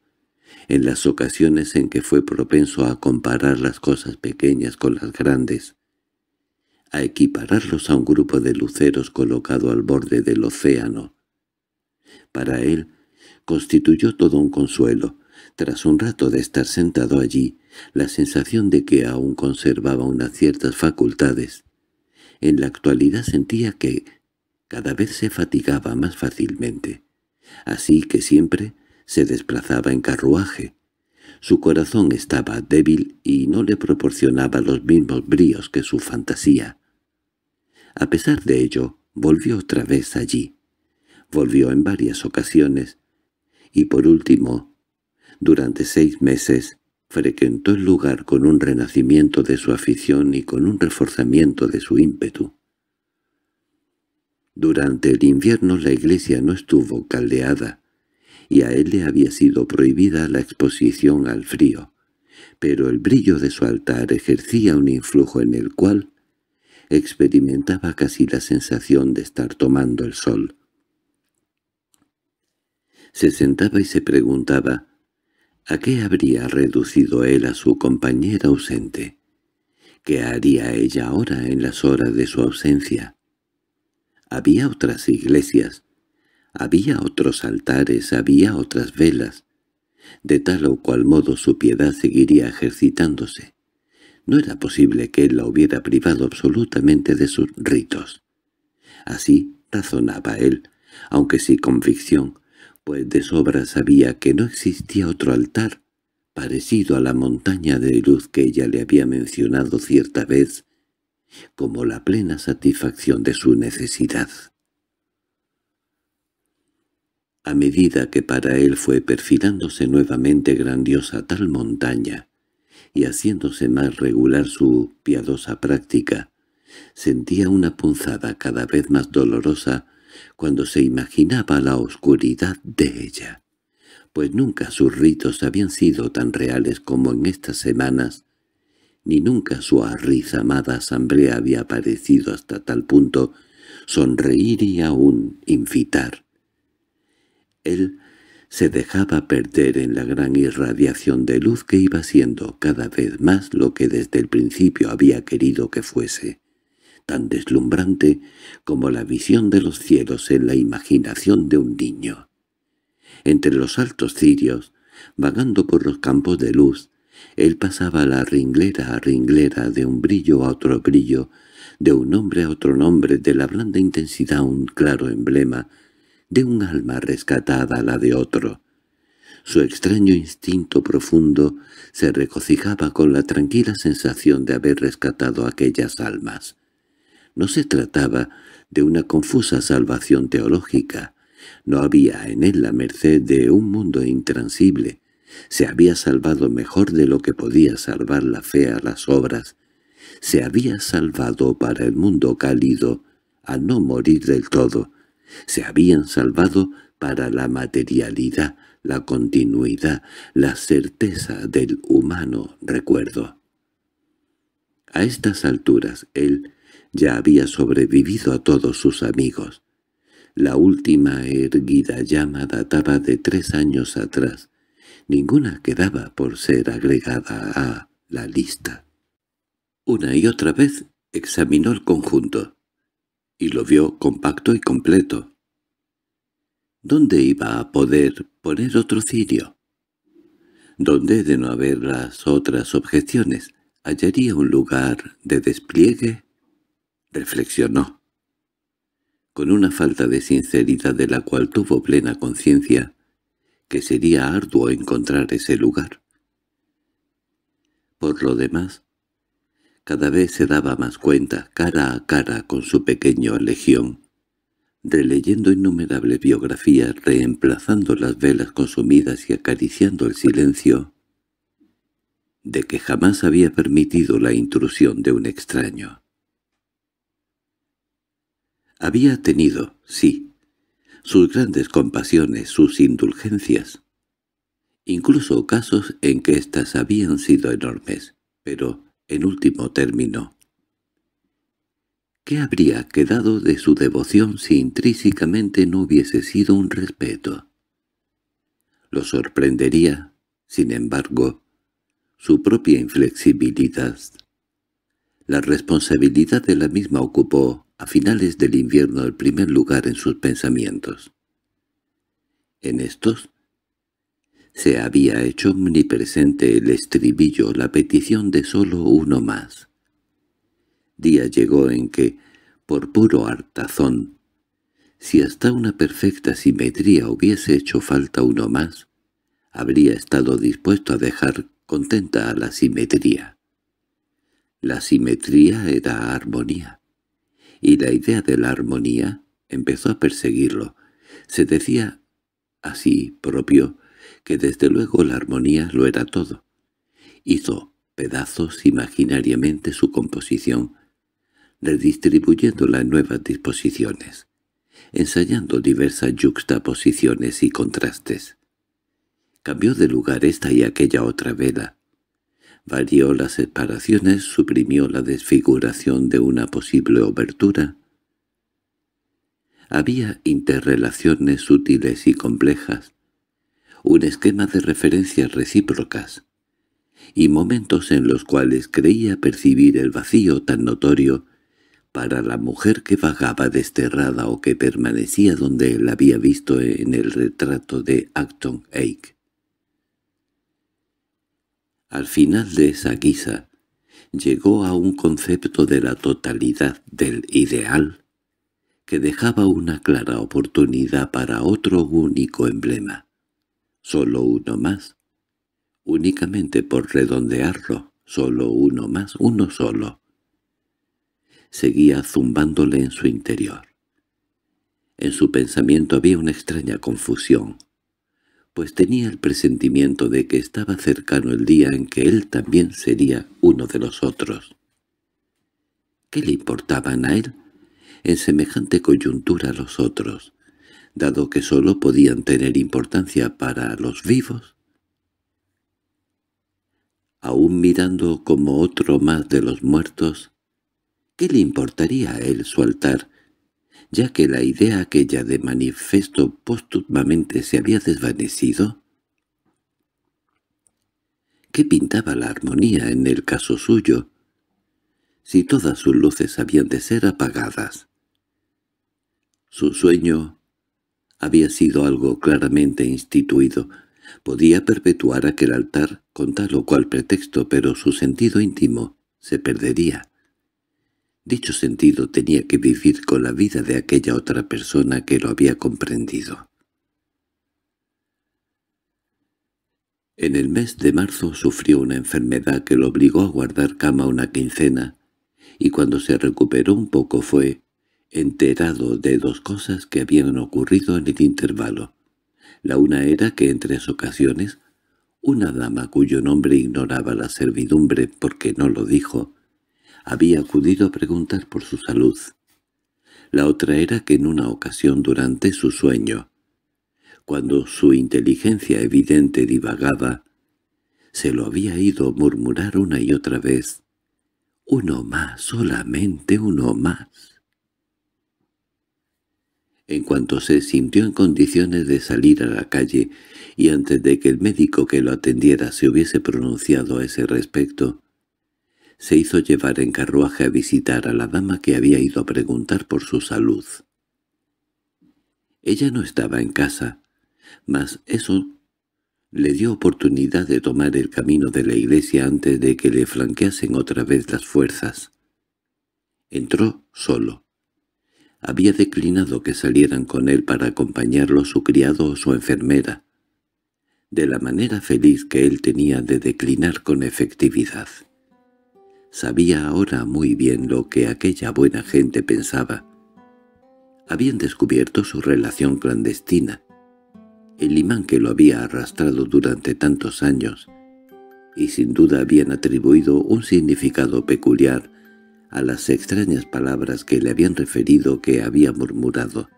en las ocasiones en que fue propenso a comparar las cosas pequeñas con las grandes, a equipararlos a un grupo de luceros colocado al borde del océano. Para él constituyó todo un consuelo, tras un rato de estar sentado allí, la sensación de que aún conservaba unas ciertas facultades. En la actualidad sentía que cada vez se fatigaba más fácilmente, así que siempre se desplazaba en carruaje. Su corazón estaba débil y no le proporcionaba los mismos bríos que su fantasía. A pesar de ello, volvió otra vez allí. Volvió en varias ocasiones, y por último durante seis meses frecuentó el lugar con un renacimiento de su afición y con un reforzamiento de su ímpetu. Durante el invierno la iglesia no estuvo caldeada, y a él le había sido prohibida la exposición al frío, pero el brillo de su altar ejercía un influjo en el cual experimentaba casi la sensación de estar tomando el sol. Se sentaba y se preguntaba, ¿A qué habría reducido él a su compañera ausente? ¿Qué haría ella ahora en las horas de su ausencia? Había otras iglesias, había otros altares, había otras velas. De tal o cual modo su piedad seguiría ejercitándose. No era posible que él la hubiera privado absolutamente de sus ritos. Así razonaba él, aunque sin convicción, pues de sobra sabía que no existía otro altar, parecido a la montaña de luz que ella le había mencionado cierta vez, como la plena satisfacción de su necesidad. A medida que para él fue perfilándose nuevamente grandiosa tal montaña, y haciéndose más regular su piadosa práctica, sentía una punzada cada vez más dolorosa cuando se imaginaba la oscuridad de ella, pues nunca sus ritos habían sido tan reales como en estas semanas, ni nunca su arrizamada asamblea había parecido hasta tal punto sonreír y aún invitar. Él se dejaba perder en la gran irradiación de luz que iba siendo cada vez más lo que desde el principio había querido que fuese tan deslumbrante como la visión de los cielos en la imaginación de un niño. Entre los altos cirios, vagando por los campos de luz, él pasaba la ringlera a ringlera de un brillo a otro brillo, de un nombre a otro nombre, de la blanda intensidad un claro emblema, de un alma rescatada a la de otro. Su extraño instinto profundo se regocijaba con la tranquila sensación de haber rescatado aquellas almas. No se trataba de una confusa salvación teológica. No había en él la merced de un mundo intransible. Se había salvado mejor de lo que podía salvar la fe a las obras. Se había salvado para el mundo cálido, a no morir del todo. Se habían salvado para la materialidad, la continuidad, la certeza del humano recuerdo. A estas alturas él ya había sobrevivido a todos sus amigos. La última erguida llama databa de tres años atrás. Ninguna quedaba por ser agregada a la lista. Una y otra vez examinó el conjunto, y lo vio compacto y completo. ¿Dónde iba a poder poner otro cirio? ¿Dónde, de no haber las otras objeciones, hallaría un lugar de despliegue? reflexionó. Con una falta de sinceridad de la cual tuvo plena conciencia, que sería arduo encontrar ese lugar. Por lo demás, cada vez se daba más cuenta, cara a cara con su pequeño legión, releyendo innumerables biografías, reemplazando las velas consumidas y acariciando el silencio, de que jamás había permitido la intrusión de un extraño. Había tenido, sí, sus grandes compasiones, sus indulgencias, incluso casos en que éstas habían sido enormes, pero en último término. ¿Qué habría quedado de su devoción si intrínsecamente no hubiese sido un respeto? Lo sorprendería, sin embargo, su propia inflexibilidad. La responsabilidad de la misma ocupó a finales del invierno el primer lugar en sus pensamientos. En estos se había hecho omnipresente el estribillo, la petición de solo uno más. Día llegó en que, por puro hartazón, si hasta una perfecta simetría hubiese hecho falta uno más, habría estado dispuesto a dejar contenta a la simetría. La simetría era armonía y la idea de la armonía empezó a perseguirlo. Se decía así propio que desde luego la armonía lo era todo. Hizo pedazos imaginariamente su composición, redistribuyéndola en nuevas disposiciones, ensayando diversas juxtaposiciones y contrastes. Cambió de lugar esta y aquella otra vela, varió las separaciones, suprimió la desfiguración de una posible obertura. Había interrelaciones sutiles y complejas, un esquema de referencias recíprocas, y momentos en los cuales creía percibir el vacío tan notorio para la mujer que vagaba desterrada o que permanecía donde él había visto en el retrato de Acton Ake. Al final de esa guisa, llegó a un concepto de la totalidad del ideal que dejaba una clara oportunidad para otro único emblema, solo uno más, únicamente por redondearlo, solo uno más, uno solo. Seguía zumbándole en su interior. En su pensamiento había una extraña confusión, pues tenía el presentimiento de que estaba cercano el día en que él también sería uno de los otros. ¿Qué le importaban a él? En semejante coyuntura a los otros, dado que sólo podían tener importancia para los vivos. Aún mirando como otro más de los muertos, ¿qué le importaría a él su altar ya que la idea aquella de manifiesto póstumamente se había desvanecido? ¿Qué pintaba la armonía en el caso suyo? Si todas sus luces habían de ser apagadas. Su sueño había sido algo claramente instituido. Podía perpetuar aquel altar con tal o cual pretexto, pero su sentido íntimo se perdería. Dicho sentido tenía que vivir con la vida de aquella otra persona que lo había comprendido. En el mes de marzo sufrió una enfermedad que lo obligó a guardar cama una quincena, y cuando se recuperó un poco fue enterado de dos cosas que habían ocurrido en el intervalo. La una era que en tres ocasiones, una dama cuyo nombre ignoraba la servidumbre porque no lo dijo, había acudido a preguntar por su salud. La otra era que en una ocasión durante su sueño, cuando su inteligencia evidente divagaba, se lo había ido murmurar una y otra vez. «Uno más, solamente uno más». En cuanto se sintió en condiciones de salir a la calle, y antes de que el médico que lo atendiera se hubiese pronunciado a ese respecto, se hizo llevar en carruaje a visitar a la dama que había ido a preguntar por su salud. Ella no estaba en casa, mas eso le dio oportunidad de tomar el camino de la iglesia antes de que le flanqueasen otra vez las fuerzas. Entró solo. Había declinado que salieran con él para acompañarlo su criado o su enfermera, de la manera feliz que él tenía de declinar con efectividad. Sabía ahora muy bien lo que aquella buena gente pensaba. Habían descubierto su relación clandestina, el imán que lo había arrastrado durante tantos años, y sin duda habían atribuido un significado peculiar a las extrañas palabras que le habían referido que había murmurado.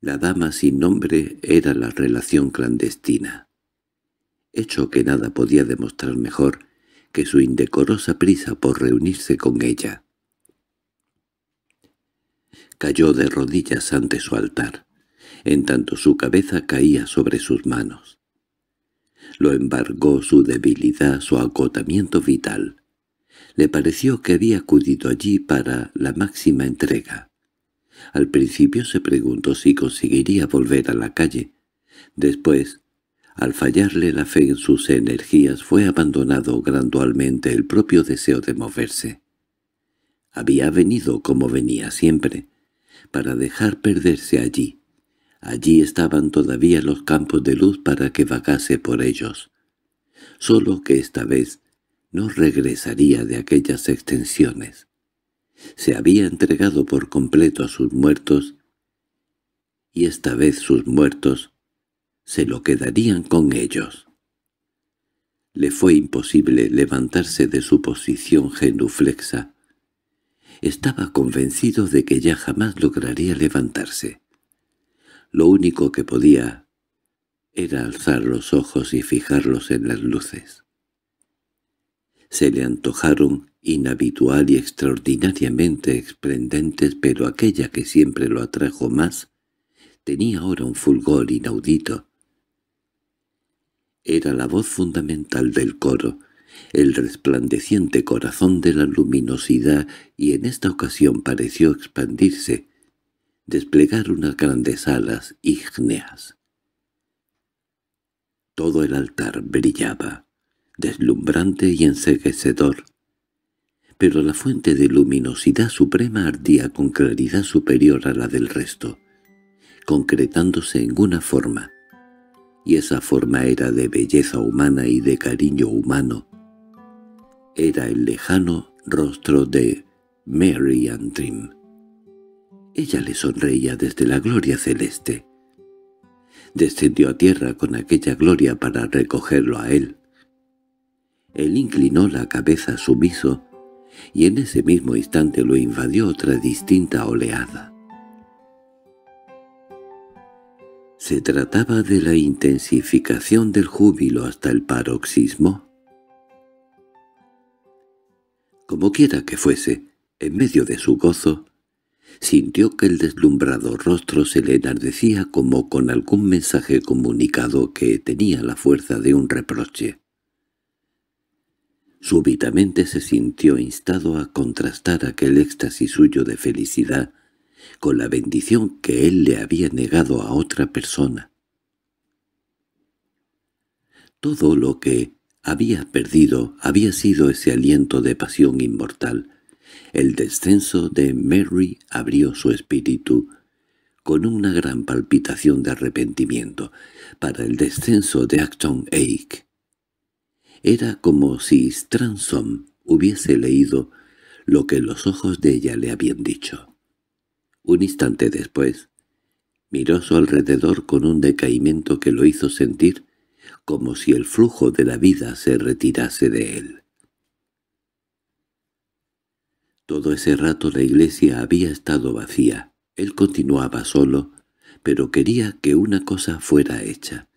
La dama sin nombre era la relación clandestina hecho que nada podía demostrar mejor que su indecorosa prisa por reunirse con ella. Cayó de rodillas ante su altar, en tanto su cabeza caía sobre sus manos. Lo embargó su debilidad, su agotamiento vital. Le pareció que había acudido allí para la máxima entrega. Al principio se preguntó si conseguiría volver a la calle. Después al fallarle la fe en sus energías fue abandonado gradualmente el propio deseo de moverse. Había venido como venía siempre, para dejar perderse allí. Allí estaban todavía los campos de luz para que vagase por ellos. Solo que esta vez no regresaría de aquellas extensiones. Se había entregado por completo a sus muertos, y esta vez sus muertos se lo quedarían con ellos. Le fue imposible levantarse de su posición genuflexa. Estaba convencido de que ya jamás lograría levantarse. Lo único que podía era alzar los ojos y fijarlos en las luces. Se le antojaron inhabitual y extraordinariamente esplendentes, pero aquella que siempre lo atrajo más tenía ahora un fulgor inaudito, era la voz fundamental del coro, el resplandeciente corazón de la luminosidad y en esta ocasión pareció expandirse, desplegar unas grandes alas ígneas. Todo el altar brillaba, deslumbrante y enseguecedor, pero la fuente de luminosidad suprema ardía con claridad superior a la del resto, concretándose en una forma, y esa forma era de belleza humana y de cariño humano. Era el lejano rostro de Mary Antrim. Ella le sonreía desde la gloria celeste. Descendió a tierra con aquella gloria para recogerlo a él. Él inclinó la cabeza sumiso, y en ese mismo instante lo invadió otra distinta oleada. Se trataba de la intensificación del júbilo hasta el paroxismo. Como quiera que fuese, en medio de su gozo, sintió que el deslumbrado rostro se le enardecía como con algún mensaje comunicado que tenía la fuerza de un reproche. Súbitamente se sintió instado a contrastar aquel éxtasis suyo de felicidad con la bendición que él le había negado a otra persona. Todo lo que había perdido había sido ese aliento de pasión inmortal. El descenso de Mary abrió su espíritu con una gran palpitación de arrepentimiento para el descenso de Acton Ake. Era como si Stransom hubiese leído lo que los ojos de ella le habían dicho. Un instante después, miró su alrededor con un decaimiento que lo hizo sentir como si el flujo de la vida se retirase de él. Todo ese rato la iglesia había estado vacía. Él continuaba solo, pero quería que una cosa fuera hecha.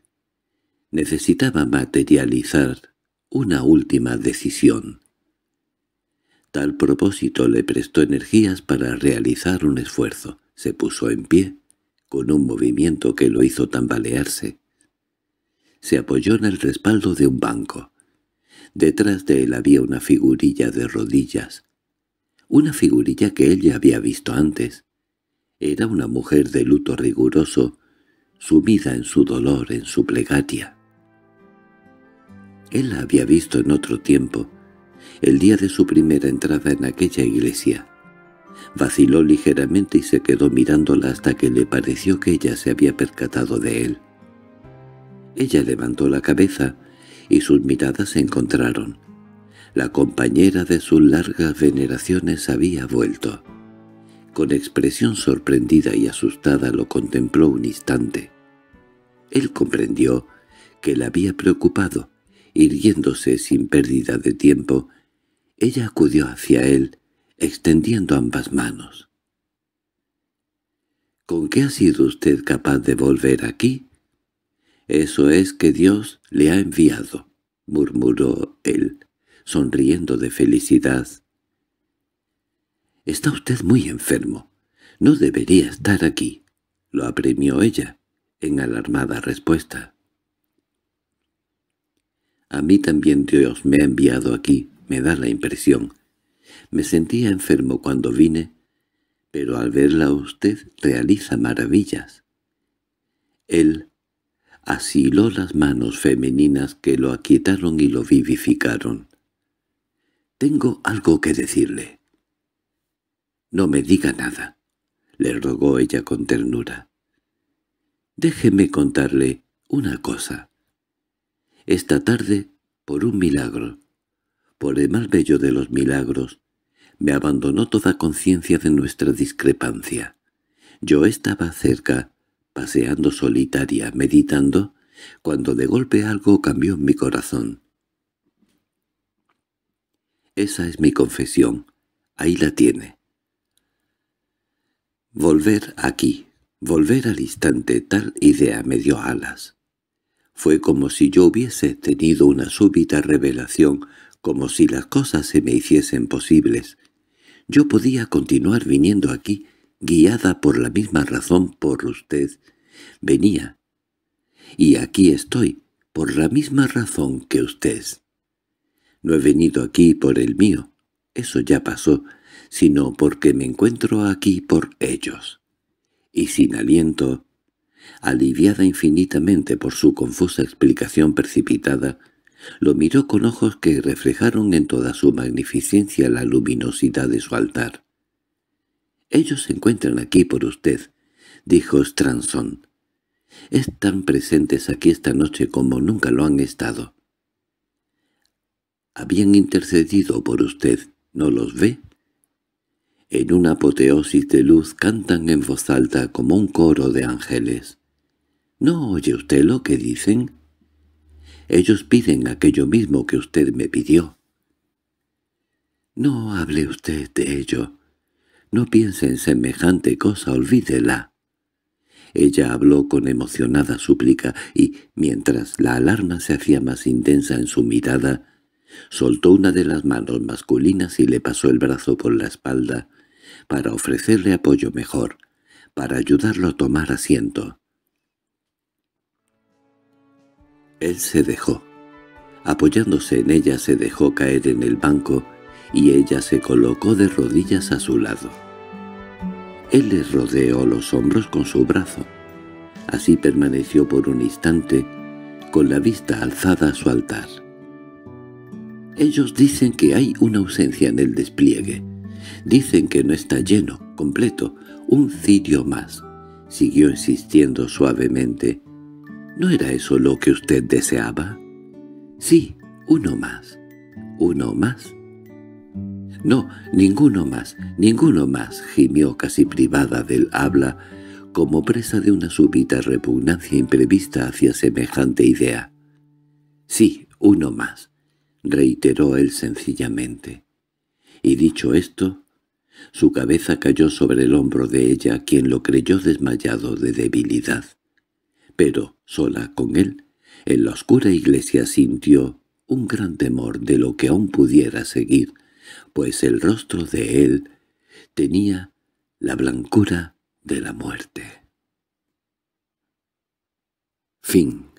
Necesitaba materializar una última decisión tal propósito le prestó energías para realizar un esfuerzo. Se puso en pie, con un movimiento que lo hizo tambalearse. Se apoyó en el respaldo de un banco. Detrás de él había una figurilla de rodillas. Una figurilla que ella había visto antes. Era una mujer de luto riguroso, sumida en su dolor, en su plegaria. Él la había visto en otro tiempo, el día de su primera entrada en aquella iglesia. Vaciló ligeramente y se quedó mirándola hasta que le pareció que ella se había percatado de él. Ella levantó la cabeza y sus miradas se encontraron. La compañera de sus largas veneraciones había vuelto. Con expresión sorprendida y asustada lo contempló un instante. Él comprendió que la había preocupado, irguiéndose sin pérdida de tiempo, ella acudió hacia él, extendiendo ambas manos. —¿Con qué ha sido usted capaz de volver aquí? —Eso es que Dios le ha enviado —murmuró él, sonriendo de felicidad. —Está usted muy enfermo. No debería estar aquí —lo apremió ella, en alarmada respuesta. —A mí también Dios me ha enviado aquí me da la impresión. Me sentía enfermo cuando vine, pero al verla usted realiza maravillas. Él asiló las manos femeninas que lo aquietaron y lo vivificaron. «Tengo algo que decirle». «No me diga nada», le rogó ella con ternura. «Déjeme contarle una cosa. Esta tarde, por un milagro, por el más bello de los milagros, me abandonó toda conciencia de nuestra discrepancia. Yo estaba cerca, paseando solitaria, meditando, cuando de golpe algo cambió en mi corazón. Esa es mi confesión. Ahí la tiene. Volver aquí, volver al instante, tal idea me dio alas. Fue como si yo hubiese tenido una súbita revelación, como si las cosas se me hiciesen posibles. Yo podía continuar viniendo aquí, guiada por la misma razón por usted. Venía. Y aquí estoy, por la misma razón que usted. No he venido aquí por el mío, eso ya pasó, sino porque me encuentro aquí por ellos. Y sin aliento, aliviada infinitamente por su confusa explicación precipitada, lo miró con ojos que reflejaron en toda su magnificencia la luminosidad de su altar. «Ellos se encuentran aquí por usted», dijo Stranson. «Están presentes aquí esta noche como nunca lo han estado». «Habían intercedido por usted, ¿no los ve?» En una apoteosis de luz cantan en voz alta como un coro de ángeles. ¿No oye usted lo que dicen?» Ellos piden aquello mismo que usted me pidió. No hable usted de ello. No piense en semejante cosa, olvídela. Ella habló con emocionada súplica y, mientras la alarma se hacía más intensa en su mirada, soltó una de las manos masculinas y le pasó el brazo por la espalda, para ofrecerle apoyo mejor, para ayudarlo a tomar asiento. Él se dejó. Apoyándose en ella se dejó caer en el banco y ella se colocó de rodillas a su lado. Él le rodeó los hombros con su brazo. Así permaneció por un instante, con la vista alzada a su altar. Ellos dicen que hay una ausencia en el despliegue. Dicen que no está lleno, completo, un cirio más. Siguió insistiendo suavemente. ¿No era eso lo que usted deseaba? Sí, uno más. ¿Uno más? No, ninguno más, ninguno más, gimió casi privada del habla, como presa de una súbita repugnancia imprevista hacia semejante idea. Sí, uno más, reiteró él sencillamente. Y dicho esto, su cabeza cayó sobre el hombro de ella, quien lo creyó desmayado de debilidad pero, sola con él, en la oscura iglesia sintió un gran temor de lo que aún pudiera seguir, pues el rostro de él tenía la blancura de la muerte. Fin